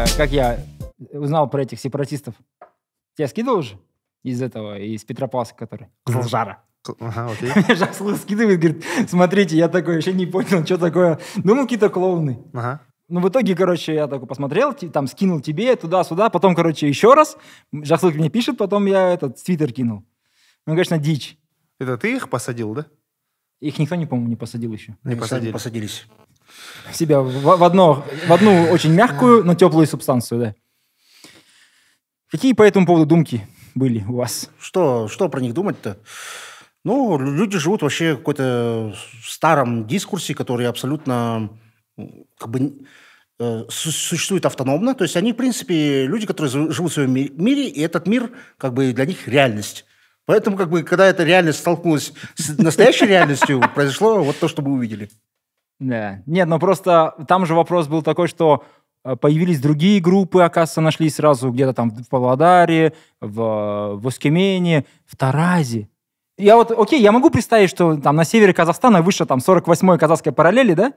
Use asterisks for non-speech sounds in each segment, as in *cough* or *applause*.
Э, как я узнал про этих сепаратистов? Я скидывал уже из этого, из Петропавловска, который? Из Ага, окей. *laughs* Жаслу скидывает, говорит, смотрите, я такой еще не понял, что такое. Думал, какие-то клоуны. Ага. Ну, в итоге, короче, я такой посмотрел, там скинул тебе туда-сюда, потом, короче, еще раз. Жаслык мне пишет, потом я этот твиттер кинул. Ну, конечно, дичь. Это ты их посадил, да? Их никто, не помню, не посадил еще. Не посадили. посадились себя в, в, одно, в одну очень мягкую, но теплую субстанцию, да. Какие по этому поводу думки были у вас? Что, что про них думать-то? Ну, люди живут вообще в какой-то старом дискурсе, который абсолютно как бы э, существует автономно. То есть они, в принципе, люди, которые живут в своем мире, и этот мир как бы для них реальность. Поэтому, как бы, когда эта реальность столкнулась с настоящей реальностью, *laughs* произошло вот то, что мы увидели. Да. Нет, ну просто там же вопрос был такой, что э, появились другие группы, оказывается, нашли сразу где-то там в Павлодаре, в, в Оскемене, в Таразе. Я вот, окей, я могу представить, что там на севере Казахстана выше там 48-й казахской параллели, да?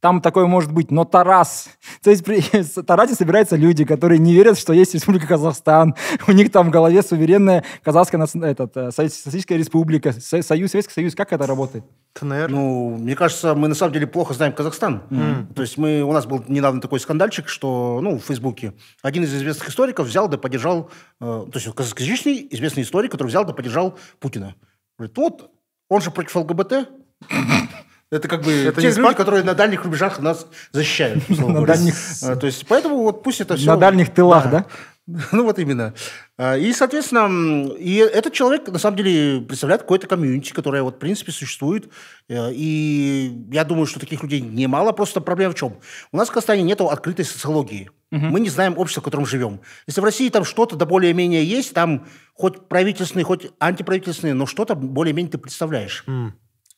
Там такое может быть, но Тарас. То есть при *laughs* Тарасе собираются люди, которые не верят, что есть Республика Казахстан. У них там в голове суверенная казахская этот, э, социалистическая республика, союз, Советский Союз. Как это работает? КНР. Ну, мне кажется, мы на самом деле плохо знаем Казахстан. Mm. То есть мы, у нас был недавно такой скандальчик, что, ну, в Фейсбуке один из известных историков взял да поддержал, э, то есть казахскоязычный известный историк, который взял да поддержал Путина. Говорит, вот, он же против ЛГБТ. Это как бы это те люди, спар... которые на дальних рубежах нас защищают. *laughs* На дальних... А, то есть, поэтому вот пусть это все... На дальних тылах, да? *laughs* Ну, вот именно. А, и, соответственно, и этот человек, на самом деле, представляет какое-то комьюнити, которое, вот, в принципе, существует. Э, и я думаю, что таких людей немало. Просто проблема в чем? У нас в Казахстане нет открытой социологии. Угу. Мы не знаем общество, в котором живем. Если в России там что-то да более-менее есть, там хоть правительственные, хоть антиправительственные, но что-то более-менее ты представляешь. М.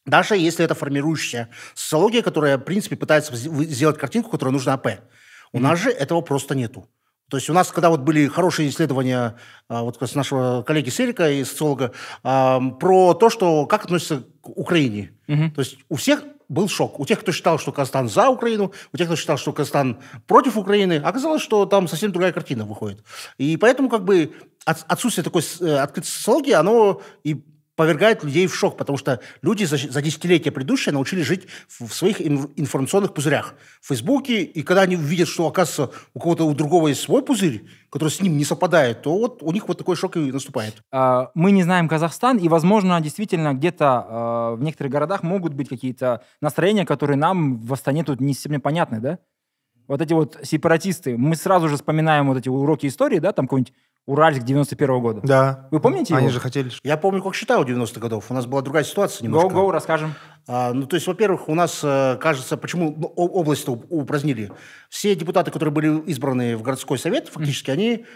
Даже если это формирующая социология, которая, в принципе, пытается сделать картинку, которая нужна АП. У mm-hmm. нас же этого просто нету. То есть у нас, когда вот были хорошие исследования а, вот с нашего коллеги Серика и социолога а, про то, что как относится к Украине. Угу. То есть у всех был шок. У тех, кто считал, что Казахстан за Украину, у тех, кто считал, что Казахстан против Украины, оказалось, что там совсем другая картина выходит. И поэтому как бы отсутствие такой э, открытой социологии, оно и повергает людей в шок, потому что люди за, за десятилетия предыдущие научились жить в, в своих ин, информационных пузырях в Фейсбуке, и когда они видят, что, оказывается, у кого-то у другого есть свой пузырь, который с ним не совпадает, то вот у них вот такой шок и наступает. А, мы не знаем Казахстан, и, возможно, действительно где-то а, в некоторых городах могут быть какие-то настроения, которые нам в Астане тут не совсем понятны, да? Вот эти вот сепаратисты, мы сразу же вспоминаем вот эти уроки истории, да, там какой-нибудь Уральск 91 -го года. Да. Вы помните его? Они же хотели... Я помню, как считал 90-х годов. У нас была другая ситуация немножко. Гоу-гоу, расскажем. А, ну, то есть, во-первых, у нас, э, кажется, почему ну, область упразднили. Все депутаты, которые были избраны в городской совет, фактически, mm -hmm. они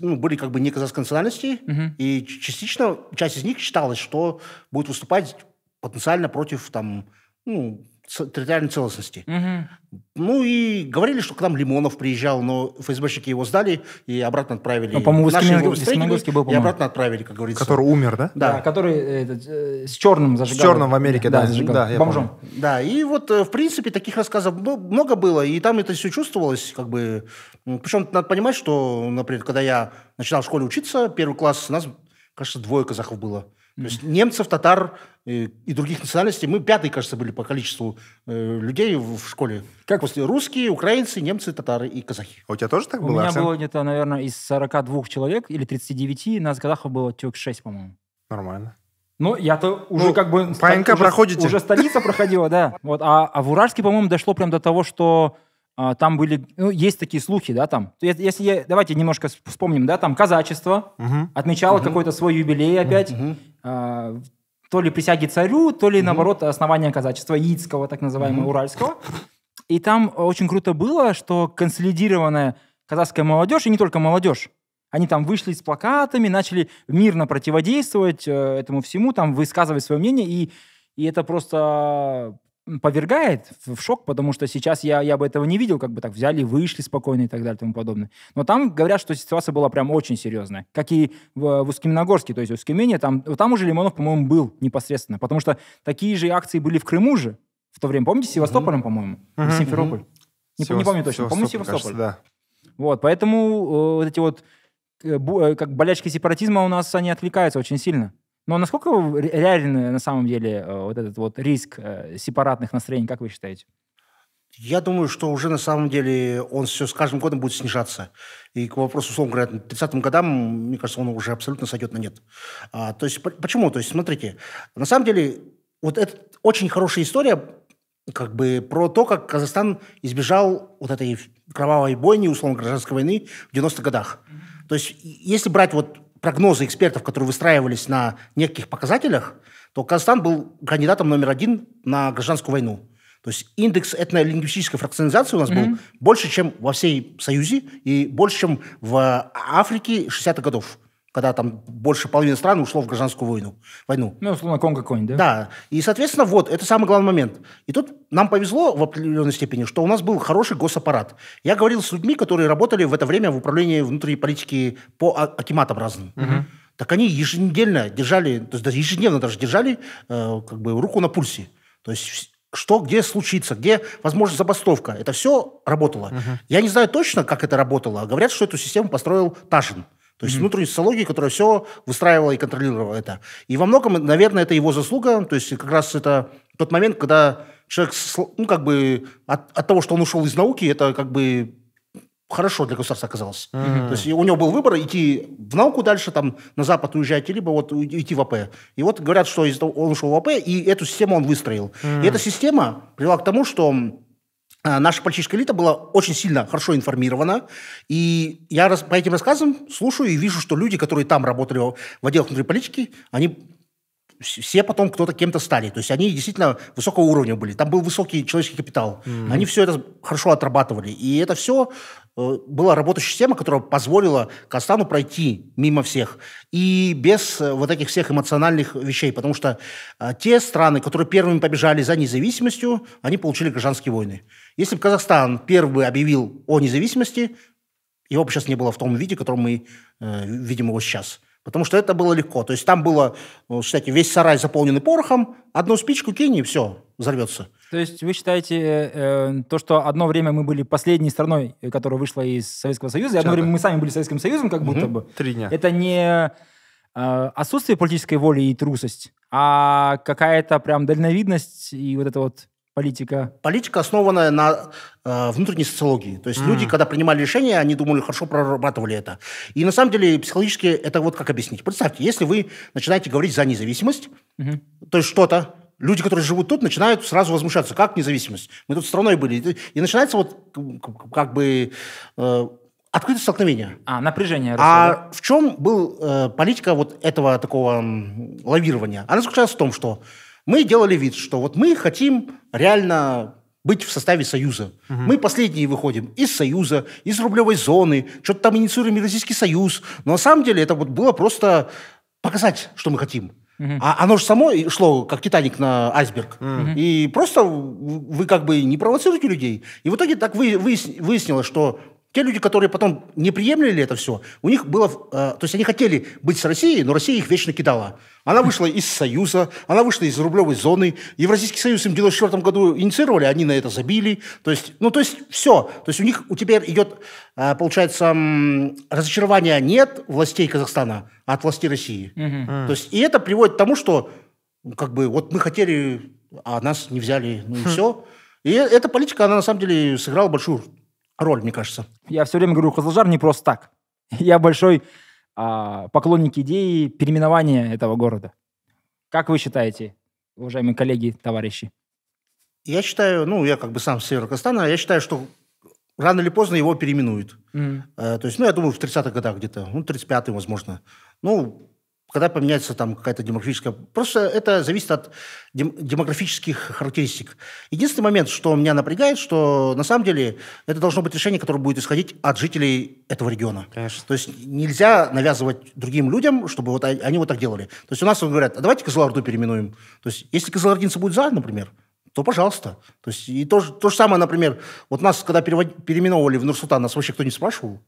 ну, были как бы не казахской национальности, mm -hmm. и частично, часть из них считалось, что будет выступать потенциально против там, ну, территориальной целостности. Угу. Ну и говорили, что к нам Лимонов приезжал, но ФСБщики его сдали и обратно отправили. Ну, по-моему, Стамбульский был, по-моему. И обратно отправили, как говорится. Который умер, да? Да, да который этот, э, с черным зажигал. С черным в Америке, да, да, зажигал, да бомжом. Помню. Да, и вот, э, в принципе, таких рассказов много было, и там это все чувствовалось, как бы... Ну, Причем надо понимать, что, например, когда я начинал в школе учиться, первый класс, у нас, кажется, двое казахов было. То есть немцев, татар и, других национальностей. Мы пятые, кажется, были по количеству э, людей в, в школе. Как после русские, украинцы, немцы, татары и казахи. А у тебя тоже так было? У меня было где-то, наверное, из 42 человек или 39, нас казахов было только 6, по-моему. Нормально. Ну, я-то уже ну, как бы... По проходите. Уже столица проходила, да. Вот, а, а в Уральске, по-моему, дошло прям до того, что а, там были, ну, есть такие слухи, да, там. Если я, давайте немножко вспомним, да, там казачество угу. отмечало угу. какой-то свой юбилей опять, угу. а, то ли присяги царю, то ли угу. наоборот основание казачества яицкого, так называемого угу. уральского. И там очень круто было, что консолидированная казахская молодежь и не только молодежь, они там вышли с плакатами, начали мирно противодействовать э, этому всему, там высказывать свое мнение и и это просто повергает в шок, потому что сейчас я, я бы этого не видел, как бы так взяли, вышли спокойно и так далее и тому подобное. Но там говорят, что ситуация была прям очень серьезная, как и в, в усть то есть в усть там, там уже Лимонов, по-моему, был непосредственно, потому что такие же акции были в Крыму же в то время, помните, с Севастополем, угу. по-моему, угу, Симферополь. Угу. Не, Севаст... не помню точно, по-моему, Севастополь. Кажется, да. Вот, поэтому э, вот эти вот э, бу, э, как болячки сепаратизма у нас, они отвлекаются очень сильно. Но насколько реален на самом деле э, вот этот вот риск э, сепаратных настроений, как вы считаете? Я думаю, что уже на самом деле он все с каждым годом будет снижаться. И к вопросу, условно говоря, к 30-м годам, мне кажется, он уже абсолютно сойдет на нет. А, то есть, почему? То есть, смотрите, на самом деле, вот это очень хорошая история, как бы про то, как Казахстан избежал вот этой кровавой бойни, условно, гражданской войны в 90-х годах. То есть, если брать вот прогнозы экспертов, которые выстраивались на неких показателях, то Казахстан был кандидатом номер один на гражданскую войну. То есть индекс этнолингвистической фракционализации у нас mm-hmm. был больше, чем во всей Союзе и больше, чем в Африке 60-х годов когда там больше половины стран ушло в гражданскую войну. войну. Ну, условно, Конго конь, да? Да. И, соответственно, вот, это самый главный момент. И тут нам повезло в определенной степени, что у нас был хороший госаппарат. Я говорил с людьми, которые работали в это время в управлении внутренней политики по а, акиматам разным. Угу. Так они еженедельно держали, то есть даже ежедневно даже держали э, как бы руку на пульсе. То есть что где случится, где, возможно, забастовка. Это все работало. Угу. Я не знаю точно, как это работало. Говорят, что эту систему построил Ташин. То есть mm-hmm. внутренней социологии, которая все выстраивала и контролировала это. И во многом, наверное, это его заслуга. То есть как раз это тот момент, когда человек, ну, как бы от, от того, что он ушел из науки, это как бы хорошо для государства оказалось. Mm-hmm. То есть у него был выбор идти в науку дальше, там, на Запад уезжать, либо вот идти в АП. И вот говорят, что он ушел в АП, и эту систему он выстроил. Mm-hmm. И эта система привела к тому, что а, наша политическая элита была очень сильно хорошо информирована. И я по этим рассказам слушаю и вижу, что люди, которые там работали в отделах внутри политики, они все потом кто-то кем-то стали. То есть они действительно высокого уровня были. Там был высокий человеческий капитал. Mm-hmm. Они все это хорошо отрабатывали. И это все э, была работающая система, которая позволила Казахстану пройти мимо всех. И без э, вот этих всех эмоциональных вещей. Потому что э, те страны, которые первыми побежали за независимостью, они получили гражданские войны. Если бы Казахстан первый объявил о независимости, его бы сейчас не было в том виде, в котором мы э, видим его сейчас. Потому что это было легко. То есть там было, ну, кстати, весь сарай заполненный порохом, одну спичку кинь, и все, взорвется. То есть вы считаете, э, э, то, что одно время мы были последней страной, э, которая вышла из Советского Союза, и одно время мы сами были Советским Союзом, как будто угу. бы. Три дня. Это не э, отсутствие политической воли и трусость, а какая-то прям дальновидность и вот это вот Политика. Политика, основанная на э, внутренней социологии. То есть mm. люди, когда принимали решения, они думали, хорошо прорабатывали это. И на самом деле психологически это вот как объяснить. Представьте, если вы начинаете говорить за независимость, mm-hmm. то есть что-то, люди, которые живут тут, начинают сразу возмущаться. Как независимость? Мы тут страной были. И начинается вот как бы... Э, открытое столкновение. А, напряжение. Русло, а в чем был э, политика вот этого такого лавирования? Она заключалась в том, что мы делали вид, что вот мы хотим реально быть в составе Союза. Угу. Мы последние выходим из Союза, из рублевой зоны, что-то там инициируем Евразийский Союз. Но на самом деле это вот было просто показать, что мы хотим. А оно же само шло, как Титаник на айсберг. Угу. И просто вы как бы не провоцируете людей. И в итоге так выяснилось, что те люди, которые потом не приемлили это все, у них было... Э, то есть они хотели быть с Россией, но Россия их вечно кидала. Она вышла из Союза, она вышла из рублевой зоны. Евразийский союз им в 1994 году инициировали, они на это забили. То есть, ну, то есть все. То есть у них у тебя идет, э, получается, разочарования нет властей Казахстана, а от властей России. Угу. То есть и это приводит к тому, что ну, как бы вот мы хотели, а нас не взяли, ну и хм. все. И эта политика, она на самом деле сыграла большую роль, мне кажется. Я все время говорю, Козлажар не просто так. *laughs* Я большой а, поклонник идеи переименования этого города. Как вы считаете, уважаемые коллеги, товарищи? Я считаю, ну, я как бы сам с севера Казахстана, я считаю, что рано или поздно его переименуют. Mm. Э, то есть, ну, я думаю, в 30-х годах где-то, ну, 35-й, возможно. Ну, когда поменяется там какая-то демографическая... Просто это зависит от дем... демографических характеристик. Единственный момент, что меня напрягает, что на самом деле это должно быть решение, которое будет исходить от жителей этого региона. Конечно. То есть нельзя навязывать другим людям, чтобы вот они вот так делали. То есть у нас вот говорят, а давайте Кызылорду переименуем. То есть если кызылординцы будут за, например, то пожалуйста. То есть и то, то же самое, например, вот нас, когда перевод, переименовывали в Нурсултан, нас вообще кто не спрашивал,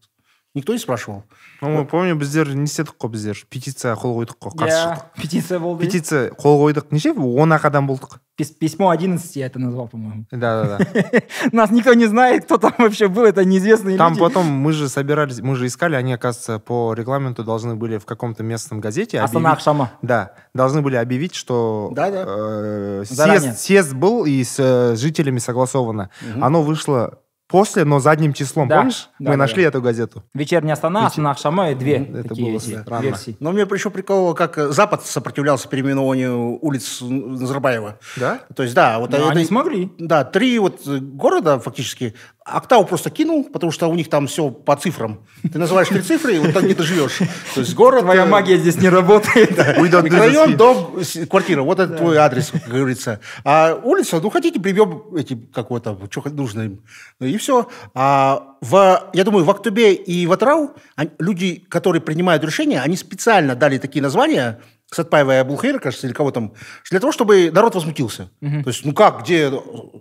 никто не спрашывал ну, мы помним біздер не істедік қой біздер петицияға қол қойдық қой қатыстық петиция болды петиция қол қойдық неше он ақ адам болдық письмо 11 я это назвал по моему да да да *laughs* нас никто не знает кто там вообще был это неизвестные там люди. потом мы же собирались мы же искали они оказывается по регламенту должны были в каком-то местном газете объявить. астана ақшамы да должны были объявить что да, да. Э, съезд, съезд был и с э, жителями согласовано угу. оно вышло после, но задним числом. Да. Помнишь, да, мы да, нашли да. эту газету? «Вечерняя Астана», Вечер... «Астана и две это такие было, эти странно. версии. Но мне еще прикол, как Запад сопротивлялся переименованию улиц Назарбаева. Да? То есть, да. Вот но это, они смогли. Да, три вот города фактически Октаву просто кинул, потому что у них там все по цифрам. Ты называешь три цифры, и вот так где ты живешь. То есть город... Твоя э, магия здесь не работает. Микрорайон, *laughs* дом, квартира. Вот это твой адрес, как говорится. А улица, ну, хотите, прибьем эти какого-то, что нужно им. Ну, и все. А в, я думаю, в Актубе и в Атрау люди, которые принимают решения, они специально дали такие названия, Сатпаева и Абулхейра, кажется, или кого там, для того, чтобы народ возмутился. Угу. То есть, ну как, где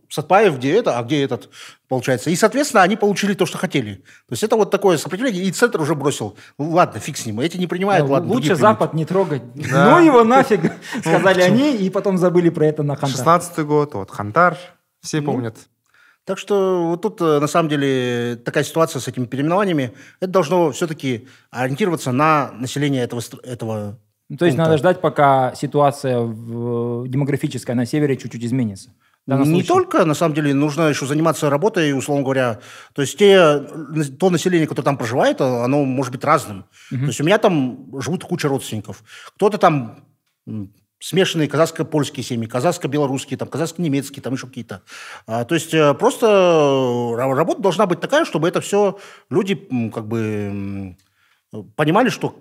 Сатпаев, где это, а где этот, получается. И, соответственно, они получили то, что хотели. То есть это вот такое сопротивление, и центр уже бросил. Ну, ладно, фиг с ним, эти не принимают, да, ну, ладно. Лучше Запад не трогать. Да. Ну его нафиг, *laughs* *laughs* сказали они, и потом забыли про это на Хантар. 16 год, вот Хантар, все ну. помнят. Так что вот тут, э, на самом деле, такая ситуация с этими переименованиями, это должно все-таки ориентироваться на население этого, этого ну, то есть надо а. ждать, пока ситуация в, демографическая на севере чуть-чуть изменится. Не случае. только, на самом деле, нужно еще заниматься работой, условно говоря. То есть те, э, то население, которое там проживает, оно может быть разным. Угу. То есть у меня там живут куча родственников. Кто-то там смешанные казахско-польские семьи, казахско-белорусские, там, казахско-немецкие, там еще какие-то. А, то есть э, просто э, работа должна быть такая, чтобы это все люди как бы понимали, что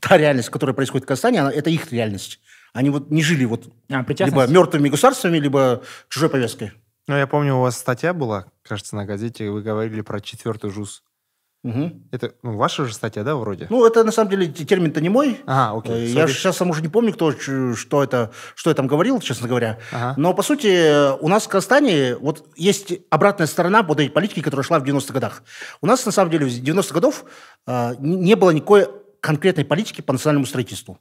та реальность, которая происходит в Казахстане, она, это их реальность. Они вот не жили вот а, либо мертвыми государствами, либо чужой повесткой. Ну, я помню, у вас статья была, кажется, на газете, вы говорили про четвертый ЖУЗ. Угу. Это ну, ваша же статья, да, вроде? Ну, это на самом деле термин-то не мой. Ага, окей. Э, я же сейчас сам уже не помню, кто, что, это, что я там говорил, честно говоря. Ага. Но, по сути, у нас в Казахстане вот есть обратная сторона вот этой политики, которая шла в 90-х годах. У нас, на самом деле, в 90-х годов э, не было никакой конкретной политики по национальному строительству.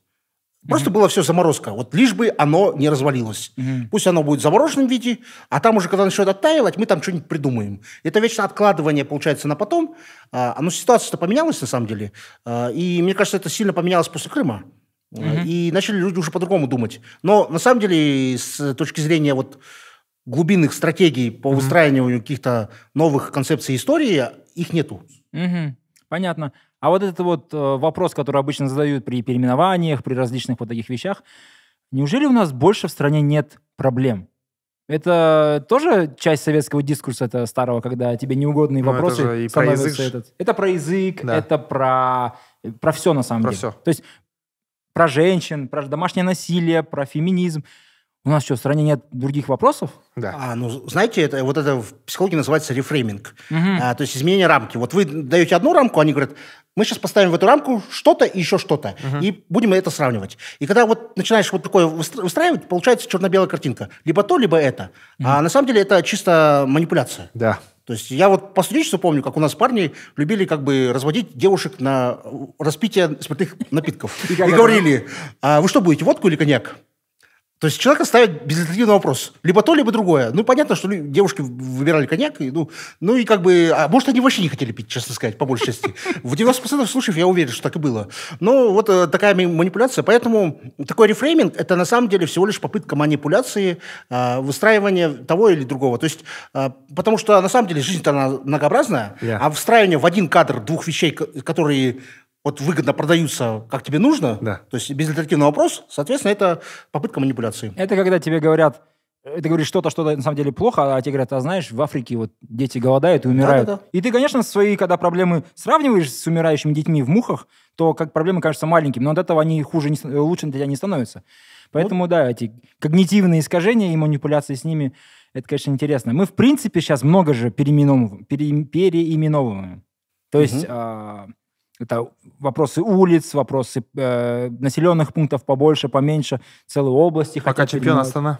Просто mm-hmm. было все заморозка. Вот лишь бы оно не развалилось. Mm-hmm. Пусть оно будет в замороженном виде, а там уже, когда начнет оттаивать, мы там что-нибудь придумаем. Это вечно откладывание получается на потом. А, но ситуация-то поменялась на самом деле. А, и мне кажется, это сильно поменялось после Крыма. Mm-hmm. И начали люди уже по-другому думать. Но на самом деле, с точки зрения вот глубинных стратегий по mm-hmm. выстраиванию каких-то новых концепций истории, их нету. Mm-hmm. Понятно. А вот этот вот э, вопрос, который обычно задают при переименованиях, при различных вот таких вещах, неужели у нас больше в стране нет проблем? Это тоже часть советского дискурса это старого, когда тебе неугодные ну, вопросы это и про язык. Этот. Это про язык, да. это про, э, про все на самом про деле. Все. То есть про женщин, про домашнее насилие, про феминизм. У нас что, в стране нет других вопросов? Да. А, ну, знаете, это, вот это в психологии называется рефрейминг. Угу. А, то есть изменение рамки. Вот вы даете одну рамку, они говорят, мы сейчас поставим в эту рамку что-то и еще что-то. Угу. И будем это сравнивать. И когда вот начинаешь вот такое выстраивать, получается черно-белая картинка. Либо то, либо это. Угу. А на самом деле это чисто манипуляция. Да. То есть я вот по студенчеству помню, как у нас парни любили как бы разводить девушек на распитие спиртных напитков. И говорили, а вы что будете, водку или коньяк? То есть человека ставят безальтернативный вопрос. Либо то, либо другое. Ну, понятно, что девушки выбирали коньяк, и, ну, ну и как бы... А может, они вообще не хотели пить, честно сказать, по большей части. *laughs* В 90% случаев я уверен, что так и было. Но вот э, такая манипуляция. Поэтому такой рефрейминг – это на самом деле всего лишь попытка манипуляции, э, выстраивания того или другого. То есть, э, потому что на самом деле жизнь-то многообразная, yeah. а встраивание в один кадр двух вещей, которые вот выгодно продаются, как тебе нужно, да. то есть безальтернативный вопрос, соответственно, это попытка манипуляции. Это когда тебе говорят, э, ты говоришь что-то, что на самом деле плохо, а тебе говорят, а знаешь, в Африке вот дети голодают и умирают. Да, да, да. И ты, конечно, свои, когда проблемы сравниваешь с умирающими детьми в мухах, то как проблемы кажутся маленькими, но от этого они хуже, не, э, лучше для тебя не становятся. Поэтому, вот. да, эти когнитивные искажения и манипуляции с ними, это, конечно, интересно. Мы, в принципе, сейчас много же переименовываем. Пере, переименовываем. То угу. есть... Это вопросы улиц, вопросы э, населенных пунктов побольше, поменьше, целые области. Пока чемпион принимать. Астана.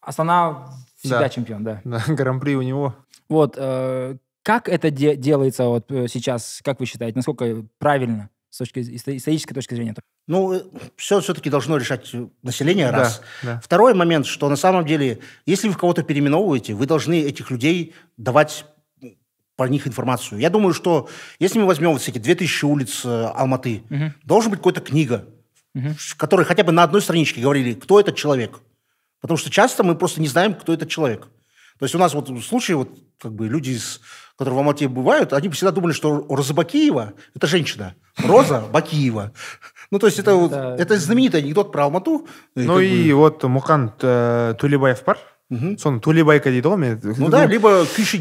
Астана всегда да. чемпион, да. да. *laughs* Гран-при у него. Вот. Э, как это де- делается вот э, сейчас, как вы считаете, насколько правильно с точки, исторической точки зрения? Ну, все э, все-таки должно решать население, раз. Да, да. Второй момент, что на самом деле, если вы кого-то переименовываете, вы должны этих людей давать про них информацию. Я думаю, что если мы возьмем вот эти 2000 улиц э, Алматы, угу. должен быть какая-то книга, угу. в которой хотя бы на одной страничке говорили, кто этот человек. Потому что часто мы просто не знаем, кто этот человек. То есть у нас вот случаи, вот как бы люди, из, которые в Алмате бывают, они всегда думали, что Роза Бакиева – это женщина. Роза *laughs* Бакиева. Ну, то есть это, вот, это знаменитый анекдот про Алмату. Ну и вот Мухан э, Тулибаев бар. сон тулебайка дейді ғой мен ну да либо күйші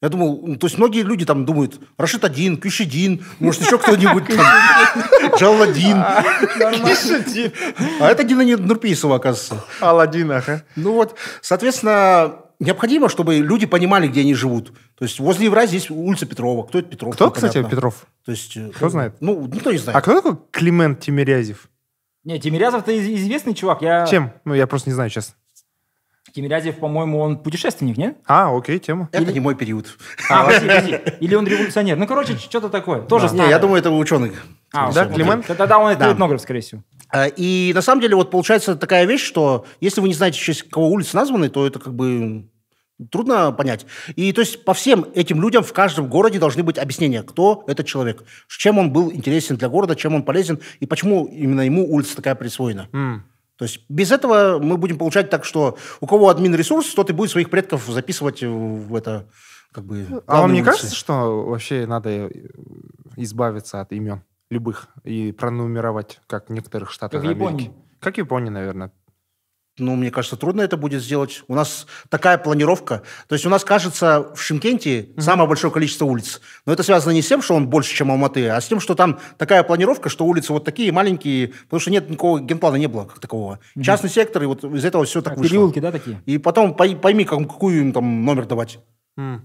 я думал, ну, то есть многие люди там думают, Рашид один, Кюшидин, может, еще кто-нибудь там, *laughs* Джаладин. А, Кюшидин. А это Дина Нурписова, оказывается. Аладдин, ага. Ну вот, соответственно, необходимо, чтобы люди понимали, где они живут. То есть возле Евразии есть улица Петрова. Кто это Петров? Кто, кстати, Петров? То есть, э, кто знает? Ну, никто не знает. А кто такой Климент Тимирязев? Не, Тимирязев-то известный чувак. Я... Чем? Ну, я просто не знаю, сейчас. Тимирязев, по-моему, он путешественник, не? А, окей, тема. Или... Это не мой период. А, подожди, подожди. Или он революционер. Ну, короче, что-то такое. Тоже да. Не, я думаю, это ученый. А, да, Климан? Тогда он это да. этнограф, скорее всего. А, и на самом деле вот получается такая вещь, что если вы не знаете, в честь кого улицы названы, то это как бы Трудно понять. И то есть по всем этим людям в каждом городе должны быть объяснения, кто этот человек, чем он был интересен для города, чем он полезен и почему именно ему улица такая присвоена. Mm. То есть без этого мы будем получать так, что у кого админ ресурс, тот и будет своих предков записывать в это как бы. Ну, а вам не кажется, что вообще надо э, избавиться от имен любых и пронумеровать, как в некоторых штатах как Америки? Японии. Как в Японии, наверное ну, мне кажется, трудно это будет сделать. У нас такая планировка. То есть у нас, кажется, в Шимкенте mm-hmm. самое большое количество улиц. Но это связано не с тем, что он больше, чем Алматы, а с тем, что там такая планировка, что улицы вот такие маленькие, потому что нет никакого генплана, не было как такого Mm-hmm. Частный сектор, и вот из этого все так а, вышло. Переулки, да, такие? И потом пойми, какую им там номер давать. Mm.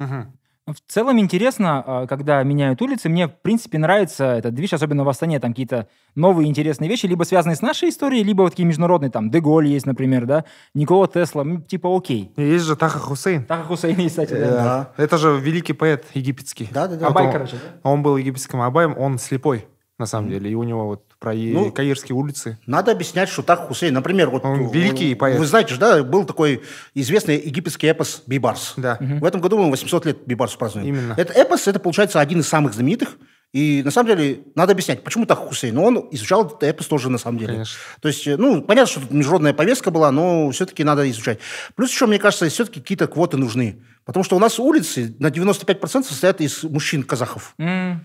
uh в целом интересно, а, когда меняют улицы. Мне, в принципе, нравится этот движ, особенно в Астане. Там какие-то новые интересные вещи, либо связанные с нашей историей, либо вот такие международные. Там Деголь есть, например, да? Никола Тесла. типа окей. Есть же Таха Хусейн. Таха Хусейн есть, кстати. Да. Это же великий поэт египетский. Да, да, да. Абай, короче. Он был египетским Абаем, он слепой на самом деле. И у него вот про ну, Каирские улицы. Надо объяснять, что так Хусейн. Например, вот... Он э, великий поэт. Вы знаете же, да, был такой известный египетский эпос Бибарс. Да. Угу. В этом году мы 800 лет Бибарс празднуем. Именно. Это эпос, это, получается, один из самых знаменитых. И на самом деле надо объяснять, почему так Хусейн. Но он изучал этот эпос тоже на самом деле. Конечно. То есть, э, ну, понятно, что тут международная повестка была, но все-таки надо изучать. Плюс еще, мне кажется, все-таки какие-то квоты нужны. Потому что у нас улицы на 95% состоят из мужчин-казахов. Mm.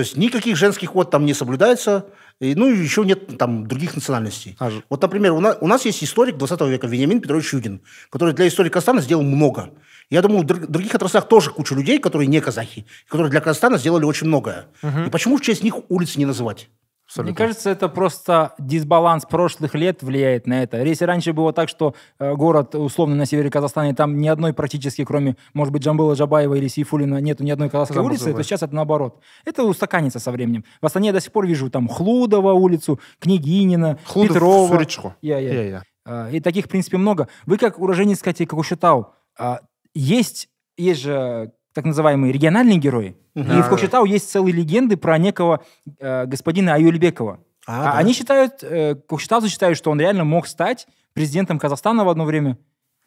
То есть никаких женских вот там не соблюдается, и, ну, еще нет там других национальностей. А вот, например, у нас, у нас есть историк 20 века Вениамин Петрович Юдин, который для истории Казахстана сделал много. Я думаю, в других отраслях тоже куча людей, которые не казахи, которые для Казахстана сделали очень многое. Угу. И почему в честь них улицы не называть? Абсолютно. Мне кажется, это просто дисбаланс прошлых лет влияет на это. Если раньше было так, что э, город, условно, на севере Казахстана, и там ни одной практически, кроме, может быть, Джамбыла Жабаева или Сейфулина, нету ни одной казахской улицы, то сейчас это наоборот. Это устаканится со временем. В Астане я до сих пор вижу там Хлудова улицу, Княгинина, Хлудов, Петрова. Суричко. Я, я. Я, я. А, и таких, в принципе, много. Вы как уроженец, кстати, как ушатал, а, есть, есть же так называемые региональные герои. Да. И в Кокшетау есть целые легенды про некого э, господина Аюльбекова. А, а, да. Они считают, э, Кокшетау считают, что он реально мог стать президентом Казахстана в одно время.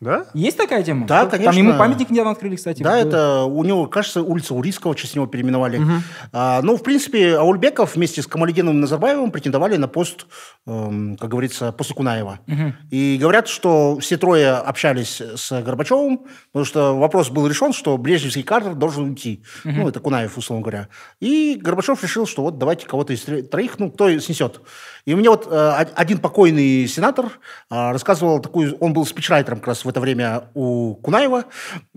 Да? Есть такая тема? Да, конечно. Там ему памятник недавно открыли, кстати. Да, это у него, кажется, улица Урийского, через него переименовали. Угу. А, ну, в принципе, Аульбеков вместе с Камалединовым Назарбаевым претендовали на пост, эм, как говорится, после Кунаева. Угу. И говорят, что все трое общались с Горбачевым, потому что вопрос был решен, что Брежневский кадр должен уйти. Угу. Ну, это Кунаев, условно говоря. И Горбачев решил, что вот давайте кого-то из троих, ну, кто снесет. И мне вот э, один покойный сенатор э, рассказывал такую, он был спичрайтером как раз в это время у Кунаева,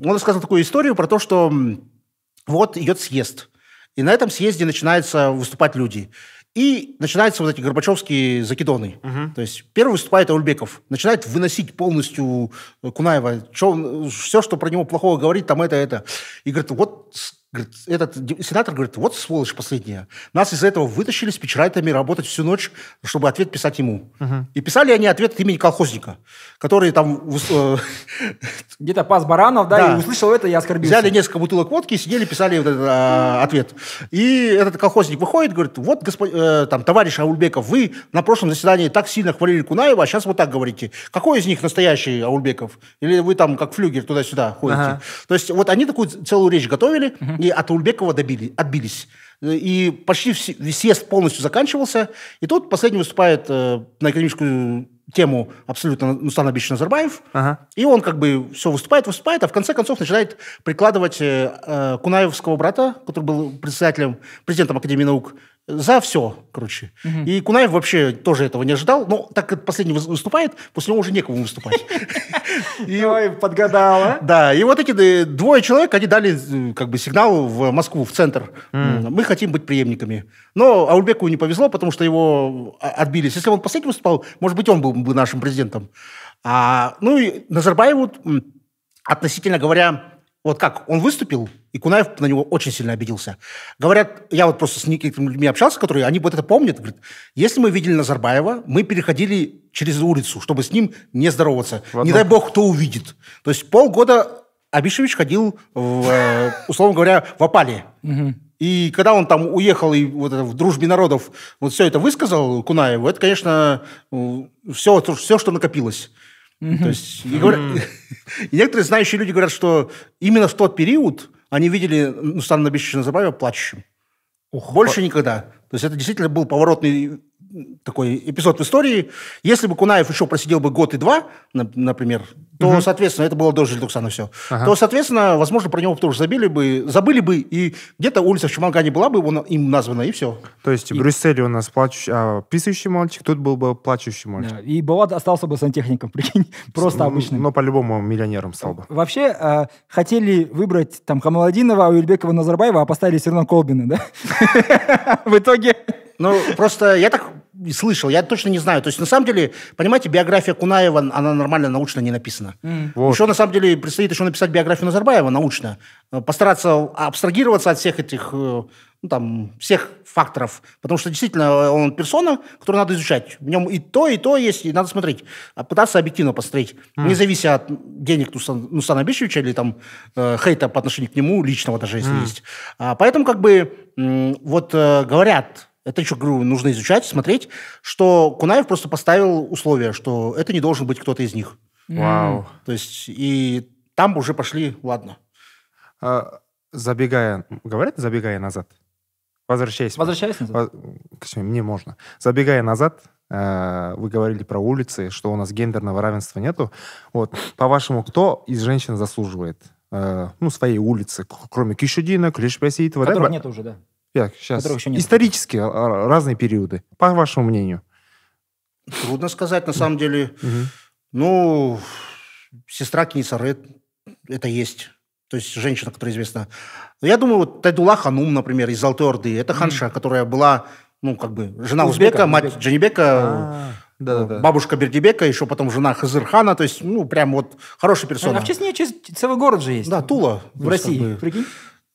он рассказал такую историю про то, что вот идет съезд, и на этом съезде начинаются выступать люди. И начинаются вот эти горбачевские закидоны. Угу. То есть первый выступает Аульбеков. Начинает выносить полностью э, Кунаева. Чё, все, что про него плохого говорит, там это, это. И говорит, вот Говорит, этот сенатор говорит, вот сволочь последняя. Нас из-за этого вытащили с спичрайтерами работать всю ночь, чтобы ответ писать ему. Угу. И писали они ответ от имени колхозника, который там... Э, *laughs* Где-то пас Баранов, да, да, и услышал это, я оскорбился. Взяли несколько бутылок водки сидели, писали этот, а, ответ. И этот колхозник выходит, говорит, вот, госпо... Э, там, товарищ Аульбеков, вы на прошлом заседании так сильно хвалили Кунаева, а сейчас вот так говорите. Какой из них настоящий Аульбеков? Или вы там как флюгер туда-сюда ходите? Ага. То есть вот они такую целую речь готовили, и от Ульбекова добили, отбились. И почти съезд полностью заканчивался. И тут последний выступает э, на экономическую тему абсолютно Нурсултан Абишевич Назарбаев. Ага. И он как бы все выступает, выступает, а в конце концов начинает прикладывать э, э, кунаевского брата, который был председателем, президентом Академии наук, за все, короче. Угу. И Кунаев вообще тоже этого не ожидал. Но так как последний выступает, после него уже некому выступать. *laughs* И Ой, подгадала. Да, и вот эти двое человек, они дали как бы сигнал в Москву, в центр. Мы хотим быть преемниками. Но Аульбеку не повезло, потому что его а, отбились. Если он последний выступал, может быть, он был бы нашим президентом. А, ну и Назарбаеву, относительно говоря, вот как, он выступил, и Кунаев на него очень сильно обиделся. Говорят, я вот просто с некоторыми людьми общался, которые, они вот это помнят, говорят, если мы видели Назарбаева, мы переходили через улицу, чтобы с ним не здороваться. Не дай бог, кто увидит. То есть полгода Абишевич ходил, в, э, *laughs* условно говоря, в опале. И когда он там уехал и вот в дружбе народов вот все это высказал Кунаеву, это, конечно, все, все что накопилось. То есть, и, говорят, *laughs* и некоторые знающие люди говорят, что именно в тот период они видели Нусана Набишевича Назарбаева плачущим. Ух, Больше по... никогда. То есть это действительно был поворотный такой эпизод в истории. Если бы Кунаев еще просидел бы год и два, например, то, угу. соответственно, это было до Жильдуксана все, ага. то, соответственно, возможно, про него тоже забили бы, забыли бы, и где-то улица в Чумагане была бы он, им названа, и все. То есть и... в Брюсселе у нас плачущий, а, писающий мальчик, тут был бы плачущий мальчик. Да. И Булат остался бы сантехником, *laughs* прикинь, просто ну, обычным. Но ну, по-любому миллионером стал бы. Вообще, а, хотели выбрать там Хамаладинова, Уильбекова, Назарбаева, а поставили все равно Колбина, да? *laughs* В итоге... Ну, просто я так слышал, я точно не знаю. То есть, на самом деле, понимаете, биография Кунаева, она нормально научно не написана. Mm. Вот. Еще, на самом деле, предстоит еще написать биографию Назарбаева научно. Э, постараться абстрагироваться от всех этих, э, ну, там, всех факторов. Потому что, действительно, он персона, которую надо изучать. В нем и то, и то есть, и надо смотреть. А пытаться объективно посмотреть. Mm. Не завися от денег Нусана, Нусана Бишевича или, там, э, хейта по отношению к нему, личного даже, если mm. есть. А, поэтому, как бы, э, вот э, говорят это еще, говорю, нужно изучать, смотреть, что Кунаев просто поставил условие, что это не должен быть кто-то из них. Вау. То есть, и там уже пошли, ладно. А, забегая, говорят, забегая назад. Возвращаясь. Возвращаясь назад. Во... Мне можно. Забегая назад, э, вы говорили про улицы, что у нас гендерного равенства нету. Вот, по-вашему, кто из женщин заслуживает? Э, ну, своей улицы, кроме Кишудина, Клишпасиитова. Которых да? нет уже, да как сейчас? Которых еще нет. Исторически а, а, разные периоды, по вашему мнению. Трудно сказать, на самом деле. Ну, сестра Кенисарет, это есть. То есть женщина, которая известна. Я думаю, вот Тайдула Ханум, например, из Золотой Орды, это ханша, которая была, ну, как бы, жена узбека, мать Джанибека, а, э, Бабушка Бердибека, еще потом жена Хазырхана, то есть, ну, прям вот хороший персонаж А в честь нее честь, целый город же есть. Да, Тула. В России, ну, прикинь.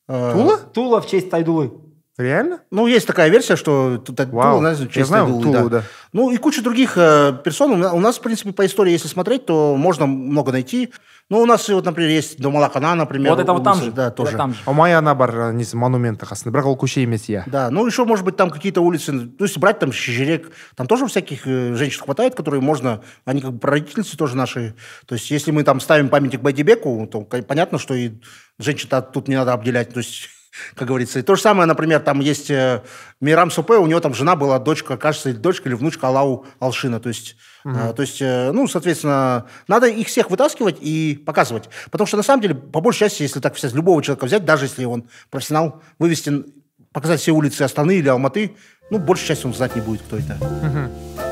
Э, Тула? Тула в честь Тайдулы. Реально? Ну, есть такая версия, что Тула, знаешь, Я знаю, Тулу, да. да. Ну, и куча других э, персон. У нас, в принципе, по истории, если смотреть, то можно много найти. Ну, у нас, вот, например, есть Домалакана, например. Вот это вот там же. Да, тоже. Там же. Омай она бар, не монументах, А с ол көше Да, ну, еще, может быть, там какие-то улицы, то есть брать там щежерек. там тоже всяких э, женщин хватает, которые можно, они как бы прародительницы тоже наши. То есть, если мы там ставим памятник Байдибеку, то понятно, что и женщин тут не надо обделять, то есть как говорится. И то же самое, например, там есть э, Мирам Супе, у него там жена была дочка, кажется, или дочка, или внучка Алау Алшина. То есть, угу. э, то есть э, ну, соответственно, надо их всех вытаскивать и показывать. Потому что, на самом деле, по большей части, если так взять, любого человека взять, даже если он профессионал, вывести, показать все улицы Астаны или Алматы, ну, большей часть он знать не будет, кто это. Угу.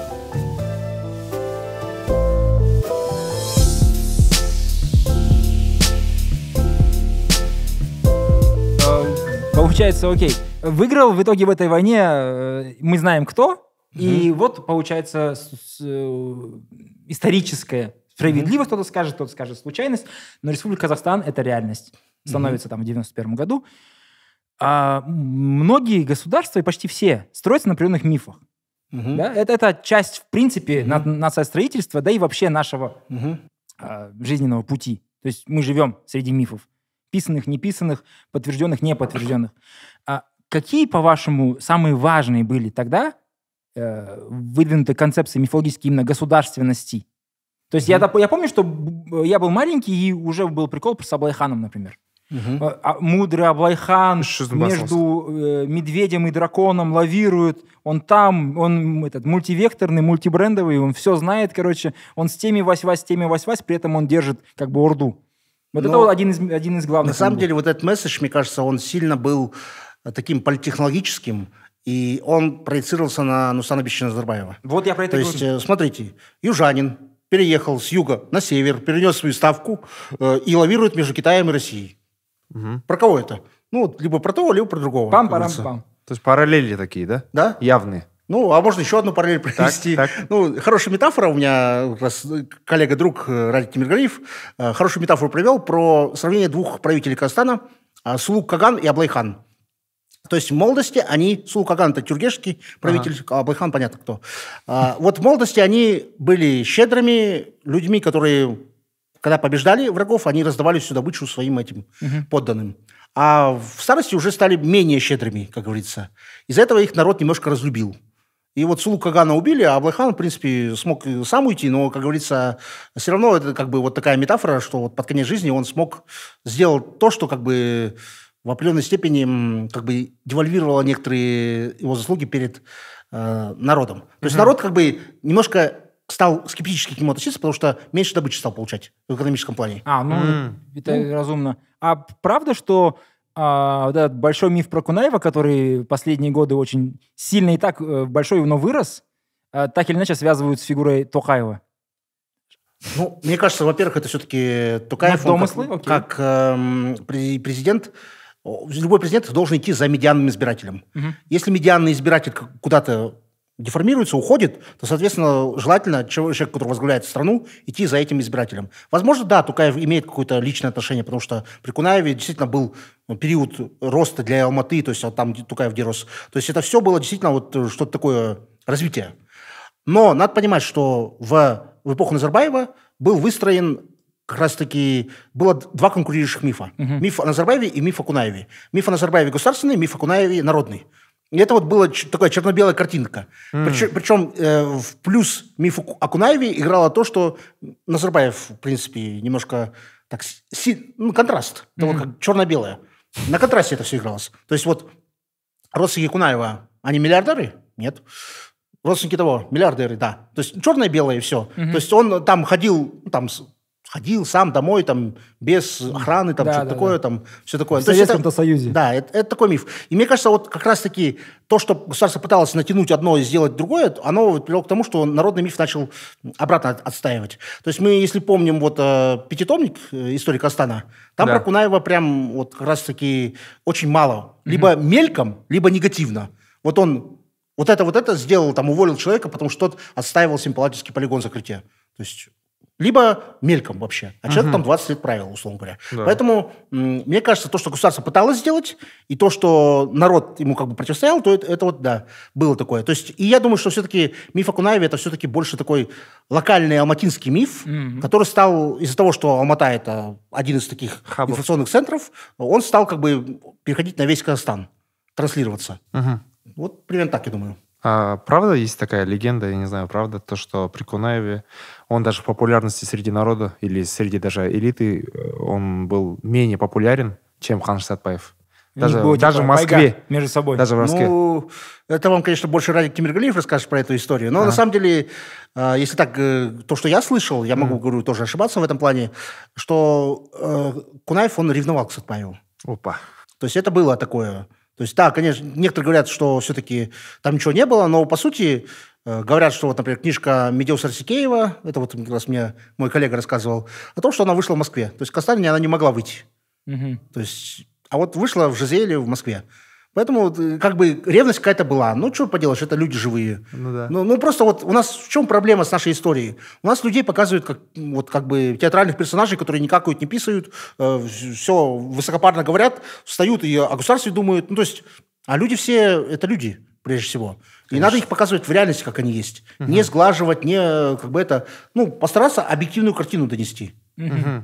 Получается, окей, выиграл в итоге в этой войне, э, мы знаем кто, mm-hmm. и вот получается с, с, э, историческая справедливость, mm кто-то скажет, кто-то скажет случайность, но Республика Казахстан это реальность. Становится mm там в 91 году. А многие государства, и почти все, строятся на определенных мифах. Угу. Да? Это, это часть, в принципе, угу. строительства, да и вообще нашего угу. э, жизненного пути. То есть мы живем среди мифов писанных, неписанных, подтвержденных, неподтвержденных. А какие, по-вашему, самые важные были тогда э, выдвинуты концепции мифологические именно государственности? То есть mm-hmm. я, я помню, что я был маленький, и уже был прикол про Саблайханом, например. Угу. мудрый Аблайхан между э, медведем и драконом лавирует. Он там, он этот мультивекторный, мультибрендовый, он все знает, короче. Он с теми вась-вась, с теми вась-вась, при этом он держит как бы орду. Вот Но это вот один из, один из главных. На самом деле, вот этот месседж, мне кажется, он сильно был э, таким политтехнологическим, и он проецировался на Нусана Бища Назарбаева. Вот я про это То говорю. есть, э, смотрите, южанин переехал с юга на север, перенес свою ставку э, и лавирует между Китаем и Россией. Угу. Про кого это? Ну, либо про того, либо про другого. Пам-парам-пам. -пам. То есть параллели такие, да? Да. Явные. Ну, а можно еще одну параллель провести. Так, так. Ну, хорошая метафора. У меня раз э, коллега-друг э, Радик Тимиргалиев э, хорошую метафору привел про сравнение двух правителей Казахстана, Сулук Каган и Аблайхан. То есть в молодости они, Сулу Каган, это тюргешский правитель, ага. А Абайхан, понятно кто. А, вот в молодости они были щедрыми людьми, которые, когда побеждали врагов, они раздавали всю добычу своим этим подданным. А в старости уже стали менее щедрыми, как говорится. Из-за этого их народ немножко разлюбил. И вот Сулу Кагана убили, а Аблайхан, в принципе, смог сам уйти, но, как говорится, все равно это как бы вот такая метафора, что вот под конец жизни он смог сделать то, что как бы в определенной степени как бы девальвировало некоторые его заслуги перед э, народом. То mm-hmm. есть народ как бы немножко стал скептически к нему относиться, потому что меньше добычи стал получать в экономическом плане. А, ну, mm-hmm. это mm-hmm. разумно. А правда, что а, вот этот большой миф про Кунаева, который последние годы очень сильно и так э, большой, но вырос, э, так или иначе связывают с фигурой Токаева. Ну, мне кажется, во-первых, это все-таки Тукаев, как, как эм, президент, любой президент должен идти за медианным избирателем. Угу. Если медианный избиратель куда-то деформируется, уходит, то, соответственно, желательно человек, который возглавляет страну, идти за этим избирателем. Возможно, да, Тукаев имеет какое-то личное отношение, потому что при Кунаеве действительно был ну, период роста для Алматы, то есть там Тукаев где рос. То есть это все было действительно вот э, что-то такое развитие. Но надо понимать, что в, в эпоху Назарбаева был выстроен как раз-таки было два конкурирующих мифа. Угу. Миф о Назарбаеве и миф о Кунаеве. Миф о Назарбаеве государственный, миф о Кунаеве народный. И это вот была такая черно-белая картинка. Mm. Причем, причем э, в плюс мифу о играло то, что Назарбаев, в принципе, немножко так... Си, ну, контраст. Mm. Того, как черно-белое. На контрасте это все игралось. То есть вот родственники Кунаева, они миллиардеры? Нет. Родственники того, миллиардеры, да. То есть черное-белое и все. Mm-hmm. То есть он там ходил, ну, там ходил сам домой, там, без охраны, там, да, что-то да, такое, да. там, все такое. В То Советском-то это, Союзе. Да, это, это такой миф. И мне кажется, вот как раз-таки то, что государство пыталось натянуть одно и сделать другое, оно привело к тому, что народный миф начал обратно отстаивать. То есть мы, если помним, вот э, пятитомник э, «Историк Астана», там да. про Кунаева прям вот как раз-таки очень мало. Либо угу. мельком, либо негативно. Вот он вот это, вот это сделал, там, уволил человека, потому что тот отстаивал симпатический полигон закрытия. То есть либо мельком вообще. А угу. человек там 20 лет правил, условно говоря. Да. Поэтому, мне кажется, то, что государство пыталось сделать, и то, что народ ему как бы противостоял, то это, это вот, да, было такое. То есть, и я думаю, что все-таки миф о Кунаеве – это все-таки больше такой локальный алматинский миф, угу. который стал из-за того, что Алмата – это один из таких Хабов. информационных центров, он стал как бы переходить на весь Казахстан, транслироваться. Угу. Вот примерно так, я думаю. А правда есть такая легенда, я не знаю, правда, то, что при Кунаеве он даже в популярности среди народа или среди даже элиты, э, он был менее популярен, чем Хан Шатпаев. Даже, было, даже типа, в Москве. между собой. Даже в Москве. Ну, это вам, конечно, больше Радик Тимиргалиев расскажет про эту историю. Но а. на самом деле, э, если так, э, то, что я слышал, я могу, mm. говорю, тоже ошибаться в этом плане, что э, Кунаев, он ревновал к Сатпаеву. Опа. То есть это было такое. То есть, да, конечно, некоторые говорят, что все-таки там ничего не было, но, по сути, Э, говорят, что вот, например, книжка Медеуса Арсикеева, это вот как раз мне мой коллега рассказывал, о том, что она вышла в Москве. То есть в Казани она не могла выйти. Угу. То есть, а вот вышла в Жизеле в Москве. Поэтому э, как бы ревность какая-то была. Ну, что поделаешь, это люди живые. Ну, да. ну, ну, просто вот у нас в чем проблема с нашей историей? У нас людей показывают как, вот, как бы театральных персонажей, которые никакают, не писают, э, все высокопарно говорят, встают и о государстве думают. Ну, то есть, а люди все – это люди прежде всего. Конечно. И надо их показывать в реальности, как они есть. Угу. Не сглаживать, не э, как бы это... Ну, постараться объективную картину донести. Угу.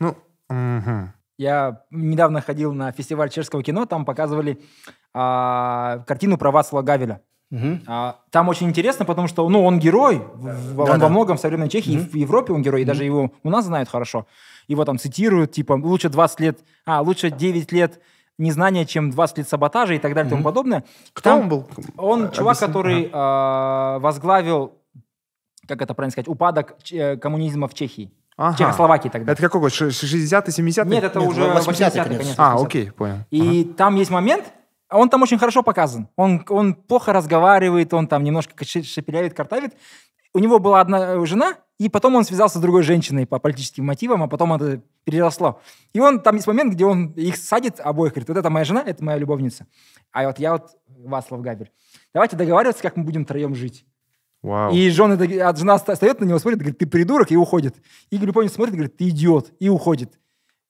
Ну, угу. Я недавно ходил на фестиваль чешского кино, там показывали а, картину про Вацлава Гавеля. Угу. А, там очень интересно, потому что ну, он герой, да, он да. во многом в современной Чехии, угу. в Европе он герой, угу. и даже его у нас знают хорошо. Его там цитируют, типа, лучше 20 лет, а, лучше 9 лет незнание, чем 20 лет саботажа и так далее и тому подобное. Кто Там он был? Он чувак, Объясни. который э, возглавил, как это правильно сказать, упадок э, коммунизма в Чехии. Ага. Чехословакии тогда. Это какой год? 60-й, 70 Нет, это Нет, уже 80-й, 80 конечно. А, окей, понял. И ага. там есть момент, а он там очень хорошо показан. Он, он плохо разговаривает, он там немножко шепеляет, картавит. У него была одна э, жена, и потом он связался с другой женщиной по политическим мотивам, а потом это переросло. И он, там есть момент, где он их садит обоих, говорит, вот это моя жена, это моя любовница. А вот я вот Васлав Габель. Давайте договариваться, как мы будем троем жить. Вау. И а жена, жена встает на него, смотрит, говорит, ты придурок, и уходит. И Японец смотрит, говорит, ты идиот, и уходит.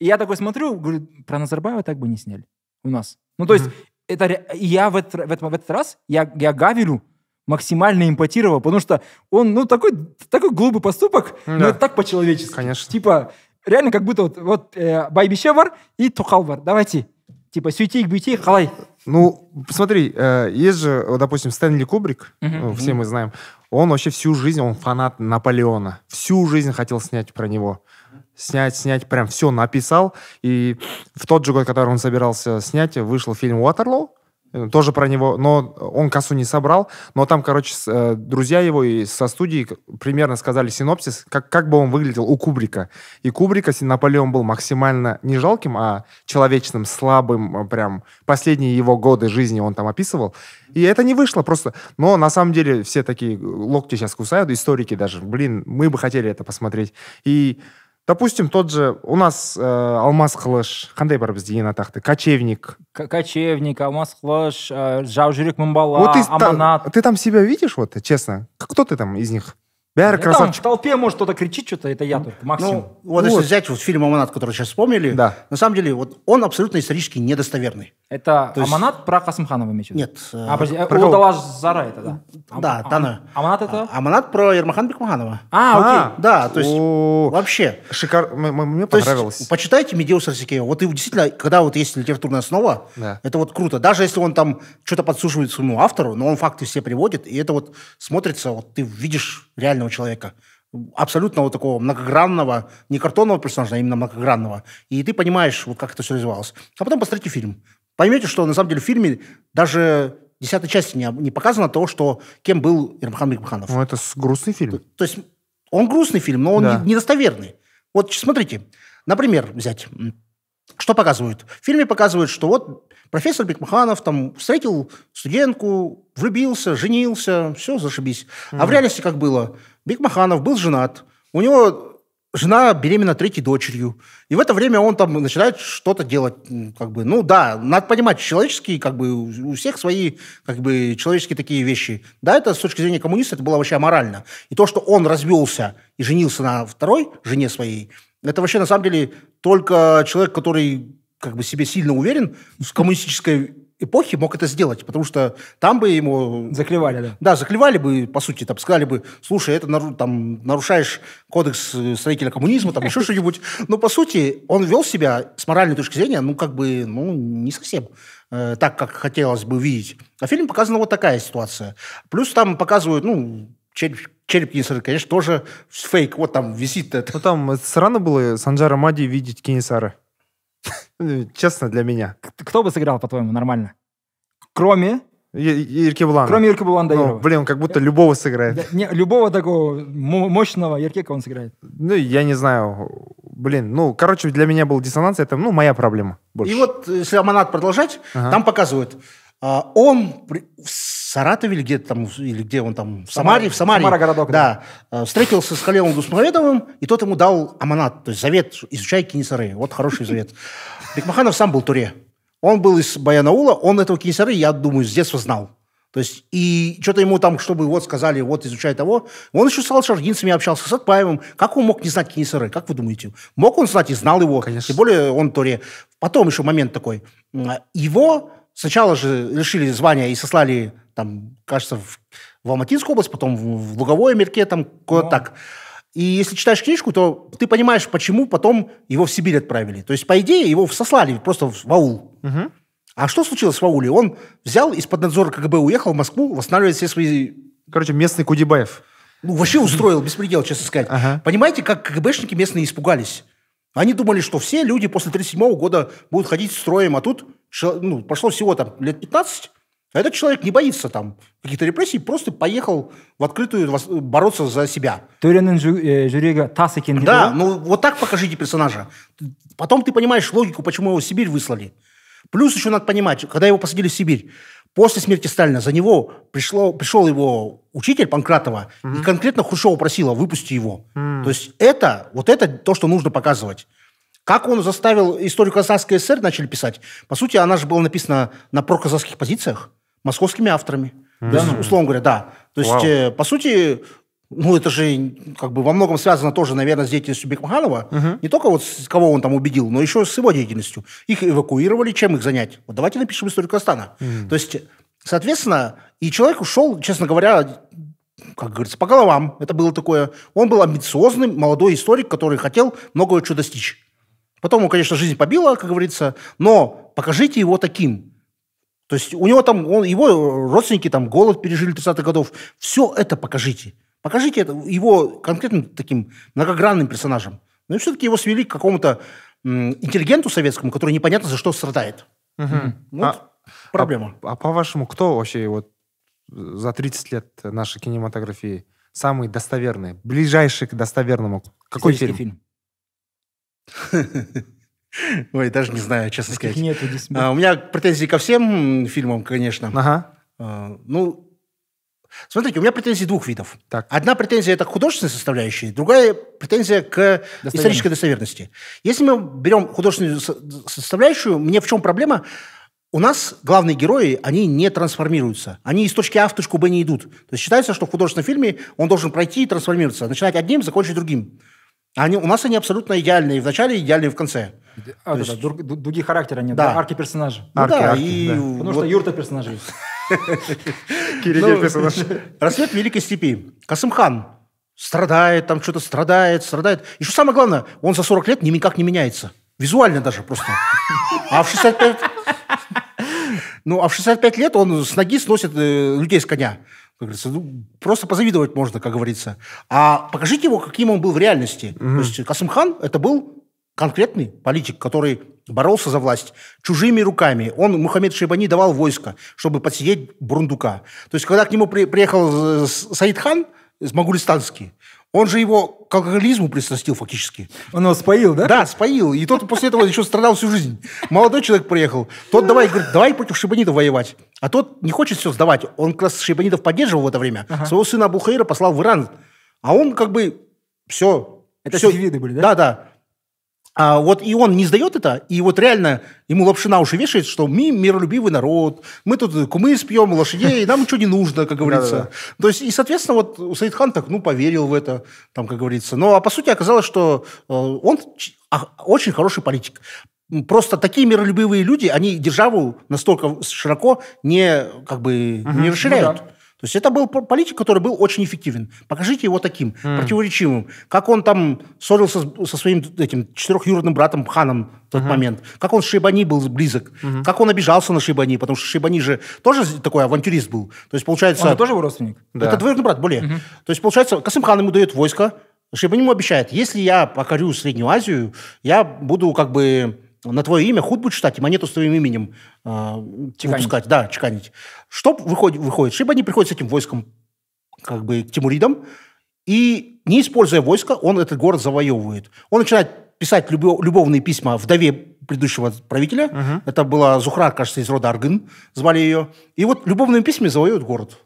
И я такой смотрю, говорю, про Назарбаева так бы не сняли у нас. Ну, то есть, mm-hmm. это, я в этот, в этот, в этот раз, я, я Гавелю максимально импотировал, потому что он, ну, такой, такой глупый поступок, да. но это так по-человечески. Конечно. Типа, реально как будто вот, вот э, байбише и Тухалвар, Давайте. Типа, сюйтейк бюйтейк халай. Ну, посмотри, э, есть же, допустим, Стэнли Кубрик, uh все мы знаем, он вообще всю жизнь, он фанат Наполеона. Всю жизнь хотел снять про него. Снять, снять, прям все написал. И в тот же год, который он собирался снять, вышел фильм «Уатерлоу», Э, тоже про него, но он кассу не собрал, но там, короче, с, э, друзья его и со студии примерно сказали синопсис, как, как бы он выглядел у Кубрика. И Кубрика Наполеон был максимально не жалким, а человечным, слабым, э, прям последние его годы жизни он там описывал. И это не вышло просто. Но на самом деле все такие локти сейчас кусают, историки даже. Блин, мы бы хотели это посмотреть. И допустим тот же у нас ә, э, алмаз қылыш қандай бар бізде ең атақты кочевник кочевник алмаз қылыш ә, э, жаужүрек мың бала вот ты, аманат та, ты там себя видишь вот честно кто ты там из них Бәрі ну, красавчик. Там в толпе, может, кто-то кричит что-то, это я ну, только, Максим. Ну, вот, вот если взять вот фильм «Аманат», который сейчас вспомнили, да. на самом деле вот он абсолютно исторически недостоверный. Это То «Аманат» есть... про Касымханова имеешь Нет. Э, а, подожди, про Зара это, да? Ам... Да, а, Тана. «Аманат» это? А, «Аманат» про Ермахан Бекмаханова. А, а окей. А, да, то есть О, вообще. Шикар, мне понравилось. Есть, почитайте Медеуса Росикеева. Вот и действительно, когда вот есть литературная основа, да. это вот круто. Даже если он там что-то подсушивает своему автору, но он факты все приводит, и это вот смотрится, вот ты видишь реально нормального человека, абсолютно вот такого многогранного, не картонного персонажа, а именно многогранного. И ты понимаешь, вот как это все развивалось. А потом посмотрите фильм. Поймете, что на самом деле в фильме даже десятой части не, не показано того, что кем был Ирмхан Микмаханов. Ну, это грустный фильм. То, то есть он грустный фильм, но он да. недостоверный. Вот смотрите, например, взять, что показывают? В фильме показывают, что вот профессор Бекмаханов там встретил студентку, влюбился, женился, все, зашибись. Mm. А в реальности как было? Биг был женат. У него жена беременна третьей дочерью. И в это время он там начинает что-то делать. Как бы, ну да, надо понимать, человеческие, как бы, у всех свои, как бы, человеческие такие вещи. Да, это с точки зрения коммуниста, это было вообще аморально. И то, что он развелся и женился на второй жене своей, это вообще, на самом деле, только человек, который как бы себе сильно уверен в коммунистической эпохи мог это сделать, потому что там бы ему... Заклевали, э, да. Да, заклевали бы, по сути, там сказали бы, слушай, это там, нарушаешь кодекс э, строителя коммунизма, там еще *laughs* что-нибудь. Но, по сути, он вел себя с моральной точки зрения, ну, как бы, ну, не совсем э, так, как хотелось бы видеть. А в фильме показана вот такая ситуация. Плюс там показывают, ну, череп, череп Кинесара, конечно, тоже фейк. Вот там висит это. Ну, там странно было Санджара Мади видеть Кинесара. Ну, честно, для меня. Кто бы сыграл, по-твоему, нормально? Кроме Ирки Булана. Кроме Ирки Булана ну, Блин, как будто любого сыграет. Да, не, любого такого мощного Иркека он сыграет. Ну, я не знаю. Блин, ну, короче, для меня был диссонанс, это, ну, моя проблема больше. И вот, э, если Аманат продолжать, ага. там показывают, а, он при, в Саратове или где там, или где он там, в Самаре, в Самаре. Самара городок. Да, да. Э, встретился с Халилом Дусмамедовым, и тот ему дал Аманат, то есть завет, изучай Кенесары. Вот хороший завет. Бекмаханов сам был туре. Он был из Баянаула, он этого Кенисары, я думаю, с детства знал. То есть, и что-то ему там, чтобы вот сказали, вот изучай того. Он еще с алшаргинцами общался, с Атпаевым. Как он мог не знать Кенисары? Как вы думаете? Мог он знать и знал его. Конечно. Тем более он Туре. Потом еще момент такой. Его сначала же решили звания и сослали, там, кажется, в, в Алматинскую область, потом в, Луговое Мерке, там, куда-то так. И если читаешь книжку, то ты понимаешь, почему потом его в Сибирь отправили. То есть, по идее, его сослали просто в аул. Угу. А что случилось в ауле? Он взял из-под надзора КГБ, уехал в Москву, восстанавливает все свои... Короче, местный Кудибаев. Ну, вообще устроил беспредел, честно сказать. Ага. Понимаете, как КГБшники местные испугались? Они думали, что все люди после 1937 года будут ходить строем, а тут ну, прошло всего там лет 15, а этот человек не боится там каких-то репрессий, просто поехал в открытую бороться за себя. Төренің э, жүрегі Да, ну вот так покажите персонажа. Потом ты понимаешь логику, почему его в Сибирь выслали. Плюс еще надо понимать, когда его посадили в Сибирь, после смерти Сталина за него пришло, пришел его учитель Панкратова mm-hmm. и конкретно Хрущева просила, выпусти его. Mm-hmm. То есть это, вот это то, что нужно показывать. Как он заставил историю казахской ССР начали писать? По сути, она же была написана на проказахских позициях московскими авторами. Да? Mm -hmm. Условно говоря, да. То есть, wow. Э, по сути, ну, это же как бы во многом связано тоже, наверное, с деятельностью Бекмаханова. Угу. Не только вот с кого он там убедил, но еще с его деятельностью. Их эвакуировали, чем их занять? Вот давайте напишем историю Казахстана. Угу. То есть, соответственно, и человек ушел, честно говоря, как говорится, по головам. Это было такое. Он был амбициозный молодой историк, который хотел многое чего достичь. Потом, его, конечно, жизнь побила, как говорится, но покажите его таким. То есть у него там, он, его э, родственники там голод пережили 30-х годов. Все это покажите. Покажите это его конкретным таким многогранным персонажем. Но ну все-таки его свели к какому-то интеллигенту советскому, который непонятно за что страдает. Угу. Вот а, проблема. А, а по-вашему, кто вообще вот э, за 30 лет нашей кинематографии самый достоверный, ближайший к достоверному? Какой фильм? фильм. *laughs* *laughs* Ой, даже не знаю, честно Таких сказать. Нет, А, у меня претензии ко всем фильмам, конечно. Ага. А, ну, смотрите, у меня претензии двух видов. Так. Одна претензия это к художественной составляющей, другая претензия к исторической достоверности. Если мы берем художественную составляющую, мне в чем проблема? У нас главные герои, они не трансформируются. Они из точки А в точку Б не идут. То есть считается, что в художественном фильме он должен пройти и трансформироваться. Начинать одним, закончить другим. А Они, у нас они абсолютно идеальные в начале, идеальные в конце. А, вот есть... это, дуги характера нет, да. да? арки персонажа. Ну, арки, да, арки, и... да. Потому вот... что юрта персонажа есть. персонаж. *laughs* Ну, *laughs* Рассвет Великой Степи. Касымхан страдает, там что-то страдает, страдает. И что самое главное, он за 40 лет никак не меняется. Визуально даже просто. А в 65... *laughs* Ну, а в 65 лет он с ноги сносит э, людей с коня. Как говорится, ну, просто позавидовать можно, как говорится. А покажите его, каким он был в реальности. Mm-hmm. То есть Касымхан это был конкретный политик, который боролся за власть чужими руками. Он, Мухаммед Шейбани, давал войско, чтобы подсидеть Бурундука. То есть, когда к нему при, приехал Саид Хан, могулистанский, он же его к алкоголизму пристрастил фактически. Он его споил, да? Да, споил. И тот после этого еще страдал всю жизнь. Молодой человек приехал. Тот давай, говорит, давай против шибанидов воевать. А тот не хочет все сдавать. Он как раз шибанидов поддерживал в это время. Ага. Своего сына Абу Хейра послал в Иран. А он как бы все. Это все, были, да? Да, да. А вот и он не сдает это, и вот реально ему лапшина на уши вешает, что мы миролюбивый народ, мы тут кумыс пьем, лошадей, нам ничего не нужно, как говорится. То есть, и, соответственно, вот Саид Хан так, ну, поверил в это, там, как говорится. Но ну, а по сути оказалось, что э, он а, очень хороший политик. Просто такие миролюбивые люди, они державу настолько широко не, как бы, не ну расширяют. То есть это был политик, который был очень эффективен. Покажите его таким, mm. противоречивым. Как он там ссорился со своим этим четырехюродным братом Ханом в тот uh-huh. момент. Как он с Шибани был близок. Uh-huh. Как он обижался на Шибани, потому что Шибани же тоже такой авантюрист был. То есть получается... Он тоже его родственник? Да. Это двоюродный брат, более. Uh-huh. То есть получается, Касым Хан ему дает войско, Шибани ему обещает, если я покорю Среднюю Азию, я буду как бы на твое имя худ будет читать, и монету с твоим именем э, выпускать, да, чеканить. Что выходит, выходит? Шибани приходит с этим войском как бы к Тимуридам, и не используя войска, он этот город завоевывает. Он начинает писать любо, любовные письма вдове предыдущего правителя. Угу. Это была Зухра, кажется, из рода Аргын, звали ее. И вот любовными письмами завоевывают город.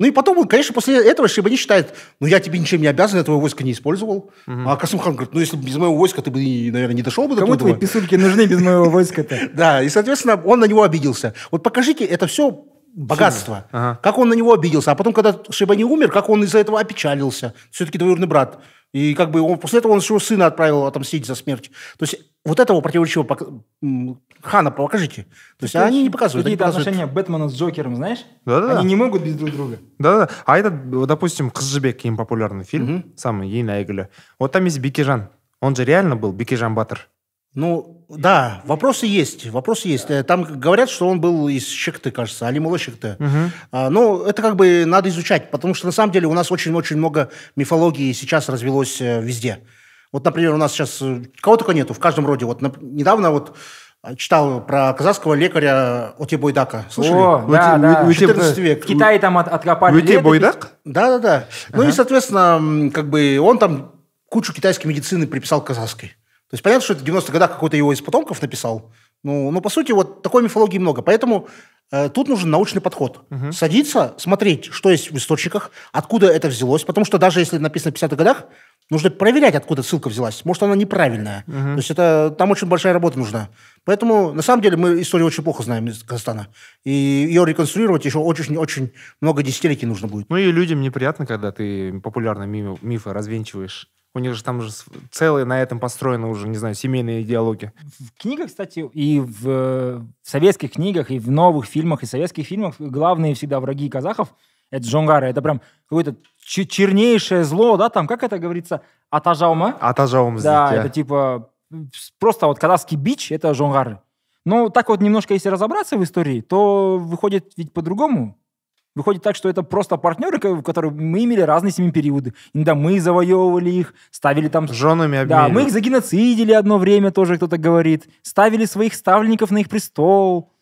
Ну и потом конечно, после этого Шибани считает, ну я тебе ничем не обязан, я этого войска не использовал. Угу. А Касымхан говорит, ну если бы без моего войска ты бы, наверное, не дошел бы до Кому твои писульки нужны без моего войска-то? *laughs* Да, и, соответственно, он на него обиделся. Вот покажите это все богатство. Как он на него обиделся. А потом, когда Шибани умер, как он из-за этого опечалился. Все-таки двоюродный брат. И как бы он, после этого он своего сына отправил отомстить за смерть. То есть вот этого противоречивого пок... Хана покажите. То есть Ты они не показывают. Какие-то показывают... отношения Бэтмена с Джокером, знаешь? Да-да. да. Они не могут без друг друга. Да-да. да. А этот, допустим, «Кызжыбек» им популярный фильм, угу. самый Ейна Эгеля. Вот там есть Бекижан. Он же реально был Бекижан Баттер. Ну, да, вопросы есть, вопросы есть. Э, там говорят, что он был из Шекты, кажется, Алимула Шекты. Угу. А, ну, это как бы надо изучать, потому что на самом деле у нас очень-очень много мифологии сейчас развелось э, везде. Вот, например, у нас сейчас э, кого только нету в каждом роде. Вот недавно вот а, Читал про казахского лекаря Оте Бойдака. Слышали? О, ну, да, да. 14 век. В Китае там от, откопали. Уйте Бойдак? Да, да, да. Ага. Ну и, соответственно, как бы он там кучу китайской медицины приписал казахской. То есть понятно, что это в 90-х годах какой-то его из потомков написал. Ну, ну, по сути, вот такой мифологии много. Поэтому э, тут нужен научный подход. Угу. Садиться, смотреть, что есть в источниках, откуда это взялось. Потому что даже если написано в 50-х годах, нужно проверять, откуда ссылка взялась. Может, она неправильная. Угу. То есть это, там очень большая работа нужна. Поэтому, на самом деле, мы историю очень плохо знаем из Казахстана. И ее реконструировать еще очень-очень много десятилетий нужно будет. Ну и людям неприятно, когда ты популярные мифы развенчиваешь. У них же там же целые на этом построены уже, не знаю, семейные идеологии. В книгах, кстати, и в, в советских книгах, и в новых фильмах, и советских фильмах главные всегда враги казахов — это джонгары. Это прям какое-то чернейшее зло, да, там, как это говорится, атажаума? Атажаума. Да, здесь, это типа просто вот казахский бич — это жонгары. Но ну, так вот немножко, если разобраться в истории, то выходит ведь по-другому. Выходит так, что это просто партнеры, которые мы имели разные с ними периоды. Иногда мы завоевывали их, ставили там... Женами обменили. Да, мы их загеноцидили одно время, тоже кто-то говорит. Ставили своих ставленников на их престол.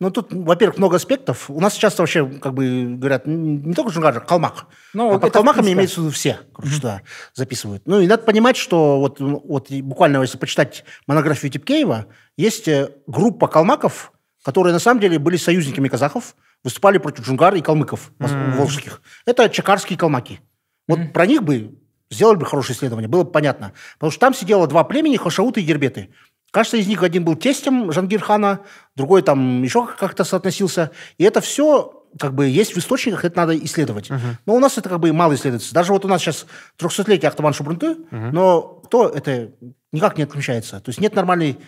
Ну, тут, во-первых, много аспектов. У нас сейчас вообще, как бы, говорят, не только Джунгар, а калмак. Ну а вот под калмаками имеются в виду все, короче, mm-hmm. что записывают. Ну, и надо понимать, что вот, вот буквально, если почитать монографию Типкеева, есть э, группа калмаков, которые на самом деле были союзниками казахов, выступали против джунгар и калмыков mm-hmm. волжских. Это чакарские калмаки. Вот mm-hmm. про них бы сделали бы хорошее исследование, было бы понятно. Потому что там сидело два племени, хашауты и дербеты Кажется, из них один был тестем Жангирхана, другой там еще как-то соотносился. И это все как бы есть в источниках, это надо исследовать. Uh-huh. Но у нас это как бы мало исследуется. Даже вот у нас сейчас 300-летие Ахтаман Шубрунты, uh-huh. но кто это никак не отключается То есть нет нормальной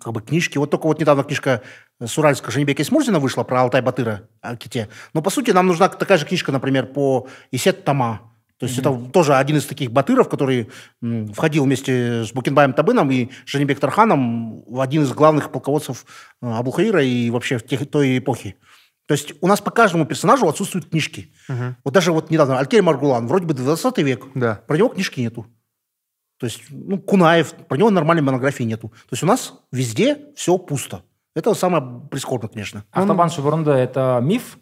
как бы книжки. Вот только вот недавно книжка э, суральского Женебека Смурзина вышла про Алтай Батыра о э, ките. Но, по сути, нам нужна такая же книжка, например, по Исет Тама. То есть mm-hmm. это тоже один из таких батыров, который м, входил вместе с Букинбаем Табыном и Женебек Тарханом в один из главных полководцев э, Абухаира и вообще в тех, той эпохи. То есть у нас по каждому персонажу отсутствуют книжки. Угу. Вот даже вот недавно Алькерий Маргулан, вроде бы 20 век, да. про него книжки нету. То есть, ну, Кунаев, про него нормальной монографии нету. То есть у нас везде все пусто. Это самое прискорбное, конечно. Автобан Шевронда – это миф?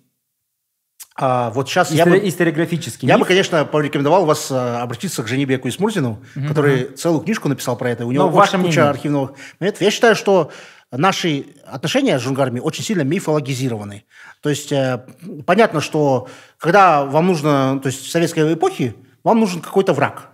А, вот сейчас Истори- я бы, историографический. Я миф. бы, конечно, порекомендовал вас а, обратиться к Женебеку Исмурзину, угу. который целую книжку написал про это. У ну, него очень куча мнение. архивного моментов. Я считаю, что наши отношения с джунгарами очень сильно мифологизированы. То есть э, понятно, что когда вам нужно, то есть в советской эпохе, вам нужен какой-то враг –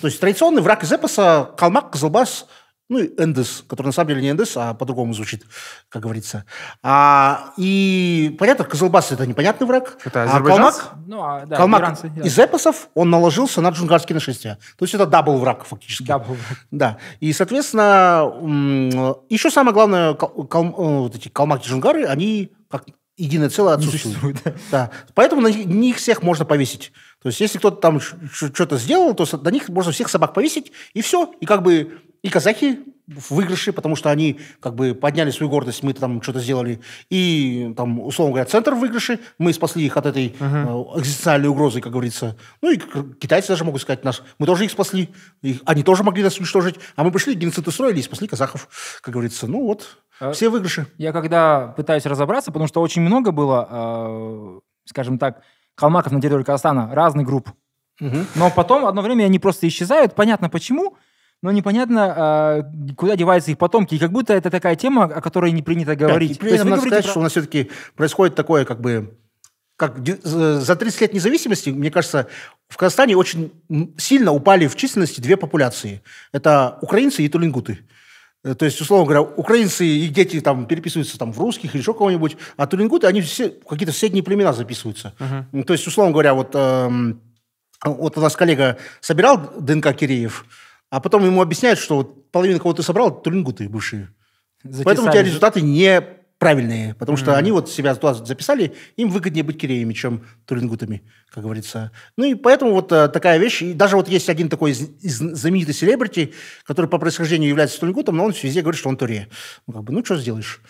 то есть традиционный враг из эпоса – калмак, козылбас, ну и эндес, который на самом деле не эндес, а по-другому звучит, как говорится. А, и понятно, Козылбас – это непонятный враг. Это а калмак, ну, а, да, калмак иранцы, из эпосов, он наложился на джунгарские нашествия. То есть это дабл враг фактически. Дабл Да. И, соответственно, еще самое главное, кал- э, вот эти калмаки-джунгары, они как единое целое отсутствует. Да. да. Поэтому на них всех можно повесить. То есть, если кто-то там что-то сделал, то на них можно всех собак повесить, и все. И как бы и казахи в выигрыше, потому что они как бы подняли свою гордость, мы там что-то сделали, и там, условно говоря, центр в выигрыше, мы спасли их от этой uh-huh. э, экзистенциальной угрозы, как говорится. Ну и китайцы даже могут сказать нас, мы тоже их спасли, их, они тоже могли нас уничтожить, а мы пришли, геноцид устроили и спасли казахов, как говорится. Ну вот, а, все выигрыши. Я когда пытаюсь разобраться, потому что очень много было, э, скажем так, калмаков на территории Казахстана разных групп. Угу. Но потом одно время они просто исчезают, понятно почему, но непонятно, а, куда деваются их потомки. И как будто это такая тема, о которой не принято говорить. Да, при этом надо сказать, про... что у нас все-таки происходит такое, как бы, как за 30 лет независимости, мне кажется, в Казахстане очень сильно упали в численности две популяции. Это украинцы и тулингуты. Э, то есть, условно говоря, украинцы и дети там переписываются там в русских или еще кого-нибудь, а турингуты, они все какие-то соседние племена записываются. Uh-huh. То есть, условно говоря, вот, эм, вот у нас коллега собирал ДНК Киреев, а потом ему объясняют, что вот половина кого ты собрал, турингуты бывшие. Затесали. Поэтому у тебя результаты не правильные, потому что mm-hmm. они вот себя туда записали, им выгоднее быть киреями, чем турингутами, как говорится. Ну и поэтому вот э, такая вещь, и даже вот есть один такой из, из знаменитый селебрити, который по происхождению является турингутом, но он везде говорит, что он туре. Ну как бы, ну что сделаешь?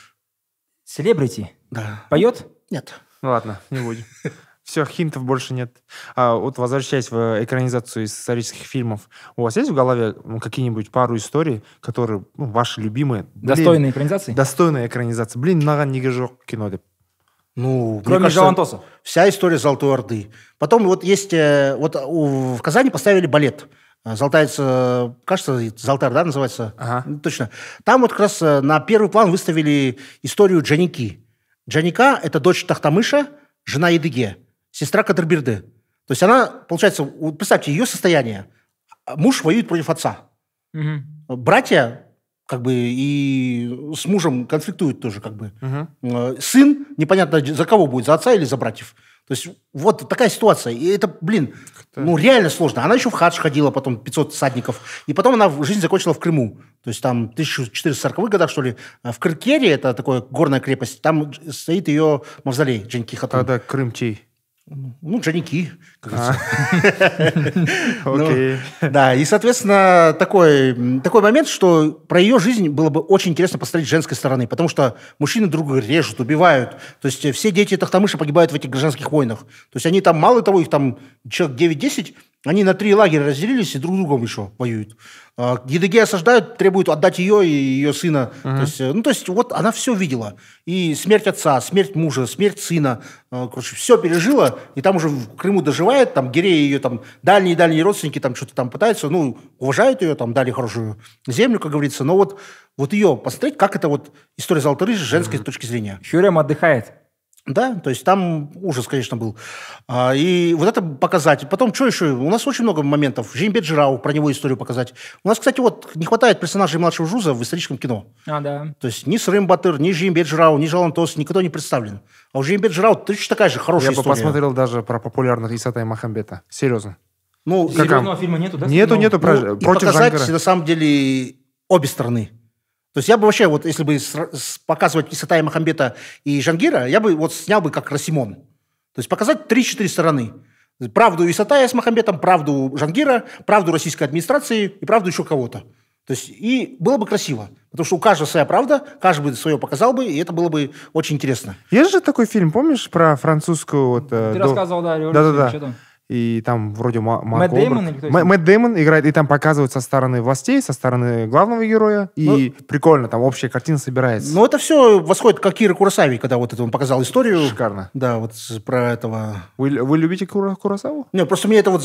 Селебрити? Да. Поет? Нет. ладно, не будем. *laughs* Все, хинтов больше нет. А вот возвращаясь в экранизацию из исторических фильмов, у вас есть в голове какие-нибудь пару историй, которые ну, ваши любимые? Достойные экранизации? Достойные экранизации. Блин, наган не кино. Ну, кроме кажется, Жалантоса. Вся история Золотой Орды. Потом вот есть... Э, вот э, в Казани поставили балет. Э, Золотая, кажется, Золотая Орда называется. Ага. Ну, точно. Там вот как раз на первый план выставили историю Джаники. Джаника – это дочь Тахтамыша, жена Едыге сестра Кадырберды. То есть она, получается, вот представьте, ее состояние. Муж воюет против отца. Угу. Братья как бы и с мужем конфликтуют тоже как бы. Угу. Сын непонятно за кого будет, за отца или за братьев. То есть вот такая ситуация. И это, блин, это... ну реально сложно. Она еще в хадж ходила, потом 500 садников, И потом она жизнь закончила в Крыму. То есть там 1440-х годах, что ли, э, в Кыркере, это такая горная крепость, там стоит ее мавзолей Дженки Хатун. Да-да, Крымчий. Ну, джаники, как говорится. А. *laughs* Ну, да, и, соответственно, такой, такой момент, что про ее жизнь было бы очень интересно посмотреть с женской стороны, потому что мужчины друг друга режут, убивают. То есть э, все дети Тахтамыша погибают в этих гражданских войнах. То есть они там, мало того, их там человек 9-10, они на три лагеря разделились и друг с другом еще воюют. А, Едыги осаждают, требуют отдать ее и ее сына. Угу. То есть, э, ну, то есть вот она все видела. И смерть отца, смерть мужа, смерть сына. А, короче, все пережила. И там уже в Крыму доживает, там Гирея ее там дальние-дальние родственники там что-то там пытаются. Ну, уважают ее, там дали хорошую землю, как говорится. Но вот, вот ее посмотреть, как это вот история Золотой Рыжи с женской угу. точки зрения. Хюрем отдыхает. Да, то есть там ужас, конечно, был. А, и вот это показать. Потом, что еще? У нас очень много моментов. Жимбет Жирау, про него историю показать. У нас, кстати, вот не хватает персонажей младшего Жуза в историческом кино. А, да. То есть ни Срым Батыр, ни Жимбет Жирау, ни Жалан Жалантос, никто не представлен. А у Жимбет Жирау точно такая же хорошая Я история. Я бы посмотрел даже про популярных Исата ну, и Махамбета. Серьезно. Ну, Серьезного фильма нету, да? Нету, нету. Ну, про, против и показать, Жанкара. на самом деле, обе стороны. То есть я бы вообще, вот если бы показывать Исатая Махамбета и Жангира, я бы вот снял бы как Расимон. То есть показать 3-4 стороны. Правду Исатая с Махамбетом, правду Жангира, правду российской администрации и правду еще кого-то. То есть и было бы красиво. Потому что у каждого своя правда, каждый бы свое показал бы, и это было бы очень интересно. Есть же такой фильм, помнишь, про французскую... Вот, э, Ты до... рассказывал, да, революцию. Да-да-да и там вроде Марк Мэтт Дэймон, Мэ- Мэтт Дэймон играет, и там показывают со стороны властей, со стороны главного героя, и ну, прикольно, там общая картина собирается. Ну, это все восходит как Кира Курасави, когда вот это он показал историю. Шикарно. Да, вот про этого... Вы, вы любите Кура Курасаву? Нет, просто мне это вот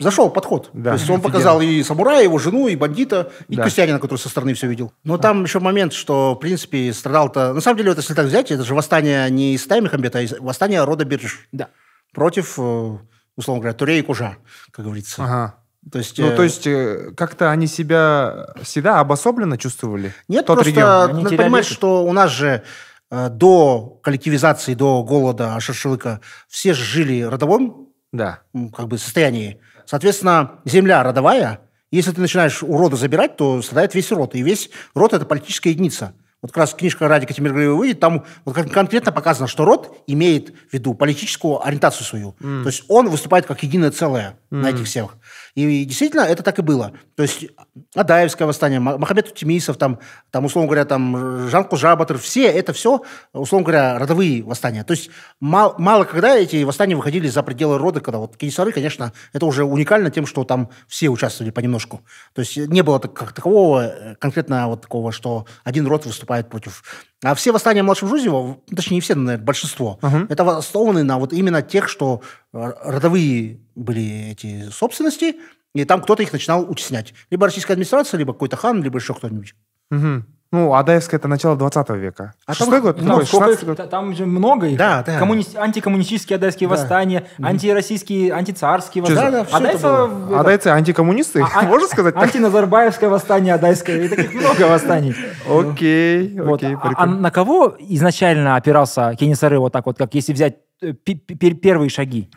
зашел подход. Да, То есть он показал и самурая, его жену, и бандита, и да. крестьянина, который со стороны все видел. Но а. там еще момент, что, в принципе, страдал-то... На самом деле, вот если так взять, это же восстание не из Таймихамбета, а восстание рода Бирж. Да. Против э, условно говоря, турей и кужа, как говорится. Ага. То есть, ну, э, то есть э, как-то они себя всегда обособленно чувствовали? Нет, тот просто регион. Они ты что у нас же э, до коллективизации, до голода шашлыка все же жили родовом да. как бы, состоянии. Соответственно, земля родовая, если ты начинаешь у рода забирать, то страдает весь род. И весь род – это политическая единица. Вот как раз книжка Радика Тимиргалиева выйдет, там вот конкретно показано, что род имеет в виду политическую ориентацию свою. Mm. То есть он выступает как единое целое mm. на этих всех. И действительно, это так и было. То есть Адаевское восстание, Махамед Тимисов, там, там, условно говоря, там, Жан Кужабатер, все это все, условно говоря, родовые восстания. То есть мало, мало когда эти восстания выходили за пределы рода, когда вот Кенесары, конечно, это уже уникально тем, что там все участвовали понемножку. То есть не было такого э, конкретно вот такого, что один род выступает против а все восстания младшего Жузева, точнее, не все, наверное, большинство, uh-huh. это основаны на вот именно тех, что э, родовые были эти собственности, и там кто-то их начинал утеснять. Либо российская администрация, либо какой-то хан, либо еще кто-нибудь. Uh-huh. Ну, Адаевск это начало 20 века. А Шестой там, год? Ну, Ой, сколько 16... там же много их. Да, да. Коммуни... Антикоммунистические адайские да. восстания, антироссийские, антицарские восстания. Да, да, Адайцы, это Адайцы а антикоммунисты, а, а *laughs* можно сказать? Антиназарбаевское восстание адайское. И таких много *laughs* восстаний. Окей, окей. А, а на кого изначально опирался Кенесары вот так вот, как если взять э, первые шаги?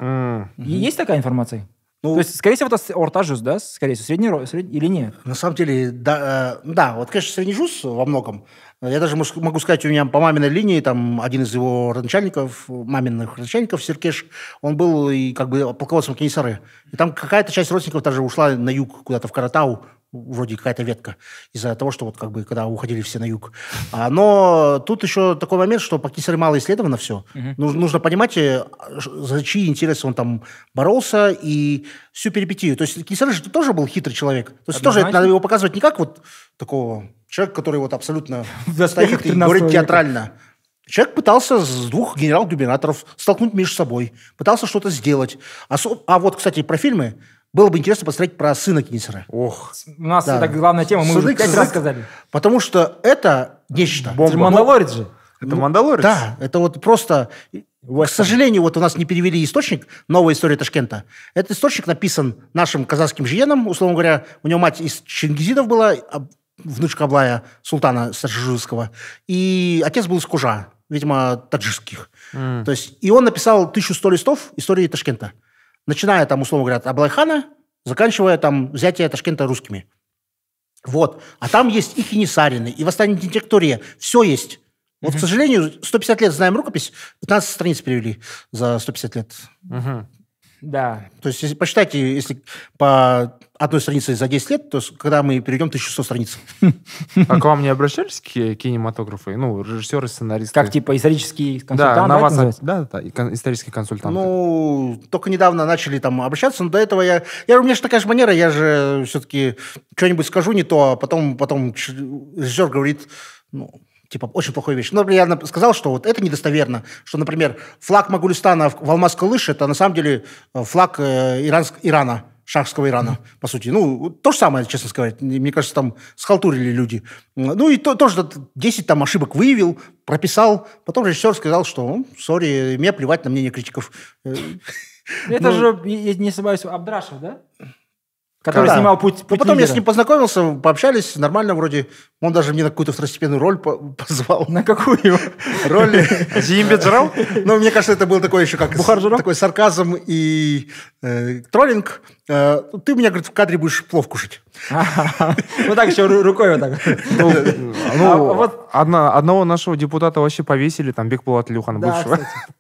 Есть такая информация? Ну, То есть, скорее всего, это ортажус, да? Скорее всего, средний, средний или нет? На самом деле, да, э, ну да, вот, конечно, средний жус во многом. Я даже могу сказать, у меня по маминой линии, там, один из его родоначальников, маминых родоначальников, Серкеш, он был и как бы полководцем Кенесары. И там какая-то часть родственников даже ушла на юг, куда-то в Каратау, вроде какая-то ветка из-за того, что вот как бы когда уходили все на юг. А, но тут еще такой момент, что практически мало исследовано все. Угу. Нужно, нужно понимать, э, за чьи интересы он там боролся и всю перипетию. То есть Кисарыч тоже был хитрый человек. То есть Однозначно. тоже надо его показывать не как вот такого человека, который вот абсолютно *laughs* стоит и говорит театрально. Человек пытался с двух генерал-губернаторов столкнуть между собой, пытался что-то сделать. А, а вот, кстати, про фильмы. Было бы интересно посмотреть про сына Кинсера. Ох. У нас да. это главная тема, мы Сузык, уже пять Сузык, раз сказали. Потому что это нечто. Бомба. Это же Мандалорец же. Это ну, Мандалорец? Да, это вот просто... Вот. К сожалению, вот у нас не перевели источник «Новая история Ташкента». Этот источник написан нашим казахским жиеном, условно говоря. У него мать из чингизидов была, а внучка Аблая, султана Саржижского. И отец был из Кужа, видимо, таджикских. Mm. То есть, и он написал 1100 листов истории Ташкента начиная там, условно говоря, от Аблайхана, заканчивая там взятие Ташкента русскими. Вот. А там есть и Хинисарины, и восстание интеллектория. Все есть. Вот, угу. к сожалению, 150 лет знаем рукопись, 15 страниц перевели за 150 лет. Угу. Да. То есть посчитайте, если по одной странице за 10 лет, то когда мы перейдем 1100 страниц. А к вам не обращались кинематографы? Ну, режиссеры, сценаристы? Как, типа, исторические консультанты? Да, на вас, называется? да, да, исторические консультанты. Ну, только недавно начали там обращаться, но до этого я... я у меня же такая же манера, я же все-таки что-нибудь скажу не то, а потом, потом режиссер говорит, ну, типа, очень плохой вещь. Но ну, например, я сказал, что вот это недостоверно, что, например, флаг Магулистана в Алмаз-Калыш – это на самом деле э, флаг э, иранск, Ирана, шахского Ирана, mm-hmm. по сути. Ну, то же самое, честно сказать. Мне кажется, там схалтурили люди. Ну, и то, тоже 10 там ошибок выявил, прописал. Потом режиссер сказал, что, сори, мне плевать на мнение критиков. Э, это ну, же, я не собираюсь, Абдрашев, да? Который да. снимал путь, путь ну, потом лидера. я с ним познакомился, пообщались, нормально вроде. Он даже мне на какую-то второстепенную роль *laughs* позвал. На какую? Роль... *laughs* Зимбиджерал? Ну, мне кажется, это был такой еще как... Такой сарказм и э, троллинг. Э, ты меня, говорит, в кадре будешь плов кушать. Ну так еще рукой вот так. Ну, *laughs* ну, а одного нашего депутата вообще повесили, там Бекбулат Люхан бывшего.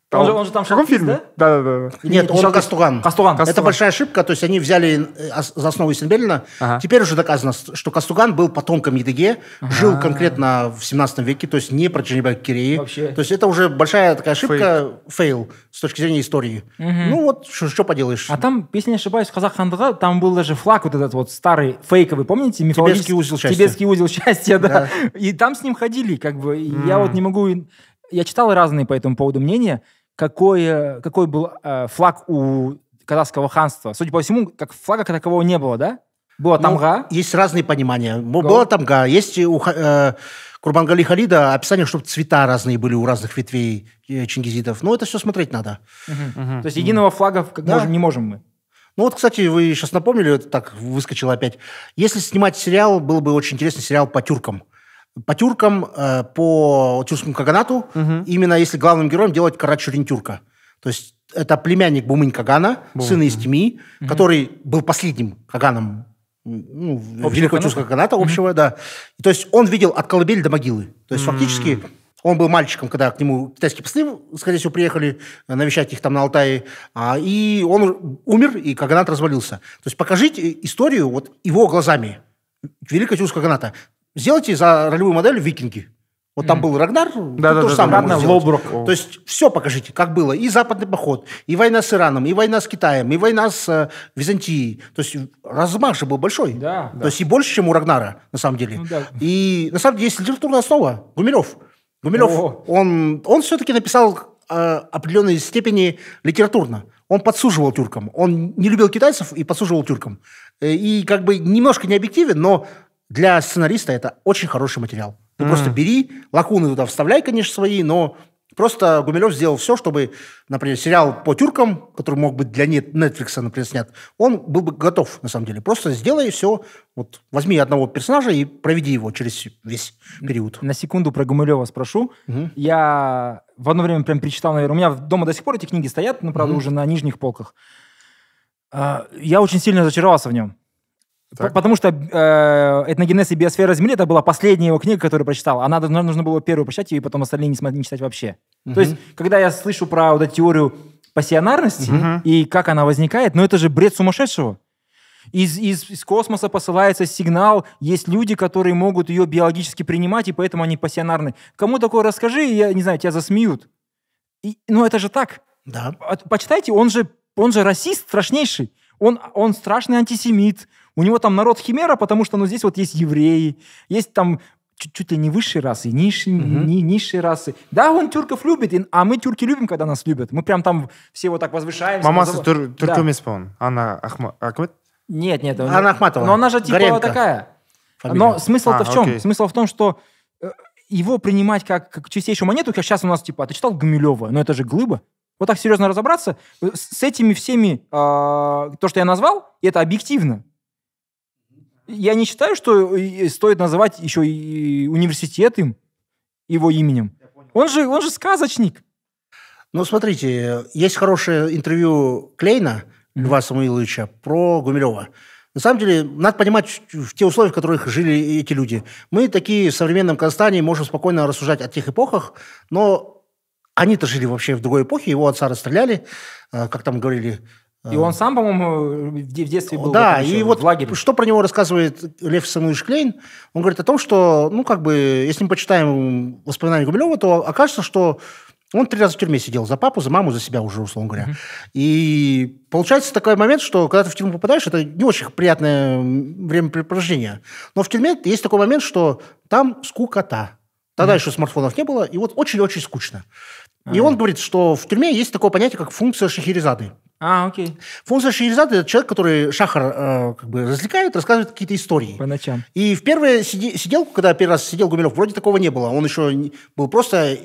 Там, он, же, он же там в каком фильме? Да, да, да. Нет, он Кастуган. Кастуган. Кастуган. Это большая ошибка, то есть они взяли э, за основу Есенбелина. Ага. Теперь уже доказано, что Кастуган был потомком Едыге, ага. жил конкретно в 17 веке, то есть не про Дженебек Киреи. Вообще. То есть это уже большая такая ошибка, фейл, с точки зрения истории. Угу. Ну вот, что поделаешь. А там, если не ошибаюсь, в Казахстане там был даже флаг вот этот вот старый, фейковый, помните? Тибетский узел счастья. Тибетский узел счастья, да. да. И там с ним ходили, как бы. Mm. Я вот не могу... Я читал разные по этому поводу мнения какой, какой был э, флаг у казахского ханства? Судя по всему, как флага как такового не было, да? Была тамга? Ну, есть разные понимания. Го. Было тамга. Есть у э, Курбангали Халида описание, чтобы цвета разные были у разных ветвей э, чингизидов. Но ну, это все смотреть надо. Угу. Угу. То есть единого угу. флага как да. можем, не можем мы? Ну вот, кстати, вы сейчас напомнили, это так выскочило опять. Если снимать сериал, был бы очень интересный сериал по тюркам – по тюркам, э, по тюркскому каганату, угу. именно если главным героем делать Карачурин-тюрка. То есть это племянник Бумынь Кагана, Бум. сын Истими, угу. который был последним Каганом ну, общего Великого Тюркского Каганата общего, угу. да. И, то есть он видел от колыбели до могилы. То есть м фактически он был мальчиком, когда к нему китайские послы, скорее всего, приехали навещать их там на Алтае. А, и он умер, и Каганат развалился. То есть покажите историю вот его глазами. Великого Тюркского Каганата. Сделайте за ролевую модель викинги. Вот там был Рагнар, да, ну, да, то же да, самое. Да, Лобрук. То есть все покажите, как было. И западный поход, и война с Ираном, и война с Китаем, и война с э, Византией. То есть размах же был большой. Да, то да. есть и больше, чем у Рагнара, на самом деле. Ну, да. И на самом деле есть литературная основа. Гумилев. Гумилев, он, он все-таки написал э, определенной степени литературно. Он подсуживал тюркам. Он не любил китайцев и подсуживал тюркам. Э, и как бы немножко не объективен, но для сценариста это очень хороший материал. Ты ну, mm. просто бери, лакуны туда вставляй, конечно, свои, но Просто Гумилев сделал все, чтобы, например, сериал по тюркам, который мог быть для Netflix, например, снят, он был бы готов, на самом деле. Просто сделай все, вот возьми одного персонажа и проведи его через весь период. На секунду про Гумилева спрошу. Угу. Я в одно время прям перечитал, наверное, у меня дома до сих пор эти книги стоят, но, ну, правда, угу. уже на нижних полках. А, я очень сильно разочаровался в нем. Так. Потому что э, «Этногенез и биосфера Земли» это была последняя его книга, которую прочитал. Она нужно, было первую прочитать, и потом остальные не, смотри, не читать вообще. Угу. То есть, когда я слышу про вот эту теорию пассионарности угу. и как она возникает, ну это же бред сумасшедшего. Из, из, из космоса посылается сигнал, есть люди, которые могут ее биологически принимать, и поэтому они пассионарны. Кому такое расскажи, я не знаю, тебя засмеют. И, ну это же так. Да. Почитайте, он же, он же расист страшнейший. Он, он страшный антисемит, у него там народ химера, потому что ну, здесь вот есть евреи, есть там чуть-чуть ли не высшие расы, низшей, Uh-huh. не, низшей расы. Да, он тюрков любит, и, а мы тюрки любим, когда нас любят. Мы прям там все вот так возвышаемся. Мамасы тур, турк емес па Анна Ахмат. А нет, нет. она Анна Ахматова. Но она же типа Горенко. такая. Фамилия. Но смысл-то а, в чем? Окей. Смысл в том, что э, его принимать как, как чистейшую монету, как сейчас у нас типа, а ты читал Гумилева? Но ну, это же глыба. Вот так серьезно разобраться, э, с этими всеми, а, то, что я назвал, это объективно. Я не считаю, что э, э, стоит называть еще и университет им, его именем. Он же, он же сказочник. Ну, смотрите, есть хорошее интервью Клейна Льва Самуиловича про Гумилева. На самом деле, надо понимать в те условия, в которых жили эти люди. Мы такие в современном Казахстане можем спокойно рассуждать о тех эпохах, но они-то жили вообще в другой эпохе, его отца расстреляли, э, как там говорили, и он сам, по-моему, в детстве был. Да, и вот лагере. что про него рассказывает Лев Самуилович Клейн, он говорит о том, что, ну, как бы, если мы почитаем воспоминания Гумилева, то окажется, что он три раза в тюрьме сидел за папу, за маму, за себя уже, условно говоря. Mm-hmm. И получается такой момент, что когда ты в тюрьму попадаешь, это не очень приятное времяпрепровождение. Но в тюрьме есть такой момент, что там скукота. Тогда mm-hmm. еще смартфонов не было, и вот очень-очень скучно. Mm-hmm. И а. он говорит, что в тюрьме есть такое понятие, как функция шахерезады. А, окей. Функция Шахерезада – это человек, который Шахар э, как бы развлекает, рассказывает какие-то истории. По ночам. И в первую сиделку, когда первый раз сидел Гумилев, вроде такого не было. Он еще был просто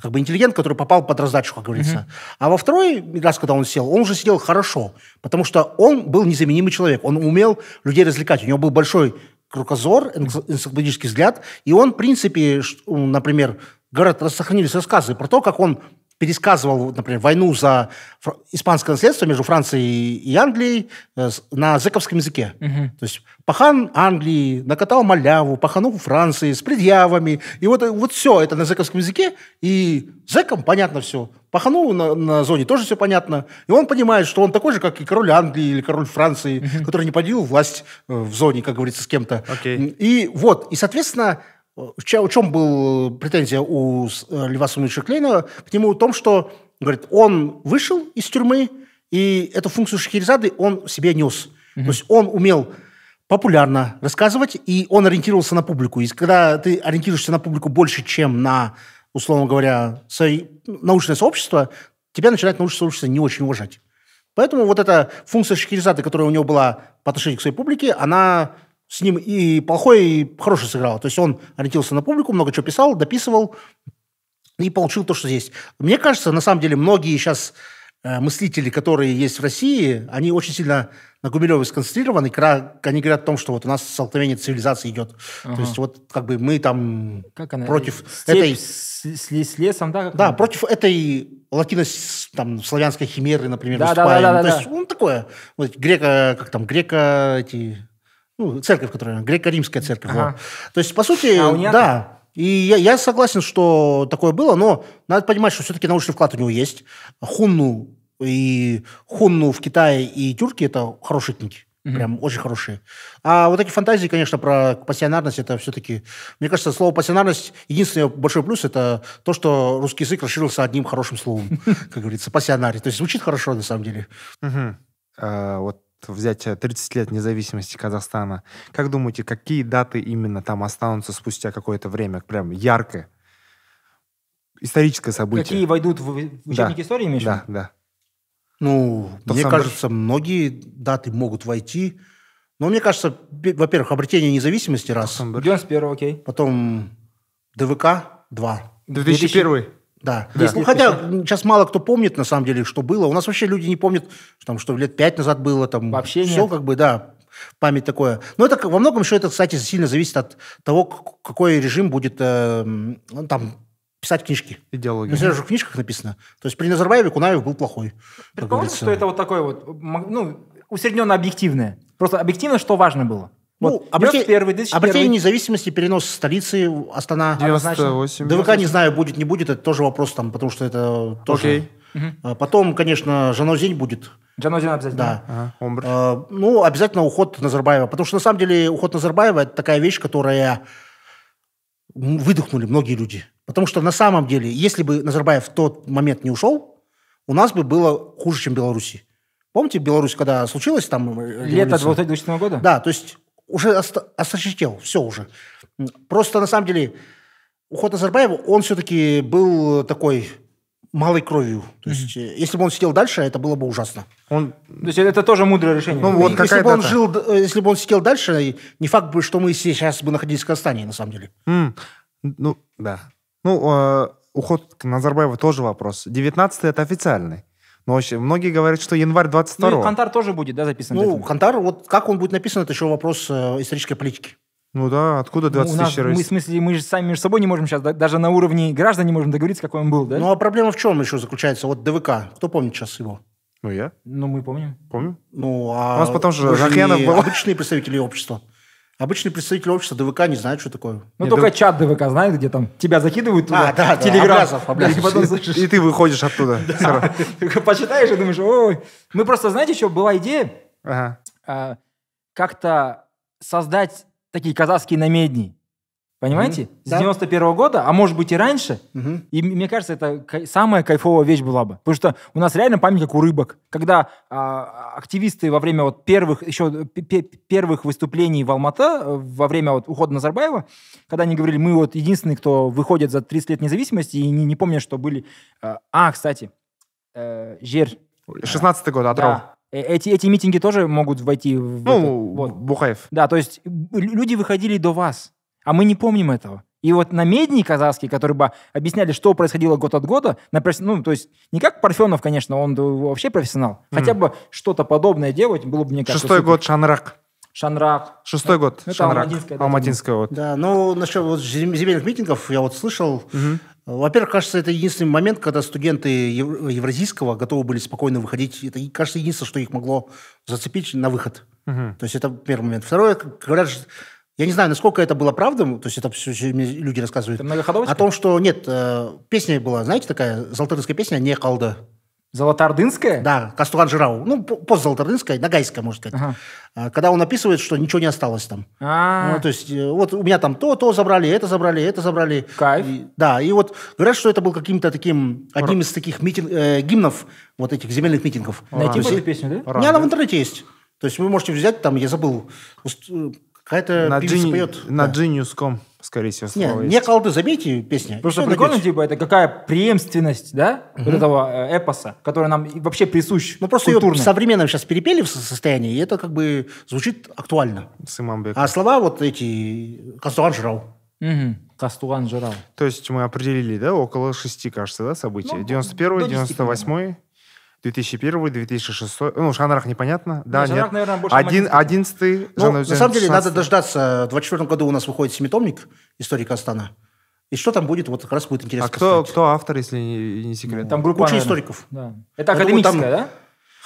как бы интеллигент, который попал под раздачу, как говорится. Угу. А во второй раз, когда он сел, он уже сидел хорошо, потому что он был незаменимый человек. Он умел людей развлекать. У него был большой кругозор, энциклопедический взгляд. И он, в принципе, например, город сохранились рассказы про то, как он пересказывал, например, войну за испанское наследство между Францией и Англией э, на зековском языке. Угу. То есть пахан Англии накатал маляву, пахану Франции с предъявами. И вот, вот все это на зековском языке. И зекам понятно все. Пахану на, на зоне тоже все понятно. И он понимает, что он такой же, как и король Англии или король Франции, угу. который не поделил власть э, в зоне, как говорится, с кем-то. Okay. И вот. И, соответственно, в чем был э, претензия у э, Льва Сумовича Клейна? К нему в том, что, говорит, он вышел из тюрьмы, и эту функцию Шахерезады он себе нес. Mm-hmm. То есть он умел популярно рассказывать, и он ориентировался на публику. И когда ты ориентируешься на публику больше, чем на, условно говоря, свои, научное сообщество, тебя начинает научное сообщество не очень уважать. Поэтому вот эта функция Шахерезады, которая у него была по отношению к своей публике, она с ним и плохое, и хорошее сыграло. То есть он ориентировался на публику, много чего писал, дописывал и получил то, что есть. Мне кажется, на самом деле, многие сейчас э, мыслители, которые есть в России, они очень сильно на Гумилеве сконцентрированы, когда они говорят о том, что вот у нас столкновение цивилизации идет. Ага. То есть вот как бы мы там как она, против степь этой... С, с, лесом, да? Да, она? против этой латино там, славянской химеры, например, да, выступаем. Да, да, да, да, то да. есть, ну, такое. Вот, грека, как там, грека эти ну, церковь, которая греко-римская церковь. Ага. То есть, по сути, а да. И я, я согласен, что такое было, но надо понимать, что все-таки научный вклад у него есть. Хунну и хунну в Китае и тюрки это хорошие книги. Угу. Прям очень хорошие. А вот такие фантазии, конечно, про пассионарность, это все-таки... Мне кажется, слово пассионарность, единственный большой плюс, это то, что русский язык расширился одним хорошим словом, *laughs* как говорится, пассионарий. То есть звучит хорошо, на самом деле. А, вот взять 30 э, лет независимости Казахстана, как думаете, какие даты именно там останутся спустя какое-то время, прям яркое? Историческое событие. Какие войдут в учебник да. истории, Миша? Да, да. Ну, Тот мне кажется, даже... многие даты могут войти. Но мне кажется, во-первых, обретение независимости раз. 91 окей. Потом ДВК два. 2001. Да. да. ну, хотя сейчас мало кто помнит, на самом деле, что было. У нас вообще люди не помнят, что, там, что лет пять назад было. Там, вообще все нет. как бы, да, память такое. Но это во многом еще это, кстати, сильно зависит от того, какой режим будет э, ну, там писать книжки. Идеология. Ну, же в книжках написано. То есть при Назарбаеве Кунаев был плохой. Предположим, что это вот такое вот, ну, усредненно объективное. Просто объективно, что важно было. Ну, вот. Ну, обретение, первый, независимости, перенос столицы Астана. 98. ДВК, не знаю, будет, не будет, это тоже вопрос там, потому что это тоже... Okay. А, потом, конечно, Жанозень будет. Джанозин обязательно. Да. Ага. Омбр. А, ну, обязательно уход Назарбаева. Потому что, на самом деле, уход Назарбаева – это такая вещь, которая выдохнули многие люди. Потому что, на самом деле, если бы Назарбаев в тот момент не ушел, у нас бы было хуже, чем в Беларуси. Помните, Беларусь, когда случилось там... Э, Лето революция? 2000 года? Да, то есть уже осочетел, все уже. Просто на самом деле уход Назарбаева, он все-таки был такой малой кровью. То есть, э, если бы он сидел дальше, это было бы ужасно. Он... То есть, это тоже мудрое решение. Ну, вот, если, бы он жил, э, если бы он сидел дальше, не факт бы, что мы сейчас бы находились в Казахстане, на самом деле. Mm. Ну, да. Ну, э, уход Назарбаева тоже вопрос. 19-й – это официальный. Ну, вообще, многие говорят, что январь 22 Ну, и Кантар тоже будет, да, записан? Ну, Кантар, вот как он будет написан, это еще вопрос э, исторической политики. Ну да, откуда 20 ну, нас, тысяч Мы, в смысле, мы же сами между собой не можем сейчас, да, даже на уровне граждан не можем договориться, какой он был, да? Ну, а проблема в чем еще заключается? Вот ДВК, кто помнит сейчас его? Ну, я. Ну, мы помним. Помним? Ну, а... У нас потом же Жахьянов был. Обычные представители общества. Обычный представитель общества ДВК не знает, что такое. Ну, Нет, только ДВ... чат ДВК знает, где там тебя закидывают туда, а, да, в да, Облязов, облязов. И, потом, и ты выходишь оттуда. *laughs* *laughs* Почитаешь и думаешь, ой. Мы ну, просто, знаете, что была идея а, как-то создать такие казахские намедни. Понимаете? Mm-hmm. С да. 91 -го года, а может быть и раньше. Mm-hmm. И мне кажется, это кай- самая кайфовая вещь была бы. Потому что у нас реально память как у рыбок. Когда а, активисты во время вот первых, еще первых выступлений в Алмата, э, во время вот ухода Назарбаева, когда они говорили, мы вот единственные, кто выходит за 30 лет независимости, и не, не помнят, что были... Э, а, кстати, э, Жер. 16-й год, Атров. Да. Э, эти, эти митинги тоже могут войти в... Ну, это, вот. Бухаев. Да, то есть люди выходили до вас. А мы не помним этого. И вот на намедни казахские, которые бы объясняли, что происходило год от года, на, ну, то есть не как Парфенов, конечно, он вообще профессионал, mm. хотя бы что-то подобное делать было бы, мне кажется... Шестой год, Шанрак. Шанрак. Шестой год, это Шанрак. Алматинская. Да, Алматинская, вот. Да, ну, насчет вот земельных митингов я вот слышал... Mm-hmm. Во-первых, кажется, это единственный момент, когда студенты евразийского готовы были спокойно выходить. Это, кажется, единственное, что их могло зацепить на выход. Угу. То есть это первый момент. Второе, говорят, я не знаю, насколько это было правдом, то есть это все, мне люди рассказывают. Это О том, что нет, э, песня была, знаете, такая золотардынская песня «Не колда». Золотардынская? Да, Кастуган Жирау. Ну, постзолотардынская, нагайская, можно сказать. Ага. А, когда он описывает, что ничего не осталось там. А. Ну, то есть, э, вот у меня там то, то забрали, это забрали, это забрали. Кайф. И, да, и вот говорят, что это был каким-то таким, одним из таких митинг, э, гимнов вот этих земельных митингов. Найти эту песню, да? Не, она в интернете есть. То есть вы можете взять, там, я забыл, э, Какая-то на певица Geni... поет. На да. Genius.com, скорее всего, слово Не, есть. не колды, заметьте песня. Потому что прикольно, найдете. типа, это какая преемственность, да, угу. вот этого э, эпоса, который нам вообще присущ Ну, просто культурно. ее современно сейчас перепели в состоянии, и это как бы звучит актуально. Сымамбек. А слова вот эти Кастуан жрал». Угу. Кастуган жрал. То есть мы определили, да, около шести, кажется, да, событий? Ну, 91-й, 98-й? 2001, 2006, ну, Шанарах непонятно. Да, нет. Шанарах, наверное, больше Один, одиннадцатый. ну, На самом деле, надо дождаться. Э, в 2024 году у нас выходит семитомник «История Казахстана». И что там будет, вот как раз будет интересно. А кто, кто автор, если не, не секрет? Ну, там группа, Куча наверное. историков. Да. Это академическая, думаю, там,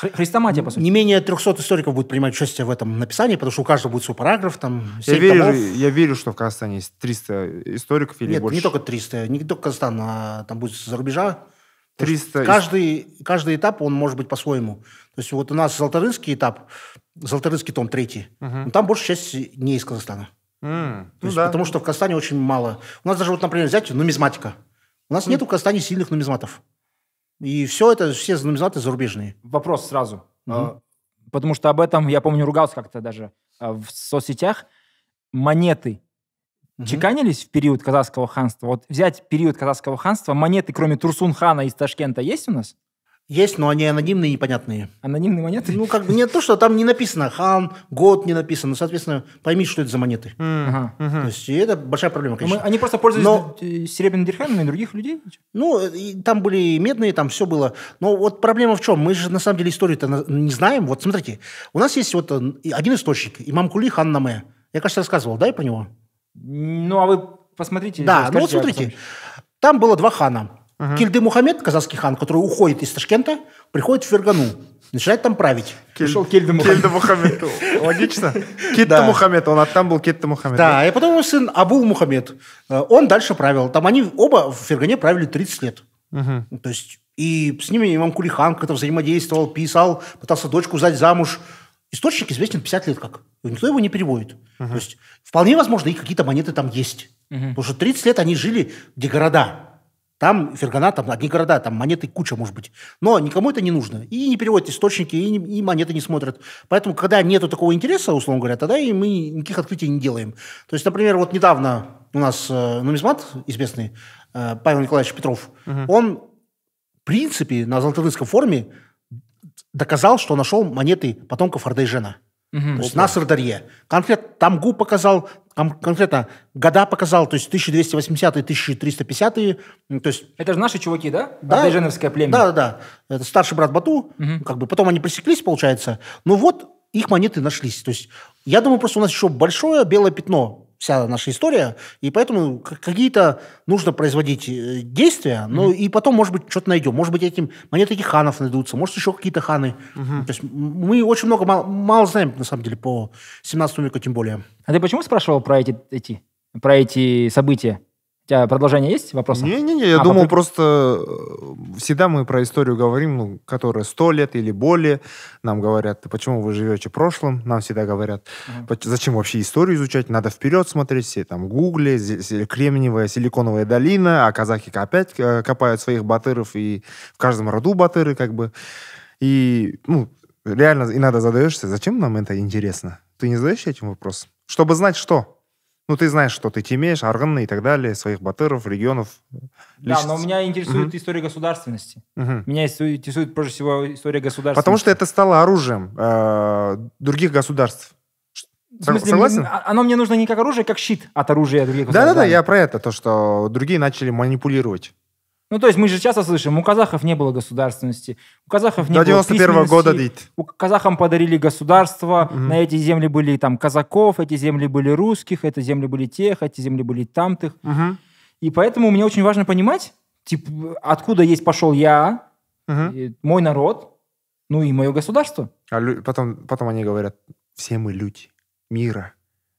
да? Христоматия, по сути. Не менее 300 историков будет принимать участие в этом написании, потому что у каждого будет свой параграф. Там, я, верю, томов. я верю, что в Казахстане есть 300 историков или Нет, больше. Нет, не только 300. Не только Казахстан, а там будет за рубежа 300... Каждый, каждый этап, он может быть по-своему. То есть вот у нас Золотарынский этап, Золотарынский том третий, угу. Ну, но там большая часть не из Казахстана. Mm, есть, да. Потому что в Казахстане очень мало. У нас даже, вот, например, взять нумизматика. У нас mm. нет в Казахстане сильных нумизматов. И все это, все нумизматы зарубежные. Вопрос сразу. Mm-hmm. Потому что об этом, я помню, ругался как-то даже а, в соцсетях. Монеты угу. чеканились в период казахского ханства. Вот взять период казахского ханства, монеты, кроме Турсунхана из Ташкента, есть у нас? Есть, но они анонимные и непонятные. Анонимные монеты? Ну, как бы не то, что там не написано хан, год не написано. Ну, соответственно, пойми, что это за монеты. Mm-hmm. Mm-hmm. То есть, это большая проблема, конечно. Мы, они просто пользовались но... Э, серебряными дирхамами других людей? Ну, и, там были медные, там все было. Но вот проблема в чем? Мы же, на самом деле, историю-то не знаем. Вот смотрите, у нас есть вот э, один источник, имам Кули хан Наме. Я, кажется, рассказывал, да, и про него? Ну, а вы посмотрите. Да, ну вот смотрите. Там было два хана. Угу. Кильды Мухаммед, казахский хан, который уходит из Ташкента, приходит в Фергану, начинает там править. Кель... Кельда Мухаммед. Мухаммед. *laughs* Логично. Китта да. Мухаммед, он а там был Китта Мухаммед. Да, да, и потом его сын Абул Мухаммед, э, он дальше правил. Там они оба в Фергане правили 30 лет. Угу. То есть и с ними имам Кулихан как-то взаимодействовал, писал, пытался дочку взять замуж источник известен 50 лет как. И никто его не переводит. Uh-huh. То есть вполне возможно, и какие-то монеты там есть. Uh-huh. Потому что 30 лет они жили, где города. Там Фергана, там одни города, там монеты куча, может быть. Но никому это не нужно. И не переводят источники, и, не, и монеты не смотрят. Поэтому, когда нету такого интереса, условно говоря, тогда и мы никаких открытий не делаем. То есть, например, вот недавно у нас э, нумизмат известный, э, Павел Николаевич Петров, угу. он, в принципе, на Золотовыцком форуме доказал, что нашел монеты потомков Ардайжена. Угу. То есть Наср Дарье. Конкретно Тамгу показал, конкретно года показал, то есть 1280-е, 1350 То есть... Это же наши чуваки, да? да Ардайженовское племя. Да, да, да. Это старший брат Бату. Угу. Как бы потом они пресеклись, получается. Ну вот, их монеты нашлись. То есть я думаю, просто у нас еще большое белое пятно вся наша история, и поэтому какие-то нужно производить э, действия, ну mm-hmm. и потом, может быть, что-то найдем. Может быть, этим монетки ханов найдутся, может, еще какие-то ханы. Mm-hmm. То есть мы очень много, мало, мало знаем, на самом деле, по 17 веку тем более. А ты почему спрашивал про эти, эти, про эти события? У тебя продолжение есть? Вопрос. Не-не-не, я а, думал, попри... просто э, всегда мы про историю говорим, ну, которая сто лет или более. Нам говорят, почему вы живете прошлым? Нам всегда говорят, угу. зачем вообще историю изучать? Надо вперед смотреть, все там гугли, кремниевая, силиконовая долина, а казахи опять э, копают своих батыров, и в каждом роду батыры как бы. И, ну, реально иногда задаешься, зачем нам это интересно? Ты не задаешься этим вопросом? Чтобы знать что? Ну, ты знаешь, что ты имеешь Арганы и так далее, своих батыров, регионов. Да, но меня интересует угу. история государственности. Угу. Меня интересует, прежде всего, история государственности. Потому что это стало оружием э, других государств. В смысле, Согласен? Мне, а, оно мне нужно не как оружие, как щит от оружия других государств. Да-да-да, я про это, то, что другие начали манипулировать. Ну, то есть мы же часто слышим, у казахов не было государственности, у казахов не До было 91 года, дит. У казахам подарили государство, угу. на эти земли были там казаков, эти земли были русских, эти земли были тех, эти земли были тамтых. Угу. И поэтому мне очень важно понимать, типа, откуда есть пошел я, угу. мой народ, ну и мое государство. А потом, потом они говорят, все мы люди мира.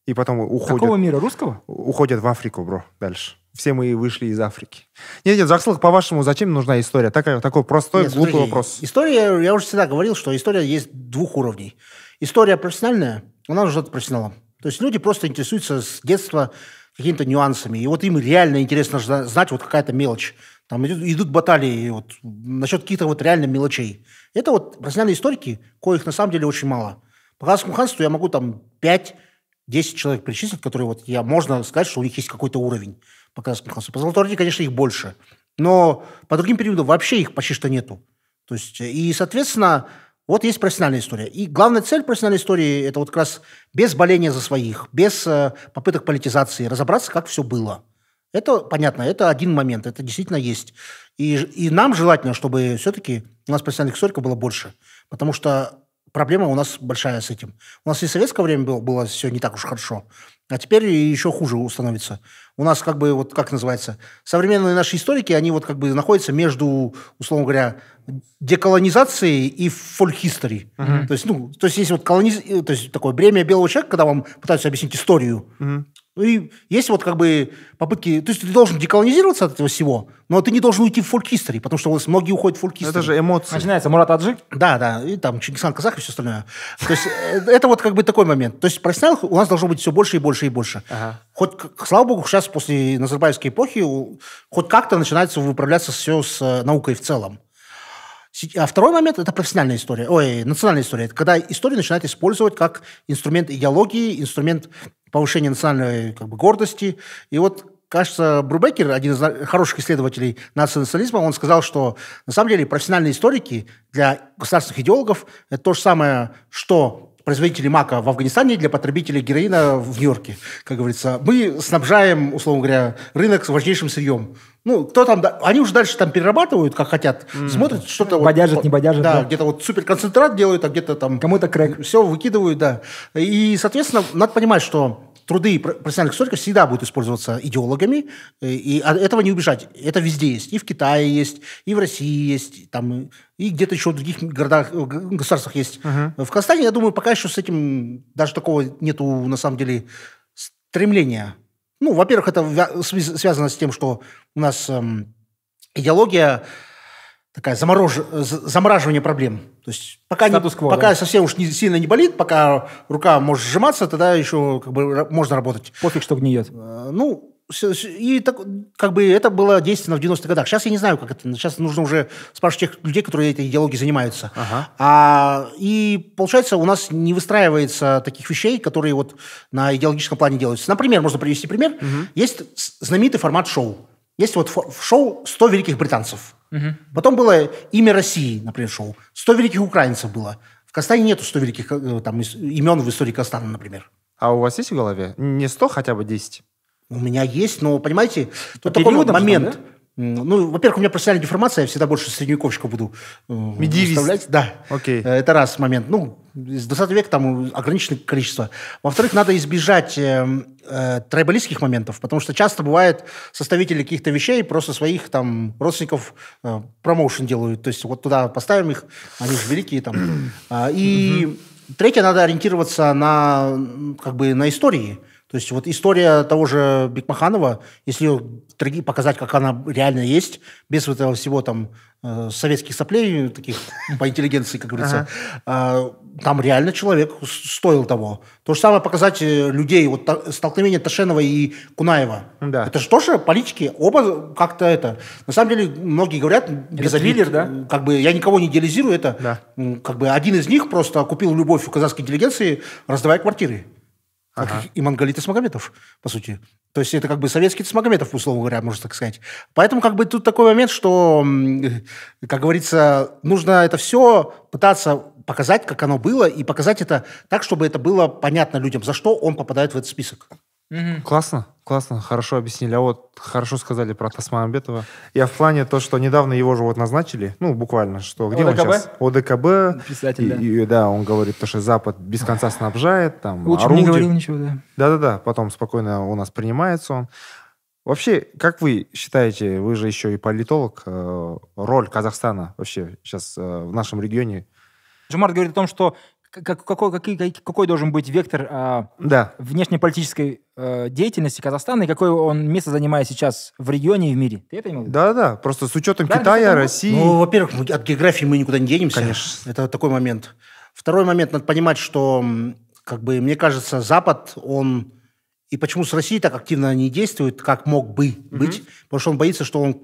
И потом уходят... Какого мира? Русского? Уходят в Африку, бро, дальше все мы вышли из Африки. Нет, нет, Захсылах, по-вашему, зачем нужна история? Так, такой простой, нет, глупый смотрите, вопрос. История, я уже всегда говорил, что история есть двух уровней. История профессиональная, она уже профессионалам. То есть люди просто интересуются с детства какими-то нюансами. И вот им реально интересно знать вот какая-то мелочь. Там идут, идут баталии вот, насчет каких-то вот реально мелочей. Это вот профессиональные историки, коих на самом деле очень мало. По Казахскому ханству я могу там 5-10 человек перечислить, которые вот я, можно сказать, что у них есть какой-то уровень показатель класса. По золотой орде, конечно, их больше. Но по другим периодам вообще их почти что нету. То есть, и, соответственно, вот есть профессиональная история. И главная цель профессиональной истории – это вот как раз без боления за своих, без э, попыток политизации, разобраться, как все было. Это понятно, это один момент, это действительно есть. И, и нам желательно, чтобы все-таки у нас профессиональных историков было больше. Потому что проблема у нас большая с этим. У нас и в советское время было, было все не так уж хорошо, а теперь еще хуже становится. У нас как бы, вот как называется, современные наши историки, они вот как бы находятся между, условно говоря, деколонизацией и фольхистори. Uh-huh. То есть, ну, то есть есть вот колониз... то есть такое бремя белого человека, когда вам пытаются объяснить историю, uh-huh. Ну и есть вот как бы попытки... То есть ты должен деколонизироваться от этого всего, но ты не должен уйти в фольк history, потому что у нас многие уходят в фольк history. Это же эмоции. Начинается Мурат Аджи. Да, да, и там Чингисхан Казах и все остальное. То есть э, это вот как бы такой момент. То есть профессионалов у нас должно быть все больше и больше и больше. Хоть, слава богу, сейчас после Назарбаевской эпохи хоть как-то начинается выправляться все с э, наукой в целом. А второй момент – это профессиональная история, ой, национальная история. Это когда историю начинают использовать как инструмент идеологии, инструмент повышение национальной как бы, гордости. И вот кажется, Брубекер, один из хороших исследователей национализма, он сказал, что на самом деле профессиональные историки для государственных идеологов это то же самое, что производителей мака в Афганистане для потребителей героина в Нью-Йорке, как говорится. Мы снабжаем, условно говоря, рынок с важнейшим сырьем. Ну, кто там... Они уже дальше там перерабатывают, как хотят. Mm. Смотрят, что-то... Бодяжат, вот, не бодяжат. Да, да. где-то вот суперконцентрат делают, а где-то там... Кому-то крэк. Все выкидывают, да. И, соответственно, надо понимать, что труды профессиональных историков всегда будут использоваться идеологами, э, и от этого не убежать. Это везде есть. И в Китае есть, и в России есть, там, и где-то еще в других городах, э, государствах есть. Угу. В Казахстане, я думаю, пока еще с этим даже такого нету, на самом деле, стремления. Ну, во-первых, это связано с тем, что у нас эм, идеология такая заморож... замораживание проблем. То есть пока, не, пока да. совсем уж не, сильно не болит, пока рука может сжиматься, тогда еще как бы можно работать. Пофиг, что гниет. Э, ну, и так, как бы это было действенно в 90-х годах. Сейчас я не знаю, как это. Сейчас нужно уже спрашивать тех людей, которые этой идеологией занимаются. Ага. А, и получается, у нас не выстраивается таких вещей, которые вот на идеологическом плане делаются. Например, можно привести пример. Угу. Есть знаменитый формат шоу. Есть вот шоу «100 великих британцев». Угу. Потом было «Имя России», например, шоу. «100 великих украинцев» было. В Казахстане нету 100 великих э, там, имен в истории Казахстана, например. А у вас есть в голове? Не 100, хотя бы 10? У меня есть, но, понимаете, тут а такой момент. Там, да? Ну, во-первых, у меня профессиональная деформация, я всегда больше средневековщика буду представлять. Э, да. Окей. Э, это раз момент. Ну, с 20 века там ограниченное количество. Во-вторых, надо избежать э, э, трайбалистских моментов, потому что часто бывает составители каких-то вещей, просто своих там родственников э, промоушен делают. То есть вот туда поставим их, они же великие там. *clears throat* А, и третье, надо ориентироваться на, как бы, на истории. То есть вот история того же Бекмаханова, если ее показать, как она реально есть, без вот этого всего там э, советских соплей, таких *laughs* по интеллигенции, как говорится, ага. э, там реально человек стоил того. То же самое показать э, людей, вот та, столкновение Ташенова и Кунаева. Да. Это же тоже политики, оба как-то это. На самом деле многие говорят, без обид, да? Э, как бы я никого не идеализирую, это да. как бы один из них просто купил любовь у казахской интеллигенции, раздавая квартиры а ага. и Монголит Исмагометов, по сути. То есть это как бы советский Исмагометов, условно говоря, можно так сказать. Поэтому как бы тут такой момент, что, э, как говорится, нужно это все пытаться показать, как оно было, и показать это так, чтобы это было понятно людям, за что он попадает в этот список. Угу. Классно, классно, хорошо объяснили. А вот хорошо сказали про Тасмамбетова. Я в плане то, что недавно его же вот назначили, ну, буквально, что где ОДКБ? он сейчас? ОДКБ. Писатель, и, да. И, да, он говорит то, что Запад без конца снабжает, там, Лучше орудие. не говорил ничего, да. Да-да-да, потом спокойно у нас принимается он. Вообще, как вы считаете, вы же еще и политолог, э, роль Казахстана вообще сейчас э, в нашем регионе? Жумарт говорит о том, что как, какой, какой, какой должен быть вектор э, да. внешнеполитической э, деятельности Казахстана и какое он место занимает сейчас в регионе и в мире? Ты это имел Да, да. Просто с учетом да, Китая, России. Ну, во-первых, от географии мы никуда не денемся. Конечно. Это такой момент. Второй момент, надо понимать, что, как бы, мне кажется, Запад, он и почему с Россией так активно не действует, как мог бы быть, mm потому что он боится, что он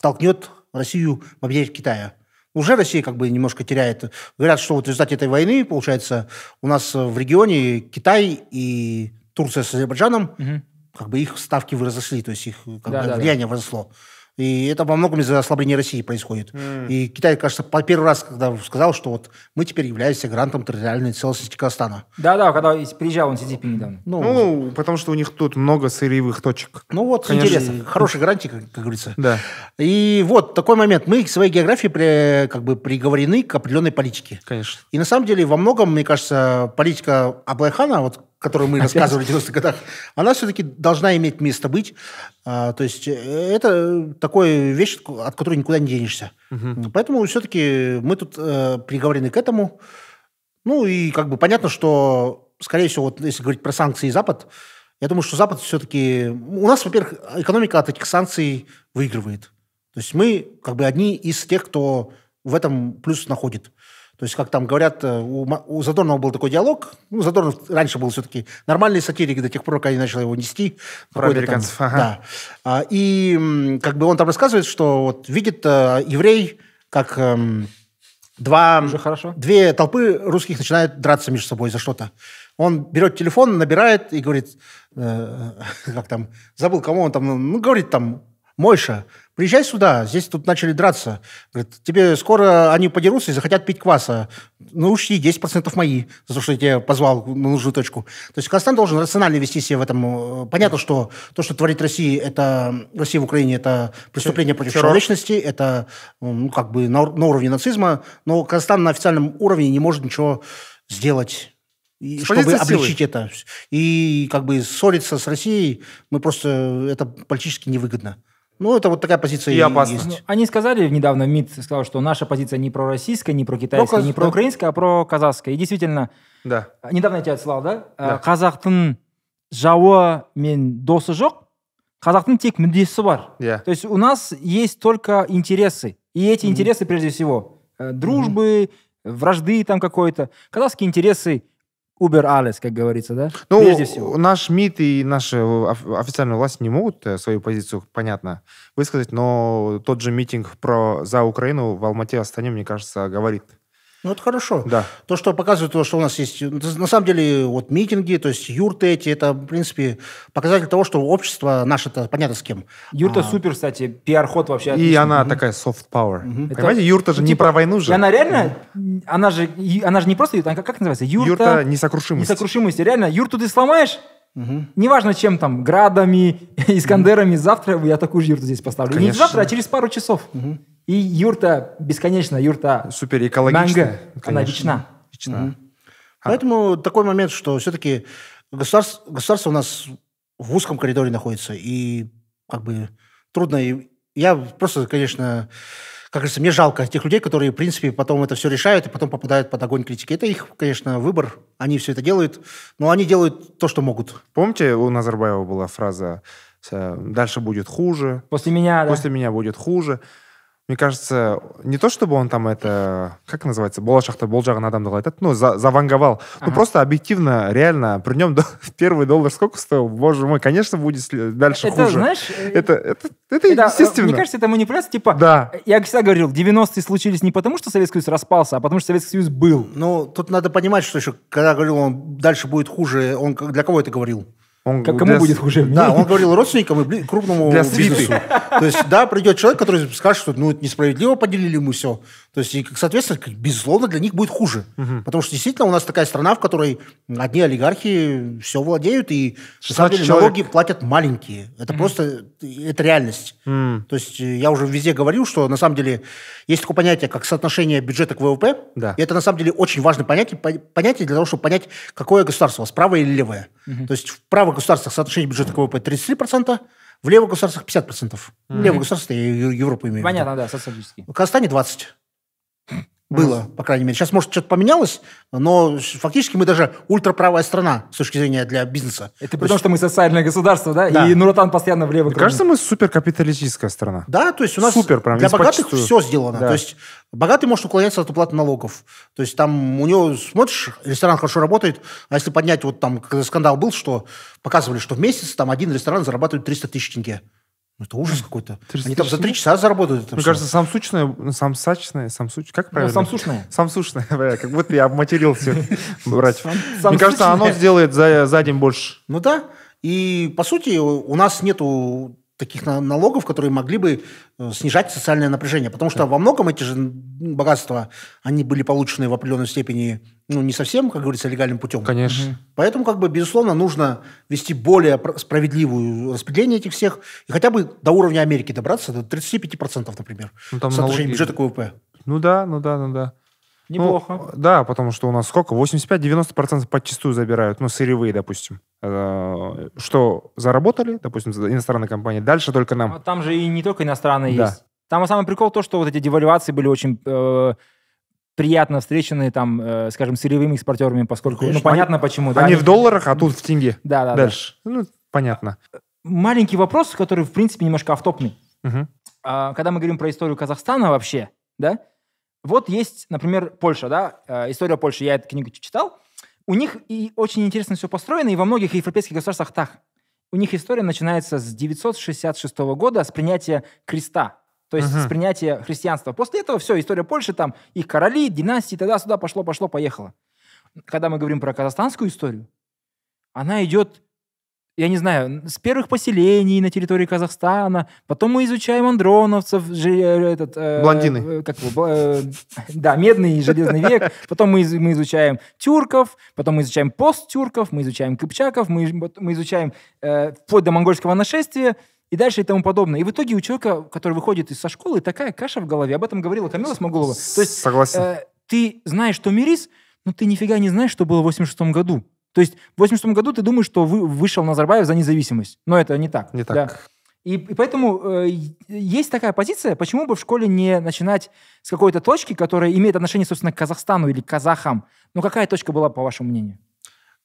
толкнет Россию в объятия Китая уже Россия как бы немножко теряет. Говорят, что вот в результате этой войны, получается, у нас в регионе Китай и Турция с Азербайджаном, угу. как бы их ставки выросли, то есть их как да, бы, да, влияние да. возросло. И это во многом из-за ослабления России происходит. Mm. И Китай, кажется, по первый раз, когда сказал, что вот мы теперь являемся грантом территориальной целостности Казахстана. Да-да, когда приезжал он в Сидипин недавно. Ну, ну, потому что у них тут много сырьевых точек. Ну вот, Конечно. интересно. Хороший гарантий, как, как говорится. Да. И вот такой момент. Мы к своей географии при, как бы приговорены к определенной политике. Конечно. И на самом деле во многом, мне кажется, политика Аблайхана, вот которую мы рассказывали в 90-х годах, она все-таки должна иметь место быть. А, то есть э, это э, такая вещь, от которой никуда не денешься. Угу. Поэтому все-таки мы тут э, приговорены к этому. Ну и как бы понятно, что, скорее всего, вот если говорить про санкции и Запад, я думаю, что Запад все-таки... У нас, во-первых, экономика от этих санкций выигрывает. То есть мы как бы одни из тех, кто в этом плюс находит. То есть, как там говорят, э, у, у Задорнова был такой диалог. Ну, Задорнов раньше был все-таки нормальный сатирик до тех пор, пока я начал его нести. Про американцев. Там, ага. Да. А, и как бы он там рассказывает, что вот видит э, еврей, как э, два, две толпы русских начинают драться между собой за что-то. Он берет телефон, набирает и говорит, э, *laughs* как там, забыл, кому он там, ну, говорит там, Мойша, приезжай сюда, здесь тут начали драться. Говорит, тебе скоро они подерутся и захотят пить кваса. Ну, учти, 10% мои за то, что я тебя позвал на нужную точку. То есть Казахстан должен рационально вести себя в этом. Э, понятно, что то, что творит Россия, это Россия в Украине, это преступление против Террор. человечности, это э, ну, как бы на, на уровне нацизма, но Казахстан на официальном уровне не может ничего сделать. И чтобы силы. облегчить это. И как бы ссориться с Россией, мы ну, просто это политически невыгодно. Ну, это вот такая позиция и, и опасна. есть. Ну, они сказали недавно, МИД сказал, что наша позиция не про российская, не прокитайская, про не про украинская, а про казахская. И действительно, да. А, недавно я тебя отсылал, да? А, да. Қазақтың жауы мен досы жоқ, қазақтың тек мүддесі бар. Yeah. То есть у нас есть только интересы. И эти mm-hmm. интересы прежде всего э, дружбы, mm-hmm. вражды там какой-то. Казахские интересы – Убер Алис, как говорится, да? Ну, Прежде всего. наш МИД и наши официальные власти не могут э, свою позицию, понятно, высказать, но тот же митинг про, за Украину в Алмате Астане, мне кажется, говорит ну, это хорошо. Да. То, что показывает то, что у нас ну, есть... На самом деле, вот митинги, то есть юрты эти, это, в принципе, показатель того, что общество наше это понятно с кем. Юрта а... супер, кстати, пиар-ход вообще. И отличный. она угу. такая soft power. Угу. Это... Понимаете, юрта же типа, не про войну же. Она реально... Угу. Она, же, она же не просто юрта, она как, называется? Юрта... Юрта несокрушимости. Несокрушимости. Реально, юрту ты сломаешь, Угу. Неважно, чем там, градами, *laughs* искандерами, завтра я такую же юрту здесь поставлю. Конечно. Не завтра, а через пару часов. Угу. И юрта бесконечная, юрта Супер экологичная. Она вечна. вечна. Угу. А. Поэтому такой момент, что все-таки государство, государство у нас в узком коридоре находится, и как бы трудно. И я просто, конечно, как говорится, мне жалко тех людей, которые, в принципе, потом это все решают и потом попадают под огонь критики. Это их, конечно, выбор. Они все это делают, но они делают то, что могут. Помните, у Назарбаева была фраза «дальше будет хуже», «после меня, да. после меня будет хуже» мне кажется не то чтобы он там это как называется болашақта бол жағын адамдарға айтады ну за, заванговал ну, ага. ну просто объективно реально при нем *laughs* первый доллар сколько стоил боже мой конечно будет дальше это, хуже знаешь, э, это это это, это э, естественно мне кажется это манипуляция типа да я всегда говорил 90-е случились не потому что Советский Союз распался а потому что Советский Союз был ну тут надо понимать что еще когда говорил он дальше будет хуже он для кого это говорил он, как кому для, будет хуже? Мне? Да, он говорил родственникам и блин, крупному для бизнесу. То есть, да, придет человек, который скажет, что ну, это несправедливо поделили ему все. То есть, и, соответственно, безусловно, для них будет хуже. Угу. Потому что действительно у нас такая страна, в которой одни олигархи все владеют, и на самом деле человек. налоги платят маленькие. Это угу. просто это реальность. Угу. То есть я уже везде говорил, что на самом деле есть такое понятие, как соотношение бюджета к ВВП. Да. И это на самом деле очень важное понятие, понятие для того, чтобы понять, какое государство, справа или левое. Угу. То есть вправо государствах соотношение бюджета к ВВП 33%, в левых государствах 50%. Mm-hmm. Левых государствах, я Европу имею Понятно, в виду. Понятно, да, социалистические. В Казахстане 20%. Было, по крайней мере. Сейчас, может, что-то поменялось, но фактически мы даже ультраправая страна с точки зрения для бизнеса. Это потому, что мы социальное государство, да? да. И Нуротан постоянно влево. Мне кажется, мы суперкапиталистическая страна. Да, то есть у нас Супер, прям, для богатых почувствую. все сделано. Да. То есть богатый может уклоняться от уплаты налогов. То есть там у него, смотришь, ресторан хорошо работает, а если поднять, вот там когда скандал был, что показывали, что в месяц там один ресторан зарабатывает 300 тысяч тенге. Ну, это ужас какой-то. *laughs* Они там за три часа заработают. Мне все. кажется, самсучное, ну, самсачное, самсуч... Как ну, правильно? Ну, самсушная. *laughs* Самсушная, как будто я обматерил обматерился *laughs* брать. Мне кажется, оно сделает за, за день больше. Ну да. И, по сути, у нас нету таких налогов, которые могли бы э, снижать социальное напряжение. Потому что во многом эти же богатства, они были получены в определенной степени, ну, не совсем, как говорится, легальным путем. Конечно. Угу. Поэтому, как бы, безусловно, нужно вести более справедливую распределение этих всех и хотя бы до уровня Америки добраться, до 35%, например, ну, там соотношение налоги... бюджета к Ну да, ну да, ну да. Неплохо. Ну, да, потому что у нас сколько? 85-90% подчастую забирают, ну, сырьевые, допустим. Э, что заработали, допустим, иностранные компании, дальше только нам. Но а там же и не только иностранные да. есть. Там самый прикол то, что вот эти девальвации были очень э, приятно встречены, там, э, скажем, сырьевыми экспортерами, поскольку, ну, Конечно, ну, понятно они, почему. Да? Они в долларах, а тут в тенге. Да, да, Дальше. Да. Ну, понятно. Маленький вопрос, который, в принципе, немножко автопный. Угу. А, когда мы говорим про историю Казахстана вообще, да, вот есть, например, Польша, да, э, история Польши, я эту книгу читал, у них и очень интересно все построено, и во многих европейских государствах так. У них история начинается с 966 года, с принятия креста, то есть угу. с принятия христианства. После этого все, история Польши, там их короли, династии, тогда сюда пошло, пошло, поехало. Когда мы говорим про казахстанскую историю, она идет я не знаю, с первых поселений на территории Казахстана, потом мы изучаем андроновцев, же, э, этот, э, блондины, как его, э, *laughs* да, медный и железный век, потом мы, мы изучаем тюрков, потом мы изучаем посттюрков, мы изучаем кыпчаков, мы, мы изучаем э, вплоть до монгольского нашествия, и дальше и тому подобное. И в итоге у человека, который выходит из со школы, такая каша в голове. Об этом говорила Камила Смогулова. То есть, Согласен. Э, ты знаешь, что Мирис, но ты нифига не знаешь, что было в 86 году. То есть в 80-м году ты думаешь, что вы, вышел Назарбаев за независимость. Но это не так. Не так. Да. И, и поэтому э, есть такая позиция, почему бы в школе не начинать с какой-то точки, которая имеет отношение, собственно, к Казахстану или к казахам. Ну, какая точка была, по вашему мнению?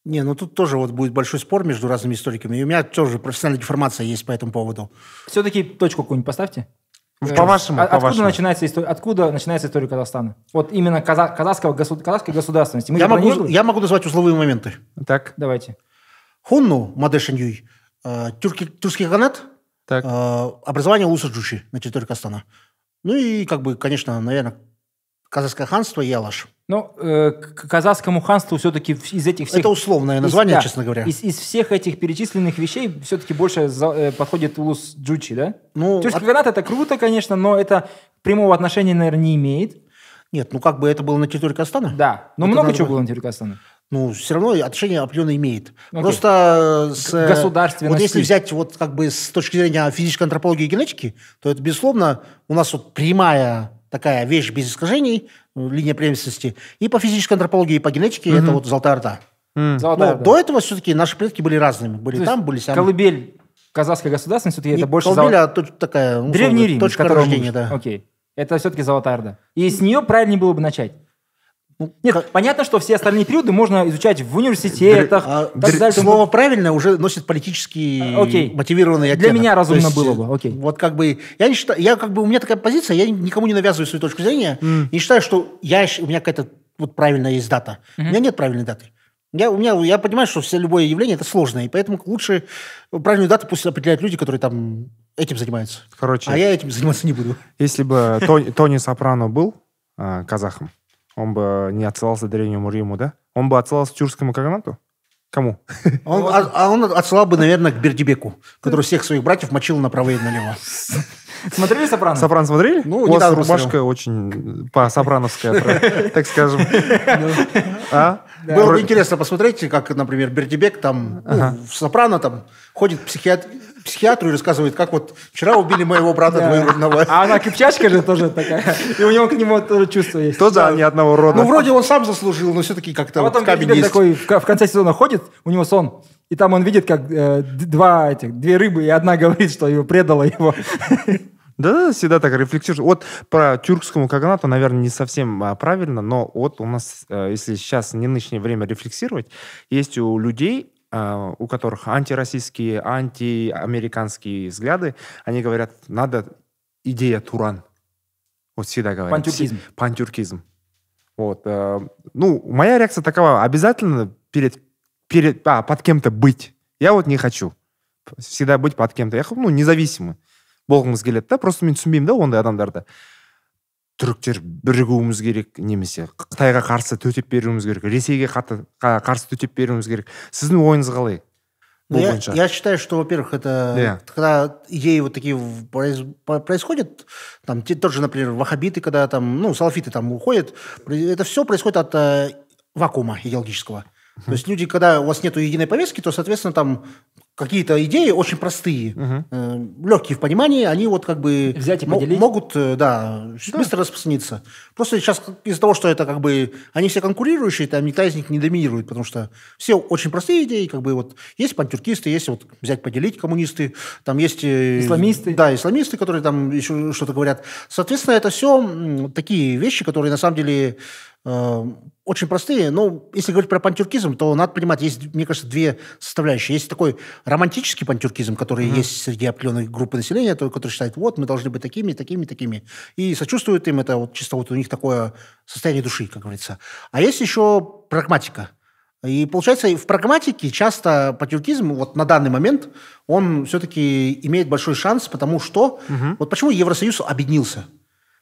Не, ну тут тоже вот будет большой спор между разными историками. И у меня тоже профессиональная деформация есть по этому поводу. Все-таки точку какую-нибудь поставьте. По-вашему, э, по, а по откуда, вашему. начинается история, откуда начинается история Казахстана? Вот именно каза казахского, казахской государственности. Мы я, могу, я могу назвать условные моменты. Так. Давайте. Хунну Мадешиньюй, э, тюрки, тюркский канат, так. Э, образование Лусаджуши на территории Казахстана. Ну и, как бы, конечно, наверное, Казахское ханство Ялаш. Но ну, э, к казахскому ханству все-таки из этих всех... Это условное название, из, да, честно говоря. Из, из всех этих перечисленных вещей все-таки больше за, э, подходит улус Джучи, да? Ну, То есть от... Каганат это круто, конечно, но это прямого отношения, наверное, не имеет. Нет, ну как бы это было на территории Казахстана? Да, но это много чего было на территории Казахстана. Ну, все равно отношение определенно имеет. Ну, окей. Просто э, с... Э, Государственность. Вот если взять вот как бы с точки зрения физической антропологии и генетики, то это, безусловно, у нас вот прямая такая вещь без искажений, ну, линия преемственности. И по физической антропологии, и по генетике mm это вот золотая орда. Mm. Но ну, до этого все-таки наши предки были разными. Были То там, были сами. Колыбель казахской государственности, все-таки это больше... Колыбель, золот... а такая... Ну, Древний Рим. Точка рождения, мы... да. Окей. Это все-таки Золотая Орда. И с нее правильнее было бы начать. Ну, нет, как... понятно, что все остальные периоды можно изучать в университетах. Др... А, так др... Далее, слово "правильное" уже носит политически а, Окей. мотивированный оттенок. Для меня разумно есть, было бы. Окей. Вот как бы я не считаю, я как бы у меня такая позиция, я никому не навязываю свою точку зрения. Mm. И считаю, что я у меня какая-то вот правильная есть дата. Mm-hmm. У меня нет правильной даты. Я, у меня, я понимаю, что все любое явление это сложное, и поэтому лучше правильную дату пусть определяют люди, которые там этим занимаются. Короче, а я этим заниматься не буду. Если бы Тони Сопрано был а, казахом, он бы не отсылался Древнему Риму, да? Он бы отсылался к тюркскому каганату? Кому? *laughs* Он, а, а он отсылал бы, наверное, к Бердибеку, который всех своих братьев мочил направо и налево. *laughs* Смотрели «Сопрано»? «Сопрано» смотрели? Ну, У вас рубашка посмотрел. очень по-сопрановская, *laughs* так скажем. Ну. А? Было бы интересно посмотреть, как, например, Бердибек там, ну, «Сопрано» там ходит психиатр, психиатру и рассказывает, как вот вчера убили моего брата двоюродного. А она кипчачка же тоже такая. И у него к нему тоже чувство есть. Тоже ни одного рода. Ну, вроде он сам заслужил, но все-таки как-то а вот камень есть. такой в конце сезона ходит, у него сон. И там он видит, как э, два этих, две рыбы, и одна *laughs* говорит, что ее предала его. Да, да всегда так рефлексируешь. Вот про тюркскому каганату, наверное, не совсем а, правильно, но вот у нас, э, если сейчас не нынешнее время рефлексировать, есть у людей а, у которых антироссийские, антиамериканские взгляды, они говорят, надо идея Туран. Вот всегда говорят. Пантюркизм. Пантюркизм. Вот. Э, ну, моя реакция такова. Обязательно перед, перед, а, под кем-то быть. Я вот не хочу. Всегда быть под кем-то. Я, ну, независимый, Болғымыз келеді да просто мен түсінбеймін да ондай адамдарды түріктер бірігуіміз керек немесе қытайға қарсы төтеп беруіміз керек ресейге қарсы төтеп беруіміз керек сіздің ойыңыз қалай бұл я, я считаю что во первых это yeah. когда идеи вот такие происходят там те, тот же например вахабиты когда там ну салафиты там уходят это все происходит от э, вакуума идеологического Uh-huh. То есть люди, когда у вас нет единой повестки, то, соответственно, там какие-то идеи очень простые, uh-huh. э, легкие в понимании, они вот как бы Взять и мо- могут э, да, да. быстро распространиться. Просто сейчас из-за того, что это как бы они все конкурирующие, там никто из них не доминирует, потому что все очень простые идеи, как бы вот есть пантюркисты, есть вот взять поделить коммунисты, там есть... Э, исламисты. Да, исламисты, которые там еще что-то говорят. Соответственно, это все такие вещи, которые на самом деле Эм, очень простые. Но если говорить про пантюркизм, то надо понимать, есть, мне кажется, две составляющие. Есть такой романтический пантюркизм, который mm-hmm. есть среди определенной группы населения, который считает, вот, мы должны быть такими, такими, такими. И сочувствуют им, это вот чисто вот у них такое состояние души, как говорится. А есть еще прагматика. И получается, в прагматике часто патриотизм вот на данный момент, он все-таки имеет большой шанс, потому что... Угу. Вот почему Евросоюз объединился?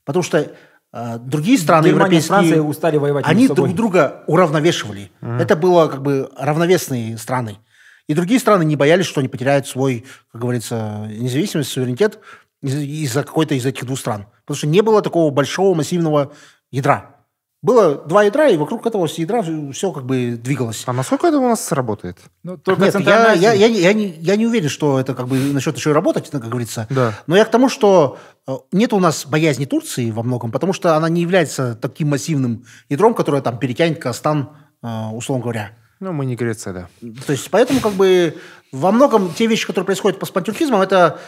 Потому что а, другие страны Германия, европейские, Франция устали воевать. Они друг друга уравновешивали. Ага. Это было как бы равновесные страны. И другие страны не боялись, что они потеряют свой, как говорится, независимость, суверенитет из-за какой-то из этих двух стран. Потому что не было такого большого массивного ядра. Было два ядра, и вокруг этого ядра все как бы двигалось. А насколько это у нас сработает? Ну, только Нет, я, я, я, я, не, я не уверен, что это как бы насчет еще и работать, как говорится. Да. Но я к тому, что э, нет у нас боязни Турции во многом, потому что она не является таким массивным ядром, которое там перетянет Казахстан, э, условно говоря. Ну, мы не Греция, да. То есть, поэтому как бы во многом те вещи, которые происходят по спантюркизмам, это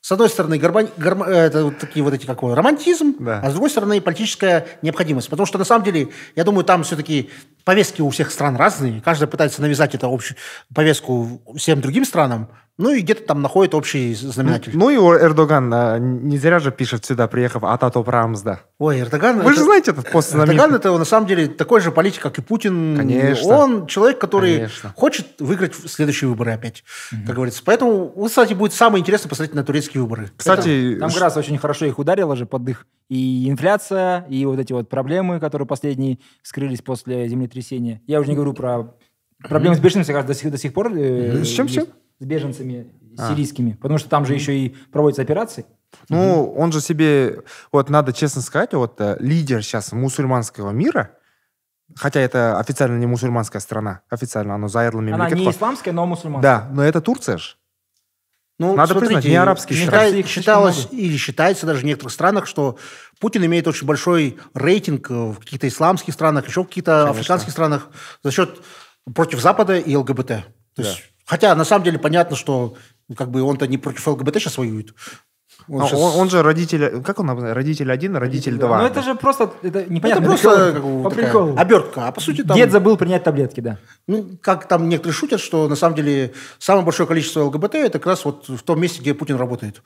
с одной стороны, горбань, горма, э, это вот такие вот эти, как романтизм, да. а с другой стороны, политическая необходимость. Потому что, на самом деле, я думаю, там все-таки повестки у всех стран разные, каждая пытается навязать эту общую повестку всем другим странам, ну и где-то там находит общий знаменатель. Ну, ну и Эрдоган а, не зря же пишет сюда, приехав от Атоп Рамзда. Ой, Эрдоган... Вы это, же знаете этот пост Эрдоган это на самом деле такой же политик, как и Путин. Конечно. Он человек, который Конечно. хочет выиграть следующие выборы опять, угу. как говорится. Поэтому, кстати, будет самое интересное посмотреть на турецкие выборы. Кстати... Это, там как раз очень хорошо их ударило же под их и инфляция, и вот эти вот проблемы, которые последние скрылись после землетрясения воскресенье. Я уже не говорю про проблемы с беженцами, кажется, до сих, до сих пор. Э, ну, с чем, с чем? С беженцами а. сирийскими, потому что там же еще и проводятся операции. Ну, угу. он же себе, вот надо честно сказать, вот э, лидер сейчас мусульманского мира, хотя это официально не мусульманская страна, официально оно за ярлом Она не исламская, но мусульманская. Да, но это Турция же. Ну, Надо смотрите, признать, не арабские считай, страны. Считалось или считается даже в некоторых странах, что Путин имеет очень большой рейтинг э, в каких-то исламских странах, еще в каких-то африканских странах за счет против Запада и ЛГБТ. То да. есть, хотя на самом деле понятно, что как бы он-то не против ЛГБТ сейчас воюет, он, сейчас... А, он, он же родитель, как он родитель один, родитель, два. Ну это же просто это непонятно. Это просто по прикол. обертка, а по сути там. Дед забыл принять таблетки, да. Ну как там некоторые шутят, что на самом деле самое большое количество ЛГБТ это как раз вот в том месте, где Путин работает.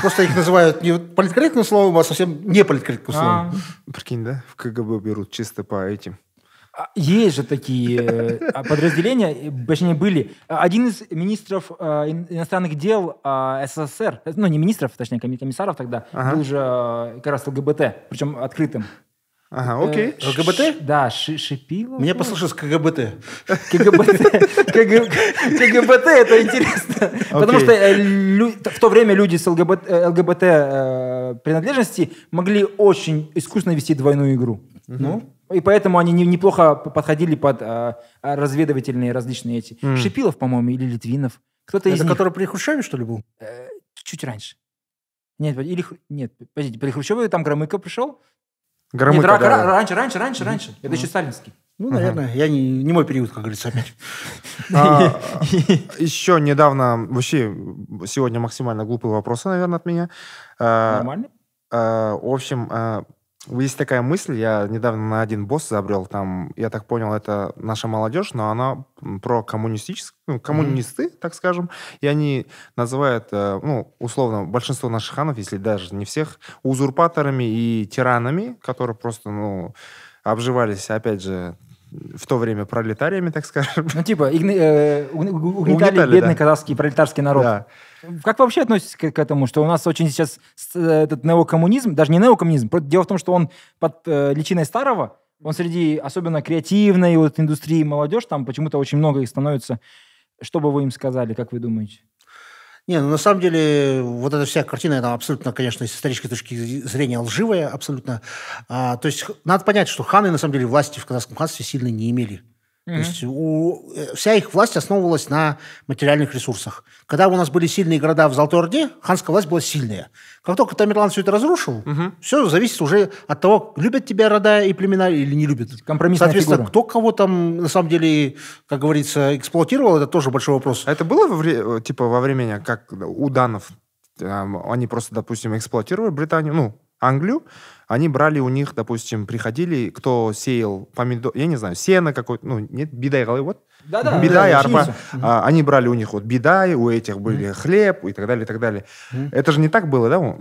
Просто их называют не политкорректным словом, а совсем не политкорректным а. словом. Прикинь, да? В КГБ берут чисто по этим а, есть же такие э, а, подразделения, точнее, были. Один из министров э, иностранных дел а, СССР, э, ну, не министров, точнее, комиссаров тогда, ага. был же как раз ЛГБТ, причем открытым. Ага, окей. ЛГБТ? Да, Шипилов. Мне послышалось КГБТ. КГБТ. *laughs* КГБТ, это интересно. Потому что в то время люди с ЛГБТ принадлежности могли очень искусно вести двойную игру. Ну, и поэтому они не, неплохо подходили под а, а, разведывательные различные эти. Mm. Шипилов, по-моему, или Литвинов. Кто-то из Это них... который при Хрущеве, что ли, был? Э, чуть раньше. Нет, или... Нет, подождите, при Хрущеве там Громыко пришел? Громыко, Нет, да, да. Раньше, раньше, раньше, раньше. Это еще сталинский. Ну, наверное, угу. я не, не мой период, как говорится, опять. *laughs* А, *laughs* еще недавно, вообще, сегодня максимально глупые вопросы, наверное, от меня. А, Нормально. в общем, есть такая мысль, я недавно на один босс забрел, там, я так понял, это наша молодежь, но она про коммунистическую, ну, коммунисты, mm-hmm. так скажем, и они называют, э, ну, условно, большинство наших ханов, если даже не всех, узурпаторами и тиранами, которые просто, ну, обживались, опять же, в то время пролетариями, так скажем. Ну, типа, игни... э, угнетали, угнетали бедный да. казахский пролетарский народ. Да. Как вы вообще относитесь к, к этому, что у нас очень сейчас э, этот неокоммунизм, даже не неокоммунизм, дело в том, что он под э, личиной старого, он среди особенно креативной вот индустрии молодежь, там почему-то очень много их становится. Что бы вы им сказали, как вы думаете? Не, ну на самом деле вот эта вся картина, она абсолютно, конечно, с исторической точки зрения лживая абсолютно. А, то есть надо понять, что ханы на самом деле власти в казахском ханстве сильно не имели. Mm-hmm. То есть у, э, вся их власть основывалась на материальных ресурсах. Когда у нас были сильные города в Золотой Орде, ханская власть была сильная. Как только Тамерлан все это разрушил, mm-hmm. все зависит уже от того, любят тебя рода и племена или не любят. Компромиссная Соответственно, фигура. кто кого там, на самом деле, как говорится, эксплуатировал, это тоже большой вопрос. А это было во вре- типа во времени, как у данов? Они просто, допустим, эксплуатировали Британию, ну, Англию, они брали у них, допустим, приходили, кто сеял помидор, я не знаю, сено какое-то, ну, нет, бидай голы, вот. Да, да, бидай, да, арпа. А, они брали у них вот бидай, у этих были mm. хлеб и так далее, и так далее. Mm. Это же не так было, да?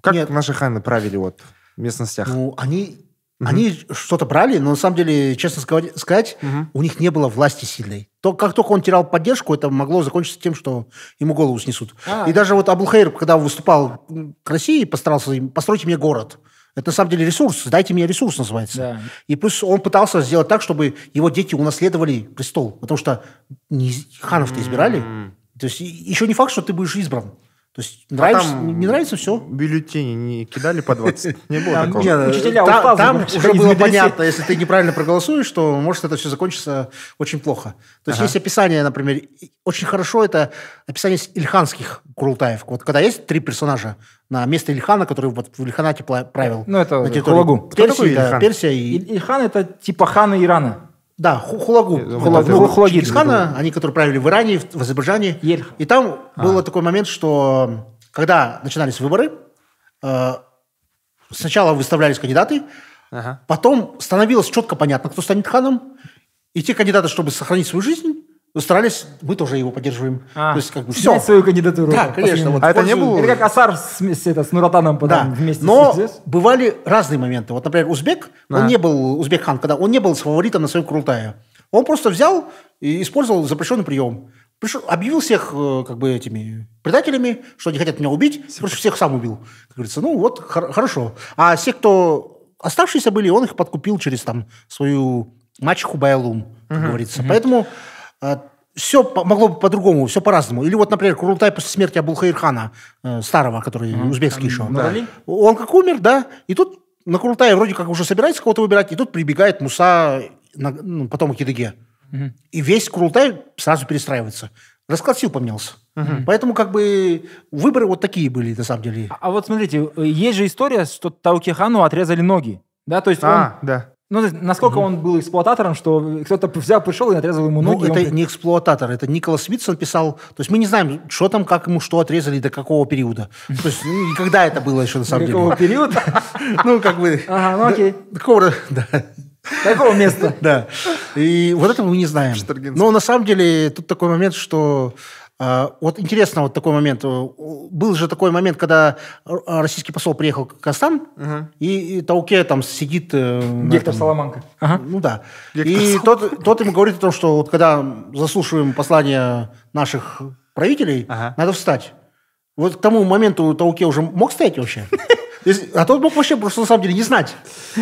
Как нет. наши ханы правили вот в местностях? Ну, они Угу. Они что-то брали, но на самом деле, честно сказать, угу. у них не было власти сильной. То, как только он терял поддержку, это могло закончиться тем, что ему голову снесут. А, и даже вот Абулхейр, когда выступал к России, постарался им построить мне город. Это на самом деле ресурс. Дайте мне ресурс называется. Да. И плюс он пытался сделать так, чтобы его дети унаследовали престол. Потому что не, ханов-то избирали. Mm-hmm. То есть еще не факт, что ты будешь избран. То есть нравится, а там не нравится, все. Бюллетени не кидали по 20. *laughs* Не было там, такого. Нет, э, Учителя та, упал, там уже было понятно, если ты *laughs* неправильно проголосуешь, то может это все закончится очень плохо. То есть ага. есть описание, например, очень хорошо это описание ильханских курултаев. Вот когда есть три персонажа на место Ильхана, который вот в Ильханате правил. Ну, это на территории Хулагу. Персии, да, Персия и... Ильхан это типа хана Ирана. Да, Хулагу. Хулагу, Хулагу Чингисхана, они, которые правили в Иране, в Азербайджане. Ельха. И там а. был такой момент, что когда начинались выборы, э, сначала выставлялись кандидаты, ага. потом становилось четко понятно, кто станет ханом, и те кандидаты, чтобы сохранить свою жизнь, ну, старались, мы тоже его поддерживаем. А, То есть, как бы все. свою кандидатуру. Да, конечно. Вот, а это не было? Это как Асар с, с, это, с Нуратаном потом да. вместе. Но здесь. бывали разные моменты. Вот, например, узбек, а. он не был, узбек хан, когда он не был с фаворитом на своем крутая. Он просто взял и использовал запрещенный прием. Пришел, объявил всех э, как бы этими предателями, что они хотят меня убить, Все. просто всех сам убил. Как говорится, ну вот, хор- хорошо. А все, кто оставшиеся были, он их подкупил через там свою мачеху Байлум, как угу, говорится. Угу. Поэтому а, все могло бы по-другому, все по-разному. Или вот, например, Курултай после смерти Абулхаирхана, э, старого, который mm-hmm. узбекский еще. Да. Он как умер, да, и тут на Курултае вроде как уже собирается кого-то выбирать, и тут прибегает Муса, на, ну, потом Кидыге. Mm-hmm. И весь Курултай сразу перестраивается. Расклад сил поменялся. Угу. Поэтому как бы выборы вот такие были на самом деле. А, а вот смотрите, э, есть же история, что Таукихану отрезали ноги. Да, то есть а, он, да. Ну, насколько mm он был эксплуататором, что кто-то взял, пришел и отрезал ему ну, ноги. Ну, это он... не эксплуататор, это Николас Смитсон писал. То есть мы не знаем, что там, как ему что отрезали, до какого периода. То есть ну, и когда это было еще на самом деле. Какого периода? *laughs* Ну, как бы... Ага, ну окей. Какого... Да. Такого места. *laughs* Да. И вот этого мы не знаем. Но на самом деле тут такой момент, что а, вот интересно вот такой момент. Э, был же такой момент, когда а, российский посол приехал в Казахстан, угу. и, и Тауке там сидит... Э, Гектор этом, Соломанко. Ага. Ну да. Гектор и тот, тот ему говорит о том, что вот когда заслушиваем послание наших правителей, ага. надо встать. Вот к тому моменту Тауке уже мог стоять вообще? *laughs* А тот мог вообще просто на самом деле не знать.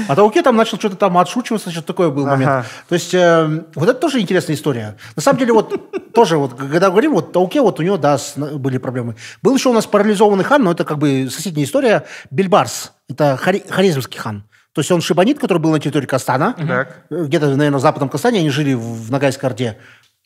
А Тауке там начал что-то там отшучиваться, что-то такое был момент. То есть эм, вот это тоже интересная история. На самом деле вот тоже вот, когда говорим, вот Тауке, вот у него, да, были проблемы. Был еще у нас парализованный хан, но это как бы соседняя история, Бильбарс, Это хари, харизмский хан. То есть он шибанит, который был на территории Кастана, угу. Э, где-то, наверное, в западном Кастане, они жили в, Ногайской Орде.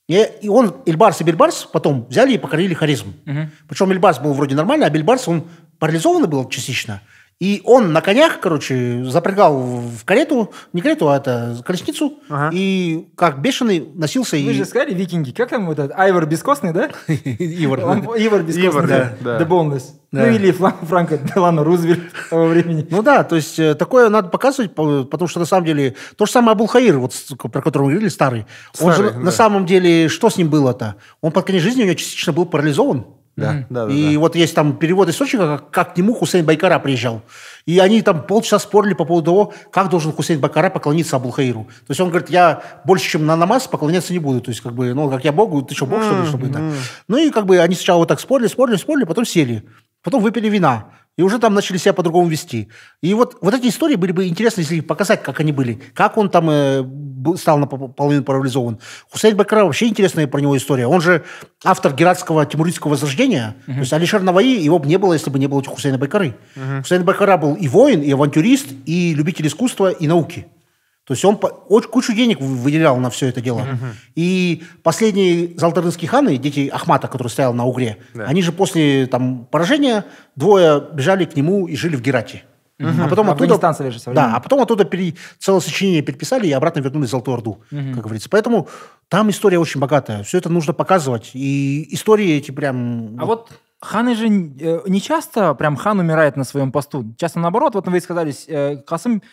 И, и он, Эльбарс и Бильбарс потом взяли и покорили харизм. Угу. Причем Эльбарс был вроде нормальный, а Бильбарс он парализованный был частично – и он на конях, короче, запрягал в карету, не карету, а это колесницу, ага. и как бешеный носился. Вы и... же сказали викинги, как там этот Айвор Бескостный, да? *laughs* Ивор. Ивор Бескостный, *laughs* да. The Boneless. Ну или Франко Делано Рузвельт *laughs* того времени. Ну да, то есть э, такое надо показывать, потому что на самом деле то же самое Абулхаир, вот про которого мы говорили, старый. Он же на самом деле, что с ним было-то? Он под конец жизни у него частично был парализован. Да, mm-hmm. да, да, и да. вот есть там перевод источника, как, как к нему Хусейн Байкара приезжал. И они там полчаса спорили по поводу того, как должен Хусейн Байкара поклониться Абулхаиру. То есть он говорит, я больше, чем на намаз поклоняться не буду. То есть как бы, ну, как я Богу, ты что, Бог, mm-hmm. что ли, чтобы это? Ну и как бы они сначала вот так спорили, спорили, спорили, потом сели потом выпили вина, и уже там начали себя по-другому вести. И вот, вот эти истории были бы интересны, если показать, как они были, как он там э, стал наполовину парализован. Хусейн Бакара вообще интересная про него история. Он же автор гератского тимуридского возрождения. Uh-huh. То есть Алишер Наваи, его бы не было, если бы не было Хусейна Бакары. Uh-huh. Хусейн Бакара был и воин, и авантюрист, и любитель искусства, и науки. То есть он очень, кучу денег выделял на все это дело. Угу. И последние золотарынские ханы, дети Ахмата, который стоял на Угре, да. они же после там, поражения двое бежали к нему и жили в Герате. Угу. А потом оттуда, да, а потом оттуда пере, целое сочинение переписали и обратно вернули Золотую Орду, угу. как говорится. Поэтому там история очень богатая. Все это нужно показывать. И истории эти прям... А вот, Ханы же э, не часто прям хан умирает на своем посту. Часто наоборот, вот вы сказали, э, Касым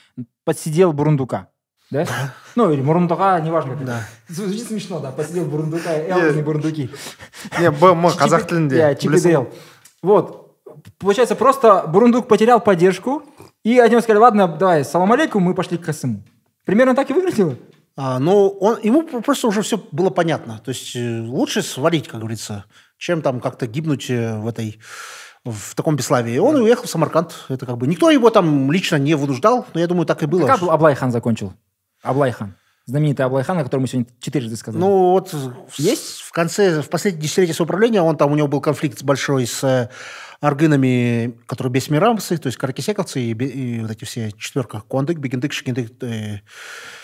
подсидел Бурундука да? Ну, или мурундука, неважно. Да. Звучит смешно, да, посидел бурундука, элдный а бурундуки. Не, БМ, қазақ тілінде. Yeah, э, ЧПДЛ. Вот, получается, просто бурундук потерял поддержку, и они сказали, ладно, давай, салам алейкум, мы пошли к Касыму. Примерно так и выглядело. А, ну, он, ему просто уже все было понятно. То есть э, лучше свалить, как говорится, чем там как-то гибнуть э, в этой в таком бесславии. Он уехал в Самарканд. Это как бы никто его там лично не вынуждал, но я думаю, так и было. Как Аблай закончил? Аблайхан. Знаменитый Аблайхан, о котором мы сегодня четырежды сказали. Ну вот есть в конце, в последнее десятилетие управления, он там, у него был конфликт большой с э, аргынами, которые бесмирамцы, то есть каракисековцы и, и вот эти все четверка, кондык, бегендык, шикиндык, э,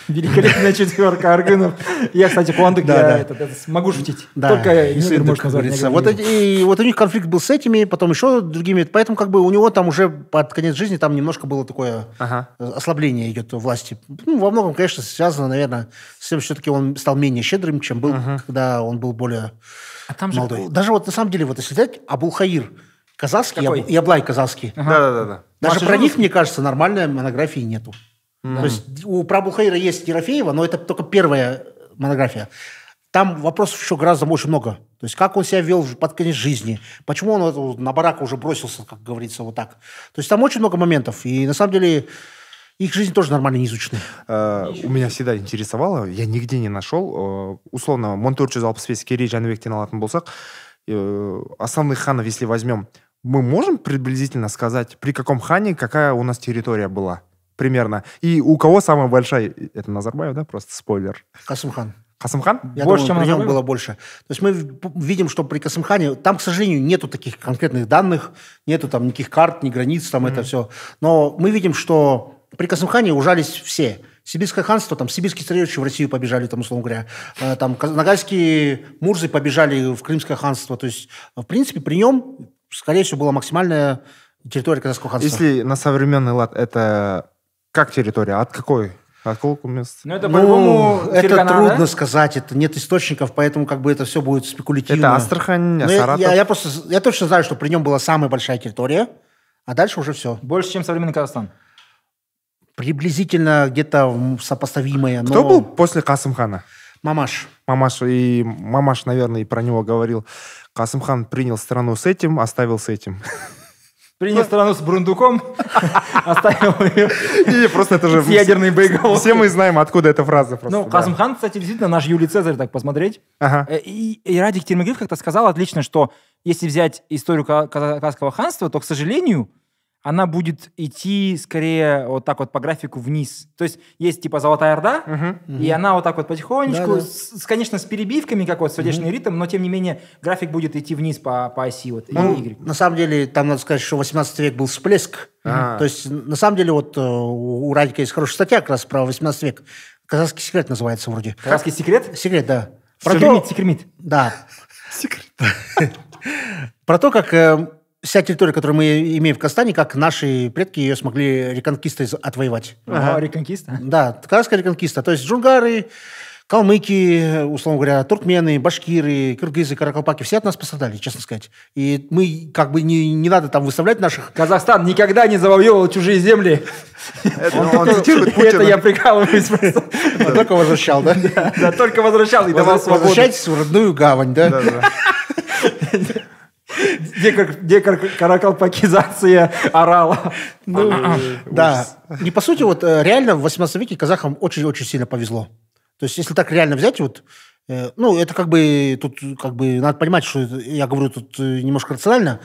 Великолепная четверка аргынов. Я, кстати, Куандык, да, я да. Это, это, могу шутить. Да. Только Юсыр ну, может назвать. Вот, и, и вот у них конфликт был с этими, потом еще другими. Поэтому как бы у него там уже под конец жизни там немножко было такое ага. Э, ослабление идет власти. Ну, во многом, конечно, связано, наверное, с тем, что все-таки он стал менее щедрым, чем был, ага. когда он был более а там же... молодой. Даже вот на самом деле, вот если взять Абулхаир, казахский, Яблай казахский. Ага. Да-да-да. Даже Маша про них, мне кажется, нормальной монографии нету. Mm. То есть у Прабухайра есть Ерофеева, но это только первая монография. Там вопросов еще гораздо больше много. То есть как он себя вел под конец жизни, почему он на барак уже бросился, как говорится, вот так. То есть там очень много моментов. И на самом деле их жизнь тоже нормально не изучена. Э, у меня всегда интересовало, я нигде не нашел. Э, условно, 1465 керей жәнібектен алатын болсақ, основных ханов, если возьмем, мы можем приблизительно сказать, при каком хане какая у нас территория была? примерно. И у кого самая большая? Это Назарбаев, да? Просто спойлер. Касымхан. Касымхан? Я больше, думаю, чем при нем было больше. То есть мы видим, что при Касымхане, там, к сожалению, нету таких конкретных данных, нету там никаких карт, ни границ, там mm-hmm. это все. Но мы видим, что при Касымхане ужались все. Сибирское ханство, там, сибирские царевичи в Россию побежали, там, условно говоря. Э, там, нагайские мурзы побежали в Крымское ханство. То есть, э, в принципе, при нем, скорее всего, была максимальная территория казахского ханства. Если на современный лад это как территория? От какой? От какого места? Ну, это ну, это трудно да? сказать, это нет источников, поэтому как бы это все будет спекулятивно. Это Астрахань, ну, а Саратов? Я, я, просто, я точно знаю, что при нем была самая большая территория, а дальше уже все. Больше, чем современный Казахстан? Приблизительно где-то сопоставимое. Но... Кто был после Касымхана? Мамаш. Мамаш, и Мамаш, наверное, и про него говорил. Касымхан принял страну с этим, оставил с этим. *laughs* принес ну, страну с брундуком, *laughs* оставил ее и просто это же с ядерной боеголовкой. Все мы знаем, откуда эта фраза. Просто, ну, Казымхан, да. кстати, действительно наш Юлий Цезарь, так посмотреть. Э, и, Радик Термигриф как-то сказал отлично, что если взять историю казахского ханства, то, к сожалению, она будет идти скорее вот так вот по графику вниз. То есть есть типа золотая орда, угу, и она вот так вот потихонечку, да, да. С, конечно, с перебивками, как вот сердечный угу. ритм, но тем не менее график будет идти вниз по, по оси вот ну, Y. На самом деле, там надо сказать, что 18 век был всплеск. А-а-а. То есть, на самом деле, вот э, у Радика есть хорошая статья как раз про 18 век. «Казахский секрет» называется вроде. «Казахский секрет»? Секрет, да. Про секремит, то... секремит. Да. *laughs* Секрет. *laughs* Про то, как э, вся территория, которую мы имеем в Казахстане, как наши предки ее смогли реконкисты отвоевать. Ага, реконкиста? Да, казахская реконкиста. То есть джунгары, калмыки, условно говоря, туркмены, башкиры, кыргызы, каракалпаки, все от нас пострадали, честно сказать. И мы, как бы, не, не надо там выставлять наших... Казахстан никогда не завоевывал чужие земли. Это *laughs* я прикалываюсь Только возвращал, да? Да, только возвращал и давал свободу. Возвращайтесь в родную гавань, да? *laughs* Декаракалпакизация орала. Ну, а, а, а. да. Не по сути, вот э, реально в 18 веке казахам очень-очень сильно повезло. То есть, если так реально взять, вот э, ну, это как бы тут как бы надо понимать, что я говорю тут э, немножко рационально.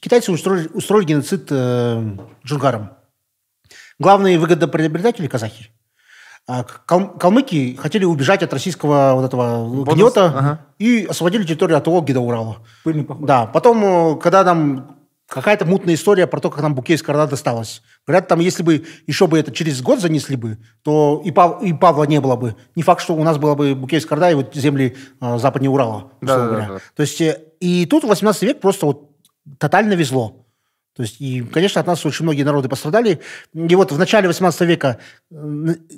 Китайцы устроили, устроили геноцид э, джунгарам. Главные выгодоприобретатели казахи. А кал- калмыки хотели убежать от российского вот этого Бонус, гнета ага. и освободили территорию от Вологи до Урала. Пыльный поход. Да, потом, э, когда там какая-то мутная история про то, как нам Буке из Корда досталось. Говорят, там, если бы еще бы это через год занесли бы, то и, Пав, и Павла не было бы. Не факт, что у нас было бы Буке из Корда и вот земли э, западнее Урала, да, да, да, да. То есть, э, и тут 18 век просто вот тотально везло. То есть, и, конечно, от нас очень многие народы пострадали. И вот в начале 18 века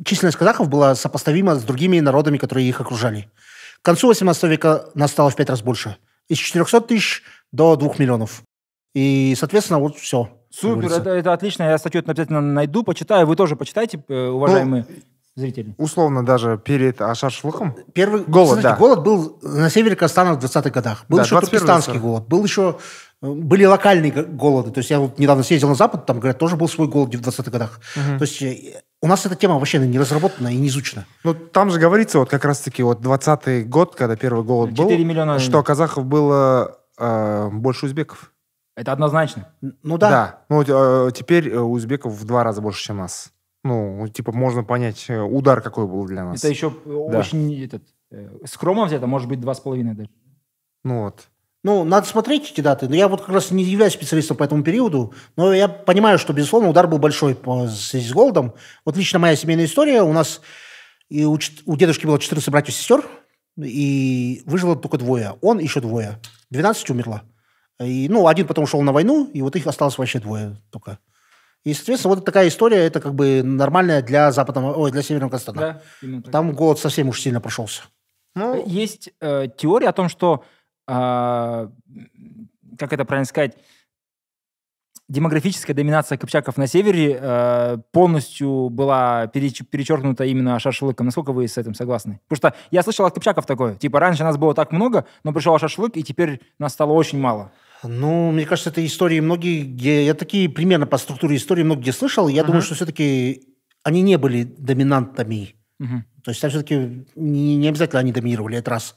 численность казахов была сопоставима с другими народами, которые их окружали. К концу 18 века нас стало в пять раз больше. Из 400 тысяч до 2 миллионов. И, соответственно, вот все. Супер, это, это отлично. Я статью обязательно найду, почитаю. Вы тоже почитайте, э, уважаемые. Ну, зрители. Условно даже перед Ашаршлыком. Первый голод, смотрите, да. голод был на севере Казахстана в 20-х годах. Был да, еще туркестанский голод, был еще были локальные голоды. То есть я вот недавно съездил на Запад, там, говорят, тоже был свой голод в 20-х годах. Угу. То есть э, у нас эта тема вообще не разработана и не изучена. Ну, там же говорится, вот как раз-таки вот 20-й год, когда первый голод 4 был, миллиона... что казахов было э, больше узбеков. Это однозначно. Ну да. Да. Ну, э, теперь э, узбеков в два раза больше, чем нас. Ну, типа, можно понять, э, удар какой был для нас. Это еще да. очень этот, э, скромно взято, может быть, два с половиной даже. Ну вот. Ну, надо смотреть эти даты. Но я вот как раз не являюсь специалистом по этому периоду, но я понимаю, что, безусловно, удар был большой по связи с голодом. Вот лично моя семейная история. У нас и у, у дедушки было 14 братьев и сестер, и выжило только двое. Он еще двое. 12 умерло. И, ну, один потом ушел на войну, и вот их осталось вообще двое только. И, соответственно, вот такая история, это как бы нормальная для западного, ой, для северного Казахстана. Да, Там голод совсем уж сильно прошелся. Ну, Есть э, теория о том, что а, как это правильно сказать, демографическая доминация кыпчаков на севере э, полностью была перечеркнута именно шашлыком. Насколько вы с этим согласны? Потому что я слышал от кыпчаков такое. Типа, раньше нас было так много, но пришел шашлык, и теперь нас стало очень мало. Ну, мне кажется, это истории многие, где я такие примерно по структуре истории многие где слышал. Я uh-huh. думаю, что все-таки они не были доминантами. Uh-huh. То есть там все-таки не, не обязательно они доминировали, этот раз.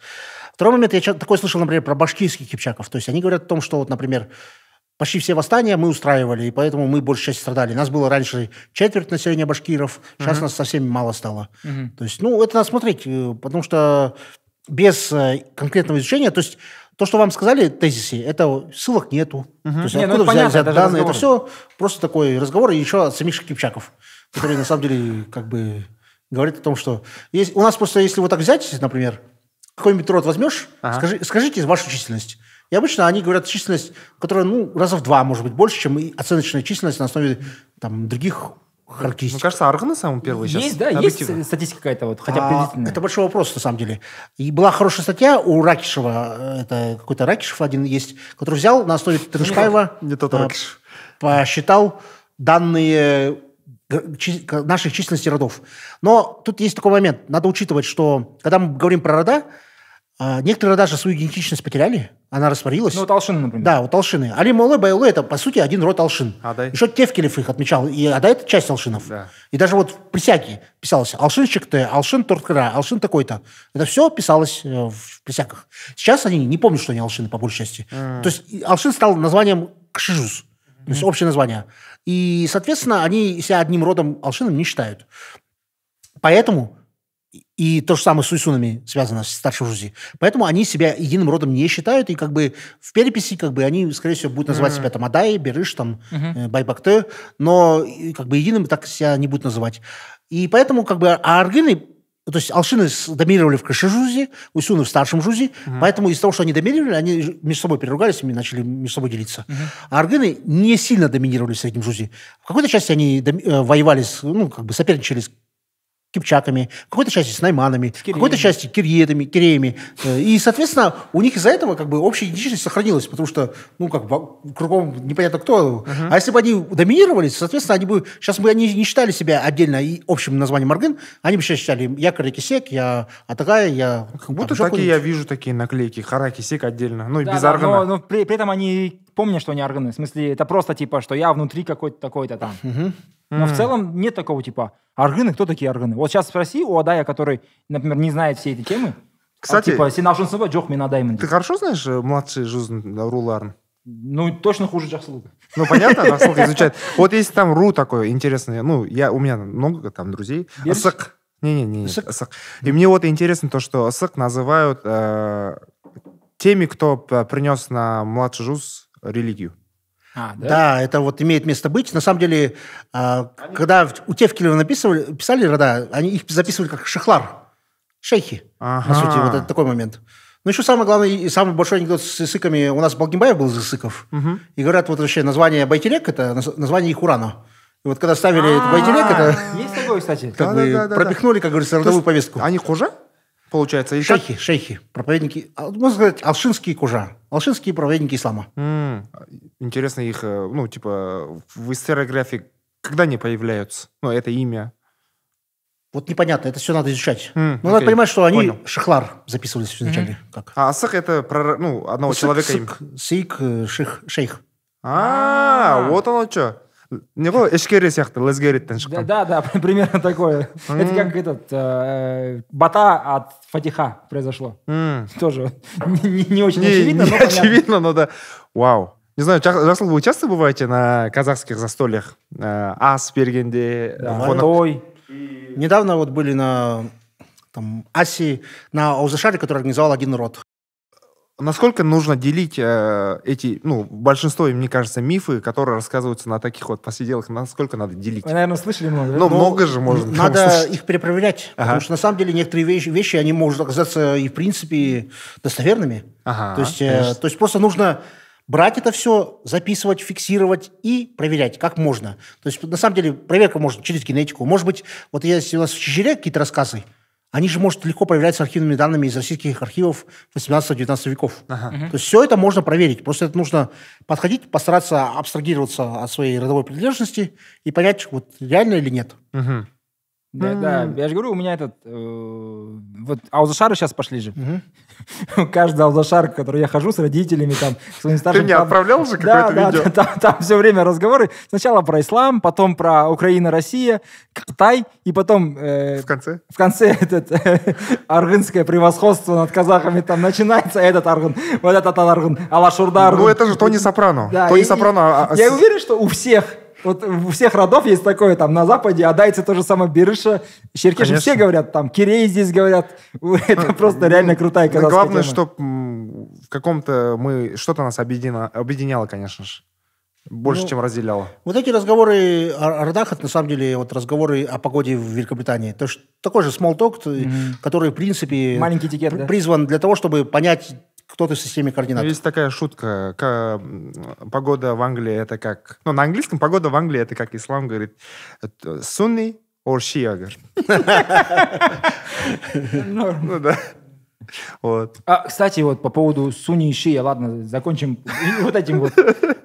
Второй момент, я такой слышал, например, про башкирских кипчаков. То есть они говорят о том, что, вот, например, почти все восстания мы устраивали, и поэтому мы большей части страдали. Нас было раньше четверть населения башкиров, сейчас uh нас совсем мало стало. uh То есть, ну, это надо смотреть, э, потому что без э, конкретного изучения, то есть то, что вам сказали тезисы, это ссылок нету. Угу. То есть Не, ну откуда ну, взять, понятно, взять данные? Это все просто такой разговор, и еще от самих Кипчаков, которые на самом деле как бы говорят о том, что есть, у нас просто, если вот так взять, например, какой-нибудь род возьмешь, ага. скажи, скажите вашу численность. И обычно они говорят численность, которая, ну, раза в два, может быть, больше, чем оценочная численность на основе там, других характеристик. Мне кажется, органы самые первые сейчас. Есть, да, есть статистика какая-то, вот, хотя а, Это большой вопрос, на самом деле. И была хорошая статья у Ракишева, э, это какой-то Ракишев один есть, который взял на основе Тынышпаева, не тот э, Ракишев. посчитал данные э, наших численности родов. Но тут есть такой момент. Надо учитывать, что когда мы говорим про рода, а, некоторые даже свою идентичность потеряли, она растворилась. Ну, вот алшины, например. Да, вот алшины. Али Молы, Байлы – это, по сути, один род алшин. Адай. Еще Тевкелев их отмечал, и а, да, это часть алшинов. Да. И даже вот в присяге писалось алшинщик ты, алшин торткара, алшин такой-то. Это все писалось э, в присягах. Сейчас они не помнят, что они алшины, по большей части. Mm. То есть алшин стал названием кшижус, mm. то есть общее название. И, соответственно, они себя одним родом алшином не считают. Поэтому и то же самое с уйсунами связано с старшим Рузи. Поэтому они себя единым родом не считают, и как бы в переписи как бы они, скорее всего, будут называть mm-hmm. себя там Адай, Берыш, там mm-hmm. Байбакте, но как бы единым так себя не будут называть. И поэтому как бы аргины то есть алшины доминировали в Кашижузе, Усюны в старшем Жузе, uh-huh. поэтому из-за того, что они доминировали, они между собой переругались и начали между собой делиться. Uh-huh. А аргыны не сильно доминировали в среднем Жузе. В какой-то части они дом... Э, воевали, ну, как бы соперничали с кипчаками, в какой-то части с найманами, в какой-то части кириедами, киреями. Э, и, соответственно, у них из-за этого как бы общая идентичность сохранилась, потому что, ну, как бы, кругом непонятно кто. Uh-huh. А если бы они доминировали, соответственно, они бы, сейчас бы они не считали себя отдельно и общим названием Маргин, они бы сейчас считали, я Каракисек, я Атагая, я... Как будто такие, я вижу такие наклейки, Харакисек отдельно, ну, да, без да, органа. Но, но при, при этом они помню, что они органы. В смысле, это просто типа, что я внутри какой-то такой-то там. Угу. Но mm. в целом нет такого типа органы. кто такие органы? Вот сейчас спроси у Адая, который, например, не знает все эти темы. А, Кстати, а, типа, сенашынсыба жоқ мен адаймын. Ты хорошо знаешь э, младший жүздің э, руларн? Ну, точно хуже Джахслуга. Ну, понятно, Джахслуга *laughs* изучает. Вот есть там ру такой интересный. ну, я, у меня много там друзей. Ысык. Не-не-не, ысык. И мне вот интересно то, что ысык называют э, теми, кто принес на младший жуз религию. А, да? да, это вот имеет место быть. На самом деле, а, они... когда у Тевкелева написывали, писали, рода, они их записывали как шахлар, шейхи, ага. по сути, вот это такой момент. Ну, еще самое главное и самый большой анекдот с исыками. У нас Балгимбаев был из исыков. Угу. И говорят, вот вообще название Байтерек – это название их урана. И вот когда ставили этот а, Байтерек, это... Есть такое, кстати. Как бы промехнули, как говорится, родовую повестку. Они хуже? Получается, и шейхи, как... шейхи, проповедники, а, можно сказать, алшинские кужа, алшинские проповедники ислама. Mm. Интересно их, э, ну, типа, в историографии когда они появляются? Ну, это имя. Вот непонятно, это все надо изучать. Mm, Но okay. надо понимать, что они Понял. шахлар записывались вначале. Mm-hmm. Как. А асык это про, ну, одного сык, человека. Сык, им. сык, э, ших, шейх. А, а, вот оно что не ғой эшкере сияқты лазгареттен шыққан да да *laughs* примерно такое это как этот э, бата от фатиха произошло тоже *laughs* не очень очевидно очевидно но да вау не знаю жасыл вы часто бываете на казахских застольях э, ас бергенде той э, недавно вот были на там аси на аузышаре который организовал один род Насколько нужно делить э, эти, ну, большинство, мне кажется, мифы, которые рассказываются на таких вот посиделках, насколько надо делить? Вы, наверное, слышали много. Ну, ну, много же можно. Надо их перепроверять, ага. потому что на самом деле некоторые вещи, вещи, они могут оказаться и в принципе достоверными. Ага, то, есть, э, то есть просто нужно брать это все, записывать, фиксировать и проверять, как можно. То есть, на самом деле, проверка может через генетику. Может быть, вот если у нас в Чижире какие-то рассказы, они же, может, легко проверяются архивными данными из российских архивов 18-19 веков. Ага. То есть все это можно проверить. Просто это нужно подходить, постараться абстрагироваться от своей родовой принадлежности и понять, вот реально или нет. Угу. Да, mm. да, я же говорю, у меня этот... Э, вот аузашары сейчас пошли же. Mm-hmm. *laughs* Каждый аузашар, который я хожу с родителями, там, с своим старшим... Ты не отправлял же какое-то да, видео? Да, там, там все время разговоры. Сначала про ислам, потом про Украина-Россия, Китай, и потом... Э, в конце? В конце этот э, *laughs* аргынское превосходство над казахами там начинается. Этот аргын, вот этот аргын, Алашурда аргын. Ну это же Тони Сопрано. Да, Тони и, Сопрано... А, а, я с... уверен, что у всех вот у всех родов есть такое, там, на Западе, а адайцы то же самое, Берыша, Черкеши, все говорят, там, Кирей здесь говорят. *laughs* Это ну, просто ну, реально крутая казахская Главное, чтобы в каком-то мы... Что-то нас объединяло, конечно же. Больше, ну, чем разделяло. Вот эти разговоры о родах, это на самом деле вот разговоры о погоде в Великобритании. То есть такой же small talk, mm-hmm. который, в принципе, Маленький этикет, да? призван для того, чтобы понять кто-то в системе координат. Есть такая шутка. К, погода в Англии это как... Ну, на английском погода в Англии это как ислам говорит «сунни or shia», говорит. Ну, да. Вот. А, кстати, вот по поводу Суни и Шия, ладно, закончим *laughs* вот этим вот.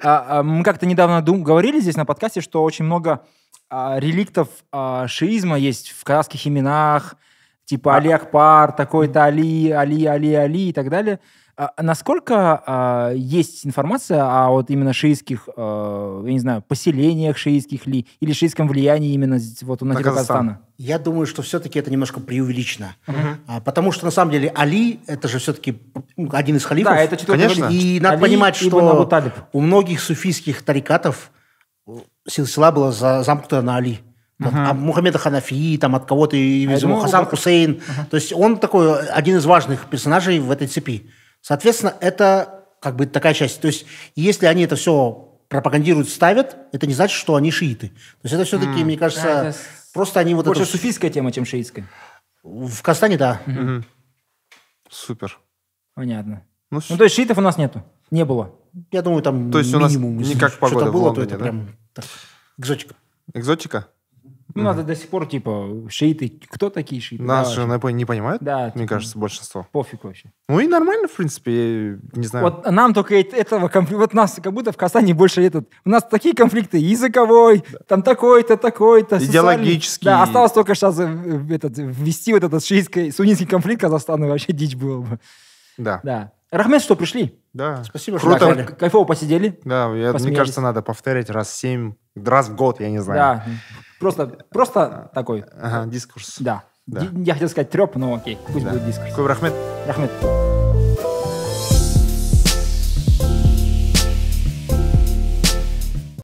А, а, мы как-то недавно дум- говорили здесь на подкасте, что очень много а, реликтов а, шиизма есть в казахских именах, типа а Али Акпар, такой-то Али, Али, Али, Али и так далее. А насколько а, есть информация о вот именно шиитских, а, я не знаю, поселениях шиитских ли, или шиитском влиянии именно вот у на Казахстана? Я думаю, что все-таки это немножко преувеличено. Угу. А, потому что, на самом деле, Али, это же все-таки ну, один из халифов. Да, это четвертый Конечно. И надо Али понимать, что у многих суфийских тарикатов сила была за, замкнута на Али. Uh-huh. Ага. А Мухаммеда Ханафии там от кого-то, а Хасан Хусейн. Uh-huh. То есть он такой э, один из важных персонажей в этой цепи. Соответственно, это как бы такая часть. То есть, если они это все пропагандируют, ставят, это не значит, что они шииты. То есть это все-таки, mm. мне кажется, да, это... просто они вот Больше эту... суфийская тема, чем шиитская. В Казахстане, да. Угу. Mm-hmm. Супер. Понятно. Ну, ну, то есть шиитов у нас нету? Не было? Я думаю, там То есть минимум. у нас не погода Что-то было, то это да? прям так, экзотика. Экзотика? Ну, надо до сих пор, типа, шииты, кто такие шииты? Нас же ну, не понимают, да, мне типа, кажется, большинство. Пофиг вообще. Ну и нормально, в принципе, не знаю. Вот нам только этого конфликта, вот нас как будто в Казани больше этот, у нас такие конфликты языковой, там такой-то, такой-то. Идеологический. Да, осталось только сейчас э, этот, ввести вот этот шиитский, суннитский конфликт Казахстана, вообще дичь было бы. Да. Да. Рахмет, что пришли. Да. Спасибо, Круто. что пришли. Кайфово посидели. Да, я, мне кажется, надо повторять раз семь, раз в год, я не знаю. Да, просто, просто такой. Ага, дискурс. Да. да. Я хотел сказать треп, но окей, пусть да. будет дискурс. Какой Рахмет. Рахмет.